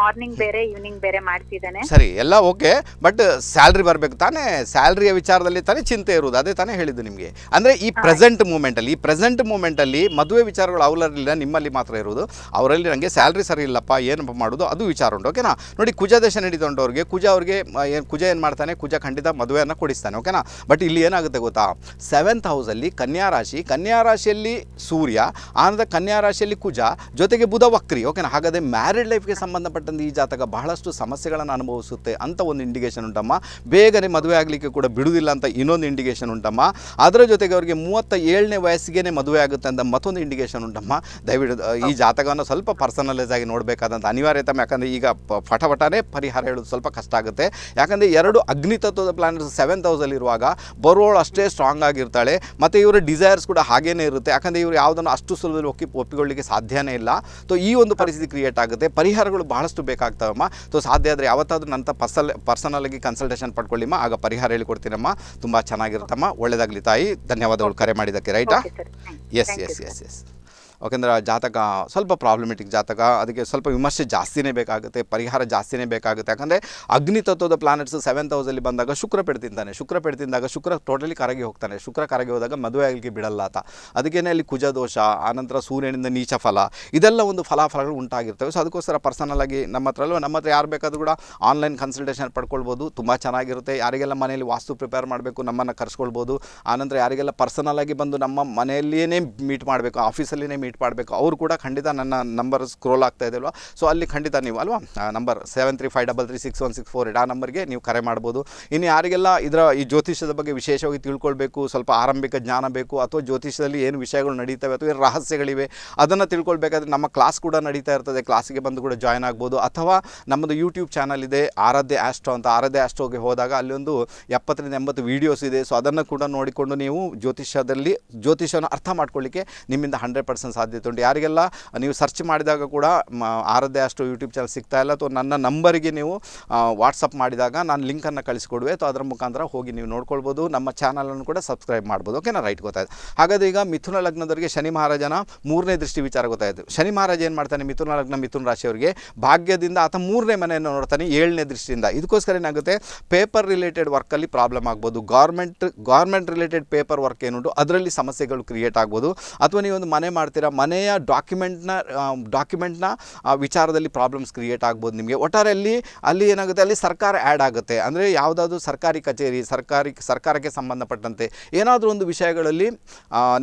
ಮಾರ್ನಿಂಗ್ ಬೇರೆ ಈವ್ನಿಂಗ್ ಬೇರೆ ಮಾಡ್ತಿದ್ದಾನೆ ಸರಿ ಎಲ್ಲ ಓಕೆ ಬಟ್ ಸ್ಯಾಲ್ರಿ ಬರ್ಬೇಕು ತಾನೇ ಸ್ಯಾಲ್ರಿಯ ವಿಚಾರದಲ್ಲಿ ತಾನೇ ಚಿಂತೆ ಇರುವುದು ಅದೇ ತಾನೇ ಹೇಳಿದ್ದು ನಿಮಗೆ ಅಂದ್ರೆ ಈ ಪ್ರೆಸೆಂಟ್ ಮೂಮೆಂಟ್ ಅಲ್ಲಿ ಈ ಪ್ರೆಸೆಂಟ್ ಮೂಮೆಂಟ್ ಅಲ್ಲಿ ಮದುವೆ ವಿಚಾರಗಳು ಅವರಲ್ಲಿಲ್ಲ ನಿಮ್ಮಲ್ಲಿ ಮಾತ್ರ ಇರುವುದು ಅವರಲ್ಲಿ ನಂಗೆ ಸ್ಯಾಲ್ರಿ ಸರಿ ಇಲ್ಲಪ್ಪ ಏನಪ್ಪ ಮಾಡೋದು ಅದು ವಿಚಾರ ಉಂಟು ಓಕೆನಾ ನೋಡಿ ಕುಜ ದೇಶ ನಡೀತೊಂಡವ್ರಿಗೆ ಕುಜ ಅವ್ರಿಗೆ ಏನು ಕುಜ ಏನು ಮಾಡ್ತಾನೆ ಕುಜ ಖಂಡಿತ ಮದುವೆಯನ್ನು ಕೊಡಿಸ್ತಾನೆ ಓಕೆನಾ ಬಟ್ ಇಲ್ಲಿ ಏನಾಗುತ್ತೆ ಗೊತ್ತಾ ಸೆವೆಂತ್ ಹೌಸಲ್ಲಿ ಕನ್ಯಾ ರಾಶಿ ಕನ್ಯಾ ರಾಶಿಯಲ್ಲಿ ಸೂರ್ಯ ಆನಂದ ಕನ್ಯಾ ರಾಶಿಯಲ್ಲಿ ಕುಜ ಜೊತೆಗೆ ಬುಧ ವಕ್ರಿ ಓಕೆನಾ ಹಾಗಾದರೆ ಮ್ಯಾರಿಡ್ ಲೈಫ್ಗೆ ಸಂಬಂಧಪಟ್ಟಂತೆ ಈ ಜಾತಕ ಬಹಳಷ್ಟು ಸಮಸ್ಯೆಗಳನ್ನು ಅನುಭವಿಸುತ್ತೆ ಅಂತ ಒಂದು ಇಂಡಿಕೇಷನ್ ಉಂಟಮ್ಮ ಬೇಗನೆ ಮದುವೆ ಆಗಲಿಕ್ಕೆ ಕೂಡ ಬಿಡುವುದಿಲ್ಲ ಅಂತ ಇನ್ನೊಂದು ಇಂಡಿಕೇಷನ್ ಉಂಟಮ್ಮ ಅದರ ಜೊತೆಗೆ ಅವರಿಗೆ ಮೂವತ್ತ ಏಳನೇ ವಯಸ್ಸಿಗೆ ಮದುವೆ ಆಗುತ್ತೆ ಅಂತ ಮತ್ತೊಂದು ಇಂಡಿಕೇಷನ್ ಉಂಟಮ್ಮ ದಯವಿಟ್ಟು ಈ ಜಾತಕವನ್ನು ಸ್ವಲ್ಪ ಪರ್ಸನಲೈಸ್ ಆಗಿ ನೋಡಬೇಕಾದಂಥ ಅನಿವಾರ್ಯತೆ ಯಾಕಂದರೆ ಈಗ ಫಟಫಟನೆ ಪರಿಹಾರ ಹೇಳೋದು ಸ್ವಲ್ಪ ಕಷ್ಟ ಆಗುತ್ತೆ ಯಾಕಂದರೆ ಎರಡು ಅಗ್ನಿತತ್ವದ ಪ್ಲಾನೆಟ್ಸ್ ಸೆವೆಂತ್ ಇರುವಾಗ ಬರೋಳು ಅಷ್ಟೇ ಸ್ಟ್ರಾಂಗ್ ಆಗಿರ್ತಾಳೆ ಮತ್ತು ಇವರ ಡಿಸೈರ್ಸ್ ಕೂಡ ಹಾಗೇನೇ ಇರುತ್ತೆ ಯಾಕಂದರೆ ಇವರು ಯಾವುದನ್ನು ಅಷ್ಟು ಸುಲಭದಲ್ಲಿ ಒಪ್ಪಿ ಒಪ್ಪಿಕೊಳ್ಳಲಿಕ್ಕೆ ಸಾಧ್ಯನೇ ಇಲ್ಲ ಇಲ್ಲ ಸೊ ಈ ಒಂದು ಪರಿಸ್ಥಿತಿ ಕ್ರಿಯೇಟ್ ಆಗುತ್ತೆ ಪರಿಹಾರಗಳು ಬಹಳಷ್ಟು ಬೇಕಾಗ್ತವಮ್ಮ ಸೊ ಸಾಧ್ಯ ಆದರೆ ಯಾವತ್ತಾದರೂ ನಂತರ ಪರ್ಸಲ್ ಪರ್ಸನಲ್ ಆಗಿ ಕನ್ಸಲ್ಟೇಷನ್ ಪಡ್ಕೊಳ್ಳಿಮ್ಮ ಆಗ ಪರಿಹಾರ ಹೇಳಿಕೊಡ್ತೀನಮ್ಮ ತುಂಬ ಚೆನ್ನಾಗಿರುತ್ತಮ್ಮ ಒಳ್ಳೆಯದಾಗಲಿ ತಾಯಿ ಧನ್ಯವಾದಗಳು ಕರೆ ಮಾಡಿದ್ದಕ್ಕೆ ರೈಟಾ ಎಸ್ ಎಸ್ ಎಸ್ ಎಸ್ ಯಾಕೆಂದರೆ ಜಾತಕ ಸ್ವಲ್ಪ ಪ್ರಾಬ್ಲಮೆಟಿಕ್ ಜಾತಕ ಅದಕ್ಕೆ ಸ್ವಲ್ಪ ವಿಮರ್ಶೆ ಜಾಸ್ತಿನೇ ಬೇಕಾಗುತ್ತೆ ಪರಿಹಾರ ಜಾಸ್ತಿನೇ ಬೇಕಾಗುತ್ತೆ ಯಾಕಂದರೆ ಅಗ್ನಿ ತತ್ವದ ಪ್ಲಾನೆಟ್ಸ್ ಸೆವೆಂತ್ ಹೌಸಲ್ಲಿ ಬಂದಾಗ ಶುಕ್ರ ಪೆಡ್ತಿಂತಾನೆ ತಿಂತಾನೆ ಶುಕ್ರ ಪೆಟ್ಟು ಶುಕ್ರ ಟೋಟಲಿ ಕರಗಿ ಹೋಗ್ತಾನೆ ಶುಕ್ರ ಕರಗಿ ಹೋದಾಗ ಮದುವೆ ಆಗಲಿಕ್ಕೆ ಬಿಡಲ್ಲ ಆತ ಅದಕ್ಕೇನೆ ಅಲ್ಲಿ ಕುಜ ದೋಷ ಆನಂತರ ಸೂರ್ಯನಿಂದ ನೀಚ ಫಲ ಇದೆಲ್ಲ ಒಂದು ಫಲಾಫಲಗಳು ಉಂಟಾಗಿರ್ತವೆ ಸೊ ಅದಕ್ಕೋಸ್ಕರ ಪರ್ಸನಲ್ ಆಗಿ ನಮ್ಮ ಹತ್ರ ನಮ್ಮ ಹತ್ರ ಯಾರು ಬೇಕಾದರೂ ಕೂಡ ಆನ್ಲೈನ್ ಕನ್ಸಲ್ಟೇಷನ್ ಪಡ್ಕೊಳ್ಬೋದು ತುಂಬ ಚೆನ್ನಾಗಿರುತ್ತೆ ಯಾರಿಗೆಲ್ಲ ಮನೆಯಲ್ಲಿ ವಾಸ್ತು ಪ್ರಿಪೇರ್ ಮಾಡಬೇಕು ನಮ್ಮನ್ನು ಕರ್ಸ್ಕೊಳ್ಬೋದು ಆನಂತರ ಯಾರಿಗೆಲ್ಲ ಪರ್ಸನಲ್ ಆಗಿ ಬಂದು ನಮ್ಮ ಮನೆಯಲ್ಲಿಯೇ ಮೀಟ್ ಮಾಡಬೇಕು ಆಫೀಸಲ್ಲಿನೇ ಮೀಟ್ ಮೀಟ್ ಮಾಡಬೇಕು ಅವರು ಕೂಡ ಖಂಡಿತ ನನ್ನ ನಂಬರ್ ಸ್ಕ್ರೋಲ್ ಆಗ್ತಾ ಇದೆ ಅಲ್ವಾ ಸೊ ಅಲ್ಲಿ ಖಂಡಿತ ನೀವು ಅಲ್ವಾ number seven three five double three six one six four ಆ ನಂಬರ್ಗೆ ನೀವು ಕರೆ ಮಾಡ್ಬೋದು ಇನ್ನು ಯಾರಿಗೆಲ್ಲ ಇದರ ಈ ಜ್ಯೋತಿಷ್ಯದ ಬಗ್ಗೆ ವಿಶೇಷವಾಗಿ ತಿಳ್ಕೊಳ್ಬೇಕು ಸ್ವಲ್ಪ ಆರಂಭಿಕ ಜ್ಞಾನ ಬೇಕು ಅಥವಾ ಜ್ಯೋತಿಷ್ಯದಲ್ಲಿ ಏನು ವಿಷಯಗಳು ನಡೀತವೆ ಅಥವಾ ಏನು ರಹಸ್ಯಗಳಿವೆ ಅದನ್ನು ತಿಳ್ಕೊಳ್ಬೇಕಾದ್ರೆ ನಮ್ಮ ಕ್ಲಾಸ್ ಕೂಡ ನಡೀತಾ ಇರ್ತದೆ ಕ್ಲಾಸಿಗೆ ಬಂದು ಕೂಡ ಜಾಯ್ನ್ ಆಗ್ಬೋದು ಅಥವಾ ನಮ್ಮದು ಯೂಟ್ಯೂಬ್ ಚಾನಲ್ ಇದೆ ಆರಾಧ್ಯ ಆಸ್ಟ್ರೋ ಅಂತ ಆರಾಧ್ಯ ಆಸ್ಟ್ರೋಗೆ ಹೋದಾಗ ಅಲ್ಲಿ ಒಂದು ಎಪ್ಪತ್ತರಿಂದ ಎಂಬತ್ತು ವೀಡಿಯೋಸ್ ಇದೆ ಸೊ ಅದನ್ನು ಕೂಡ ನೋಡಿಕೊಂಡು ನೀವು ಜ್ಯೋತಿಷ್ಯದಲ್ಲಿ ಜ್ಯೋತಿಷ್ಯನ ಅರ್ಥ ಮಾಡ್ಕೊಳ್ಳಿಕ್ಕೆ ನಿಮ್ಮಿಂದ ಹಂಡ್ರೆಡ್ ಪರ್ಸೆಂಟ್ ಸಾಧ್ಯತೆ ಉಂಟು ಯಾರಿಗೆಲ್ಲ ನೀವು ಸರ್ಚ್ ಮಾಡಿದಾಗ ಕೂಡ ಆರದ್ದೇ ಅಷ್ಟು ಯೂಟ್ಯೂಬ್ ಚಾನಲ್ ಸಿಗ್ತಾ ಇಲ್ಲ ಅಥವಾ ನನ್ನ ನಂಬರಿಗೆ ನೀವು ವಾಟ್ಸಪ್ ಮಾಡಿದಾಗ ನಾನು ಲಿಂಕನ್ನು ಕಳಿಸ್ಕೊಡುವೆ ಅಥವಾ ಅದರ ಮುಖಾಂತರ ಹೋಗಿ ನೀವು ನೋಡ್ಕೊಳ್ಬೋದು ನಮ್ಮ ಚಾನಲನ್ನು ಕೂಡ ಸಬ್ಸ್ಕ್ರೈಬ್ ಮಾಡ್ಬೋದು ಓಕೆನಾ ರೈಟ್ ಗೊತ್ತಾಯ್ತು ಹಾಗಾದ್ರೆ ಈಗ ಮಿಥುನ ಲಗ್ನದವರಿಗೆ ಶನಿ ಮಹಾರಾಜನ ಮೂರನೇ ದೃಷ್ಟಿ ವಿಚಾರ ಗೊತ್ತಾಯಿತು ಶನಿ ಮಹಾರಾಜ ಏನು ಮಾಡ್ತಾನೆ ಮಿಥುನ ಲಗ್ನ ಮಿಥುನ ರಾಶಿಯವರಿಗೆ ಭಾಗ್ಯದಿಂದ ಆತ ಮೂರನೇ ಮನೆಯನ್ನು ನೋಡ್ತಾನೆ ಏಳನೇ ದೃಷ್ಟಿಯಿಂದ ಇದಕ್ಕೋಸ್ಕರ ಏನಾಗುತ್ತೆ ಪೇಪರ್ ರಿಲೇಟೆಡ್ ವರ್ಕಲ್ಲಿ ಪ್ರಾಬ್ಲಮ್ ಆಗ್ಬೋದು government government related paper work ಏನುಂಟು ಅದರಲ್ಲಿ ಸಮಸ್ಯೆಗಳು ಕ್ರಿಯೇಟ್ ಆಗ್ಬೋದು ಅಥವಾ ನೀವೊಂದು ಮನೆ ಮಾಡ್ತೀರಾ ಮನೆಯ ಡಾಕ್ಯುಮೆಂಟ್ನ ಡಾಕ್ಯುಮೆಂಟ್ನ ವಿಚಾರದಲ್ಲಿ ಪ್ರಾಬ್ಲಮ್ಸ್ ಕ್ರಿಯೇಟ್ ಆಗ್ಬೋದು ನಿಮಗೆ ಒಟ್ಟಾರೆ ಅಲ್ಲಿ ಏನಾಗುತ್ತೆ ಅಲ್ಲಿ ಸರ್ಕಾರ ಆ್ಯಡ್ ಆಗುತ್ತೆ ಅಂದರೆ ಯಾವುದಾದ್ರೂ ಸರ್ಕಾರಿ ಕಚೇರಿ ಸರ್ಕಾರಿ ಸರ್ಕಾರಕ್ಕೆ ಸಂಬಂಧಪಟ್ಟಂತೆ ಏನಾದರೂ ಒಂದು ವಿಷಯಗಳಲ್ಲಿ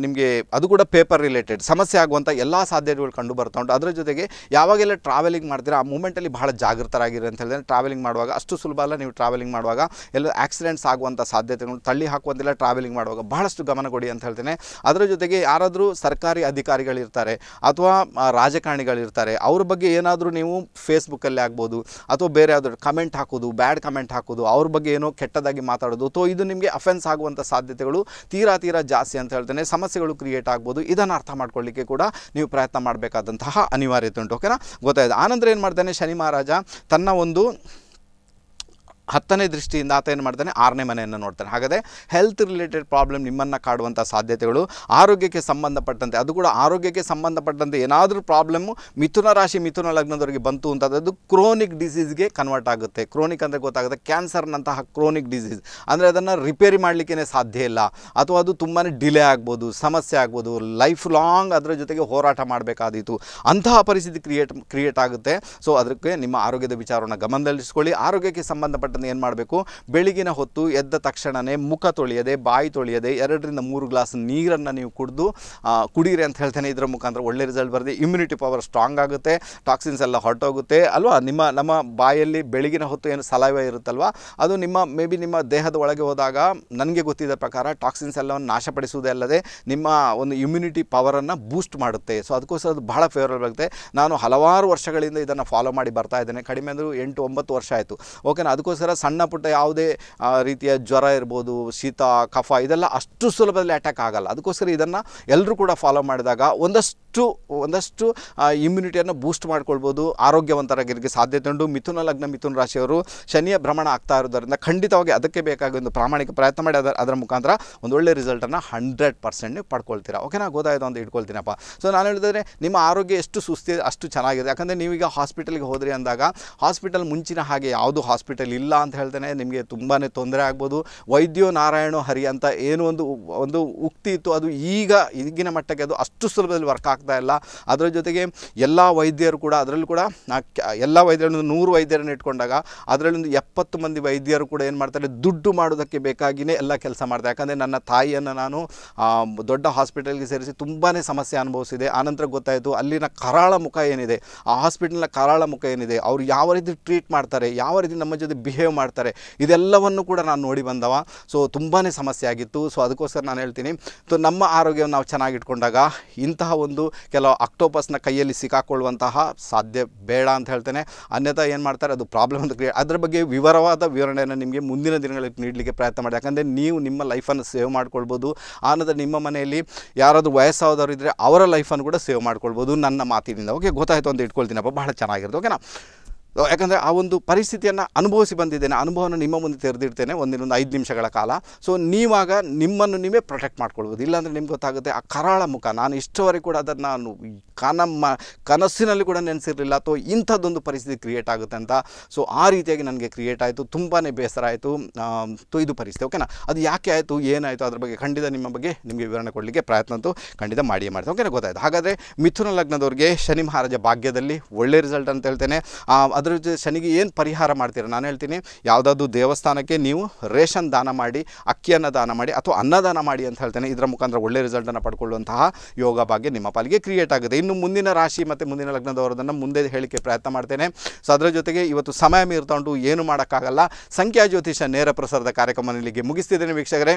ನಿಮಗೆ ಅದು ಕೂಡ ಪೇಪರ್ ರಿಲೇಟೆಡ್ ಸಮಸ್ಯೆ ಆಗುವಂಥ ಎಲ್ಲ ಸಾಧ್ಯತೆಗಳು ಕಂಡು ಬರ್ತಾ ಉಂಟು ಅದರ ಜೊತೆಗೆ ಯಾವಾಗೆಲ್ಲ ಟ್ರಾವೆಲಿಂಗ್ ಮಾಡ್ತೀರಾ ಆ ಮೂಮೆಂಟಲ್ಲಿ ಭಾಳ ಜಾಗೃತರಾಗಿರಿ ಅಂತ ಹೇಳಿದ್ರೆ ಟ್ರಾವೆಲಿಂಗ್ ಮಾಡುವಾಗ ಅಷ್ಟು ಸುಲಭ ಅಲ್ಲ ನೀವು ಟ್ರಾವೆಲಿಂಗ್ ಮಾಡುವಾಗ ಎಲ್ಲ ಆಕ್ಸಿಡೆಂಟ್ಸ್ ಆಗುವಂಥ ಸಾಧ್ಯತೆಗಳು ತಳ್ಳಿ ಹಾಕುವಂತೆಲ್ಲ ಟ್ರಾವೆಲಿಂಗ್ ಮಾಡುವಾಗ ಬಹಳಷ್ಟು ಗಮನ ಕೊಡಿ ಅಂತ ಹೇಳ್ತೇನೆ ಅದರ ಜೊತೆಗೆ ಯಾರಾದರೂ ಸರ್ಕಾರಿ ಅಧಿಕಾರಿಗಳು ಇರ್ತಾರೆ ಅಥವಾ ರಾಜಕಾರಣಿಗಳಿರ್ತಾರೆ ಅವ್ರ ಬಗ್ಗೆ ಏನಾದರೂ ನೀವು ಫೇಸ್ಬುಕ್ಕಲ್ಲಿ ಆಗ್ಬೋದು ಅಥವಾ ಬೇರೆ ಯಾವ್ದಾದ್ರು ಕಮೆಂಟ್ ಹಾಕೋದು ಬ್ಯಾಡ್ ಕಮೆಂಟ್ ಹಾಕೋದು ಅವ್ರ ಬಗ್ಗೆ ಏನೋ ಕೆಟ್ಟದಾಗಿ ಮಾತಾಡೋದು ಅಥವಾ ಇದು ನಿಮಗೆ ಅಫೆನ್ಸ್ ಆಗುವಂಥ ಸಾಧ್ಯತೆಗಳು ತೀರಾ ತೀರಾ ಜಾಸ್ತಿ ಅಂತ ಹೇಳ್ತೇನೆ ಸಮಸ್ಯೆಗಳು ಕ್ರಿಯೇಟ್ ಆಗ್ಬೋದು ಇದನ್ನು ಅರ್ಥ ಮಾಡ್ಕೊಳ್ಳಿಕ್ಕೆ ಕೂಡ ನೀವು ಪ್ರಯತ್ನ ಮಾಡಬೇಕಾದಂತಹ ಅನಿವಾರ್ಯತೆ ಉಂಟು ಓಕೆನಾ ಗೊತ್ತಾಯಿತು ಆನಂತರ ಏನು ಮಾಡ್ತಾನೆ ಶನಿ ಮಹಾರಾಜ ತನ್ನ ಒಂದು ಹತ್ತನೇ ದೃಷ್ಟಿಯಿಂದ ಆತ ಏನು ಮಾಡ್ತಾನೆ ಆರನೇ ಮನೆಯನ್ನು ನೋಡ್ತಾನೆ ಹಾಗಾದರೆ ಹೆಲ್ತ್ ರಿಲೇಟೆಡ್ ಪ್ರಾಬ್ಲಮ್ ನಿಮ್ಮನ್ನು ಕಾಡುವಂಥ ಸಾಧ್ಯತೆಗಳು ಆರೋಗ್ಯಕ್ಕೆ ಸಂಬಂಧಪಟ್ಟಂತೆ ಅದು ಕೂಡ ಆರೋಗ್ಯಕ್ಕೆ ಸಂಬಂಧಪಟ್ಟಂತೆ ಏನಾದರೂ ಪ್ರಾಬ್ಲಮ್ಮು ಮಿಥುನ ರಾಶಿ ಮಿಥುನ ಲಗ್ನದವರಿಗೆ ಬಂತು ಅಂತದ್ದು ಕ್ರೋನಿಕ್ ಡಿಸೀಸ್ಗೆ ಕನ್ವರ್ಟ್ ಆಗುತ್ತೆ ಕ್ರೋನಿಕ್ ಅಂದರೆ ಗೊತ್ತಾಗುತ್ತೆ ಕ್ಯಾನ್ಸರ್ನಂತಹ ಕ್ರೋನಿಕ್ ಡಿಸೀಸ್ ಅಂದರೆ ಅದನ್ನು ರಿಪೇರಿ ಮಾಡಲಿಕ್ಕೆ ಸಾಧ್ಯ ಇಲ್ಲ ಅಥವಾ ಅದು ತುಂಬಾ ಡಿಲೇ ಆಗ್ಬೋದು ಸಮಸ್ಯೆ ಆಗ್ಬೋದು ಲೈಫ್ ಲಾಂಗ್ ಅದರ ಜೊತೆಗೆ ಹೋರಾಟ ಮಾಡಬೇಕಾದೀತು ಅಂತಹ ಪರಿಸ್ಥಿತಿ ಕ್ರಿಯೇಟ್ ಕ್ರಿಯೇಟ್ ಆಗುತ್ತೆ ಸೊ ಅದಕ್ಕೆ ನಿಮ್ಮ ಆರೋಗ್ಯದ ವಿಚಾರವನ್ನು ಗಮನದಲ್ಲಿಸ್ಕೊಳ್ಳಿ ಆರೋಗ್ಯಕ್ಕೆ ಸಂಬಂಧಪಟ್ಟ ಏನ್ ಏನು ಮಾಡಬೇಕು ಬೆಳಗಿನ ಹೊತ್ತು ಎದ್ದ ತಕ್ಷಣವೇ ಮುಖ ತೊಳೆಯದೆ ಬಾಯಿ ತೊಳೆಯದೆ ಎರಡರಿಂದ ಮೂರು ಗ್ಲಾಸ್ ನೀರನ್ನು ನೀವು ಕುಡಿದು ಕುಡೀರಿ ಅಂತ ಹೇಳ್ತೇನೆ ಇದರ ಮುಖಾಂತರ ಒಳ್ಳೆ ರಿಸಲ್ಟ್ ಬರದೆ ಇಮ್ಯುನಿಟಿ ಪವರ್ ಸ್ಟ್ರಾಂಗ್ ಆಗುತ್ತೆ ಟಾಕ್ಸಿನ್ಸ್ ಎಲ್ಲ ಹೊರಟೋಗುತ್ತೆ ಅಲ್ವಾ ನಿಮ್ಮ ನಮ್ಮ ಬಾಯಲ್ಲಿ ಬೆಳಗಿನ ಹೊತ್ತು ಏನು ಸಲಹೆ ಇರುತ್ತಲ್ವ ಅದು ನಿಮ್ಮ ಮೇ ಬಿ ನಿಮ್ಮ ದೇಹದ ಒಳಗೆ ಹೋದಾಗ ನನಗೆ ಗೊತ್ತಿದ್ದ ಪ್ರಕಾರ ಟಾಕ್ಸಿನ್ಸ್ ಎಲ್ಲವನ್ನು ನಾಶಪಡಿಸುವುದೇ ಅಲ್ಲದೆ ನಿಮ್ಮ ಒಂದು ಇಮ್ಯುನಿಟಿ ಪವರನ್ನು ಬೂಸ್ಟ್ ಮಾಡುತ್ತೆ ಸೊ ಅದಕ್ಕೋಸ್ಕರ ಅದು ಬಹಳ ಫೇವರಬಲ್ ಆಗುತ್ತೆ ನಾನು ಹಲವಾರು ವರ್ಷಗಳಿಂದ ಇದನ್ನು ಫಾಲೋ ಮಾಡಿ ಬರ್ತಾ ಇದ್ದೇನೆ ಕಡಿಮೆ ಅಂದರೂ ಎಂಟು ಒಂಬತ್ತು ವರ್ಷ ಆಯಿತು ಓಕೆನಾ ಅದಕ್ಕೋಸ್ಕರ ಥರ ಸಣ್ಣ ಪುಟ್ಟ ಯಾವುದೇ ರೀತಿಯ ಜ್ವರ ಇರ್ಬೋದು ಶೀತ ಕಫ ಇದೆಲ್ಲ ಅಷ್ಟು ಸುಲಭದಲ್ಲಿ ಅಟ್ಯಾಕ್ ಆಗಲ್ಲ ಅದಕ್ಕೋಸ್ಕರ ಇದನ್ನು ಎಲ್ಲರೂ ಕೂಡ ಫಾಲೋ ಮಾಡಿದಾಗ ಒಂದಷ್ಟು ಒಂದಷ್ಟು ಇಮ್ಯುನಿಟಿಯನ್ನು ಬೂಸ್ಟ್ ಮಾಡ್ಕೊಳ್ಬೋದು ಆರೋಗ್ಯವಂತರಾಗಿರೋಕ್ಕೆ ಸಾಧ್ಯತೆ ಉಂಟು ಮಿಥುನ ಲಗ್ನ ಮಿಥುನ ರಾಶಿಯವರು ಶನಿಯ ಭ್ರಮಣ ಆಗ್ತಾ ಇರೋದರಿಂದ ಖಂಡಿತವಾಗಿ ಅದಕ್ಕೆ ಬೇಕಾಗಿ ಒಂದು ಪ್ರಾಮಾಣಿಕ ಪ್ರಯತ್ನ ಮಾಡಿ ಅದರ ಅದರ ಮುಖಾಂತರ ಒಂದು ಒಳ್ಳೆ ರಿಸಲ್ಟನ್ನು ಹಂಡ್ರೆಡ್ ಪರ್ಸೆಂಟ್ ನೀವು ಪಡ್ಕೊಳ್ತೀರಾ ಓಕೆನಾ ಗೊತ್ತಾಯಿತು ಅಂತ ಇಟ್ಕೊಳ್ತೀನಪ್ಪ ಸೊ ನಾನು ಹೇಳಿದ್ರೆ ನಿಮ್ಮ ಆರೋಗ್ಯ ಎಷ್ಟು ಸುಸ್ತಿ ಅಷ್ಟು ಚೆನ್ನಾಗಿದೆ ಯಾಕಂದರೆ ನೀವೀಗ ಹಾಸ್ಪಿಟಲ್ಗೆ ಹೋದ್ರಿ ಅಂದಾಗ ಹಾಸ್ಪಿಟಲ್ ಮುಂಚಿನ ಹಾಗೆ ಯಾವುದು ಹಾಸ್ಪಿಟಲ್ ಇಲ್ಲ ಅಂತ ಹೇಳ್ತೇನೆ ನಿಮಗೆ ತುಂಬಾ ತೊಂದರೆ ಆಗ್ಬೋದು ವೈದ್ಯೋ ನಾರಾಯಣೋ ಹರಿ ಅಂತ ಏನು ಒಂದು ಒಂದು ಉಕ್ತಿ ಇತ್ತು ಅದು ಈಗ ಈಗಿನ ಮಟ್ಟಕ್ಕೆ ಅದು ಅಷ್ಟು ಸುಲಭದಲ್ಲಿ ವರ್ಕ್ ಆಗ್ತಾ ಇಲ್ಲ ಅದರ ಜೊತೆಗೆ ಎಲ್ಲ ವೈದ್ಯರು ಕೂಡ ಅದರಲ್ಲೂ ಕೂಡ ಎಲ್ಲ ವೈದ್ಯರನ್ನು ನೂರು ವೈದ್ಯರನ್ನು ಇಟ್ಕೊಂಡಾಗ ಒಂದು ಎಪ್ಪತ್ತು ಮಂದಿ ವೈದ್ಯರು ಕೂಡ ಏನು ಮಾಡ್ತಾರೆ ದುಡ್ಡು ಮಾಡೋದಕ್ಕೆ ಬೇಕಾಗಿಯೇ ಎಲ್ಲ ಕೆಲಸ ಮಾಡ್ತಾರೆ ಯಾಕಂದರೆ ನನ್ನ ತಾಯಿಯನ್ನು ನಾನು ದೊಡ್ಡ ಹಾಸ್ಪಿಟಲ್ಗೆ ಸೇರಿಸಿ ತುಂಬಾ ಸಮಸ್ಯೆ ಅನುಭವಿಸಿದೆ ಆನಂತರ ಗೊತ್ತಾಯಿತು ಅಲ್ಲಿನ ಕರಾಳ ಮುಖ ಏನಿದೆ ಆ ಹಾಸ್ಪಿಟಲ್ನ ಕರಾಳ ಮುಖ ಏನಿದೆ ಅವ್ರು ಯಾವ ರೀತಿ ಟ್ರೀಟ್ ಮಾಡ್ತಾರೆ ಯಾವ ರೀತಿ ನಮ್ಮ ಜೊತೆ ಬಿಹೇವ್ ಮಾಡ್ತಾರೆ ಇದೆಲ್ಲವನ್ನು ಕೂಡ ನಾನು ನೋಡಿ ಬಂದವ ಸೊ ತುಂಬಾ ಸಮಸ್ಯೆ ಆಗಿತ್ತು ಸೊ ಅದಕ್ಕೋಸ್ಕರ ನಾನು ಹೇಳ್ತೀನಿ ಸೊ ನಮ್ಮ ಆರೋಗ್ಯವನ್ನು ನಾವು ಚೆನ್ನಾಗಿಟ್ಕೊಂಡಾಗ ಇಂತಹ ಒಂದು ಕೆಲವು ಅಕ್ಟೋಪಸ್ನ ಕೈಯಲ್ಲಿ ಸಿಕ್ಕಾಕೊಳ್ಳುವಂತಹ ಸಾಧ್ಯ ಬೇಡ ಅಂತ ಹೇಳ್ತೇನೆ ಅನ್ಯಥಾ ಏನು ಮಾಡ್ತಾರೆ ಅದು ಪ್ರಾಬ್ಲಮ್ ಅಂತ ಕ್ರಿಯೇಟ್ ಅದರ ಬಗ್ಗೆ ವಿವರವಾದ ವಿವರಣೆಯನ್ನು ನಿಮಗೆ ಮುಂದಿನ ದಿನಗಳಲ್ಲಿ ನೀಡಲಿಕ್ಕೆ ಪ್ರಯತ್ನ ಮಾಡಿ ಯಾಕಂದರೆ ನೀವು ನಿಮ್ಮ ಲೈಫನ್ನು ಸೇವ್ ಮಾಡ್ಕೊಳ್ಬೋದು ಆನಂತರ ನಿಮ್ಮ ಮನೆಯಲ್ಲಿ ಯಾರಾದರೂ ವಯಸ್ಸಾದವರು ಇದ್ದರೆ ಅವರ ಲೈಫನ್ನು ಕೂಡ ಸೇವ್ ಮಾಡ್ಕೊಳ್ಬೋದು ನನ್ನ ಮಾತಿನಿಂದ ಓಕೆ ಗೊತ್ತಾಯಿತು ಅಂತ ಇಟ್ಕೊಳ್ತೀನಪ್ಪ ಬಹಳ ಚೆನ್ನಾಗಿರುತ್ತೆ ಓಕೆನಾ ಯಾಕಂದರೆ ಆ ಒಂದು ಪರಿಸ್ಥಿತಿಯನ್ನು ಅನುಭವಿಸಿ ಬಂದಿದ್ದೇನೆ ಅನುಭವನ ನಿಮ್ಮ ಮುಂದೆ ತೆರೆದಿಡ್ತೇನೆ ಒಂದಿನೊಂದು ಐದು ನಿಮಿಷಗಳ ಕಾಲ ಸೊ ನೀವಾಗ ನಿಮ್ಮನ್ನು ನೀವೇ ಪ್ರೊಟೆಕ್ಟ್ ಮಾಡ್ಕೊಳ್ಬೋದು ಇಲ್ಲಾಂದರೆ ನಿಮ್ಗೆ ಗೊತ್ತಾಗುತ್ತೆ ಆ ಕರಾಳ ಮುಖ ನಾನು ಇಷ್ಟವರೆಗೂ ಕೂಡ ಅದನ್ನು ನಾನು ಕನಮ್ಮ ಕನಸಿನಲ್ಲಿ ಕೂಡ ನೆನೆಸಿರಲಿಲ್ಲ ಅಥವಾ ಇಂಥದ್ದೊಂದು ಪರಿಸ್ಥಿತಿ ಕ್ರಿಯೇಟ್ ಆಗುತ್ತೆ ಅಂತ ಸೊ ಆ ರೀತಿಯಾಗಿ ನನಗೆ ಕ್ರಿಯೇಟ್ ಆಯಿತು ತುಂಬಾ ಬೇಸರ ಆಯಿತು ಇದು ಪರಿಸ್ಥಿತಿ ಓಕೆನಾ ಅದು ಯಾಕೆ ಆಯಿತು ಏನಾಯಿತು ಅದ್ರ ಬಗ್ಗೆ ಖಂಡಿತ ನಿಮ್ಮ ಬಗ್ಗೆ ನಿಮಗೆ ವಿವರಣೆ ಕೊಡಲಿಕ್ಕೆ ಪ್ರಯತ್ನ ಅಂತೂ ಖಂಡಿತ ಮಾಡಿಯೇ ಮಾಡ್ತೇವೆ ಓಕೆನಾ ಗೊತ್ತಾಯಿತು ಹಾಗಾದರೆ ಮಿಥುನ ಲಗ್ನದವ್ರಿಗೆ ಶನಿ ಮಹಾರಾಜ ಭಾಗ್ಯದಲ್ಲಿ ಒಳ್ಳೆ ರಿಸಲ್ಟ್ ಅಂತ ಹೇಳ್ತೇನೆ ಅದು ಅದ್ರ ಶನಿಗೆ ಏನು ಪರಿಹಾರ ಮಾಡ್ತೀರಾ ನಾನು ಹೇಳ್ತೀನಿ ಯಾವುದಾದ್ರು ದೇವಸ್ಥಾನಕ್ಕೆ ನೀವು ರೇಷನ್ ದಾನ ಮಾಡಿ ಅಕ್ಕಿಯನ್ನು ದಾನ ಮಾಡಿ ಅಥವಾ ಅನ್ನದಾನ ಮಾಡಿ ಅಂತ ಹೇಳ್ತೇನೆ ಇದರ ಮುಖಾಂತರ ಒಳ್ಳೆ ರಿಸಲ್ಟನ್ನು ಪಡ್ಕೊಳ್ಳುವಂತಹ ಯೋಗ ಭಾಗ್ಯ ನಿಮ್ಮ ಪಾಲಿಗೆ ಕ್ರಿಯೇಟ್ ಆಗುತ್ತೆ ಇನ್ನು ಮುಂದಿನ ರಾಶಿ ಮತ್ತು ಮುಂದಿನ ಲಗ್ನದವರದನ್ನು ಮುಂದೆ ಹೇಳಿಕೆ ಪ್ರಯತ್ನ ಮಾಡ್ತೇನೆ ಸೊ ಅದರ ಜೊತೆಗೆ ಇವತ್ತು ಸಮಯ ಮೀರ್ತಾಂಡು ಏನು ಮಾಡೋಕ್ಕಾಗಲ್ಲ ಸಂಖ್ಯಾ ಜ್ಯೋತಿಷ ನೇರ ಪ್ರಸಾರದ ಕಾರ್ಯಕ್ರಮ ಇಲ್ಲಿಗೆ ಮುಗಿಸ್ತಿದ್ದೇನೆ ವೀಕ್ಷಕರೇ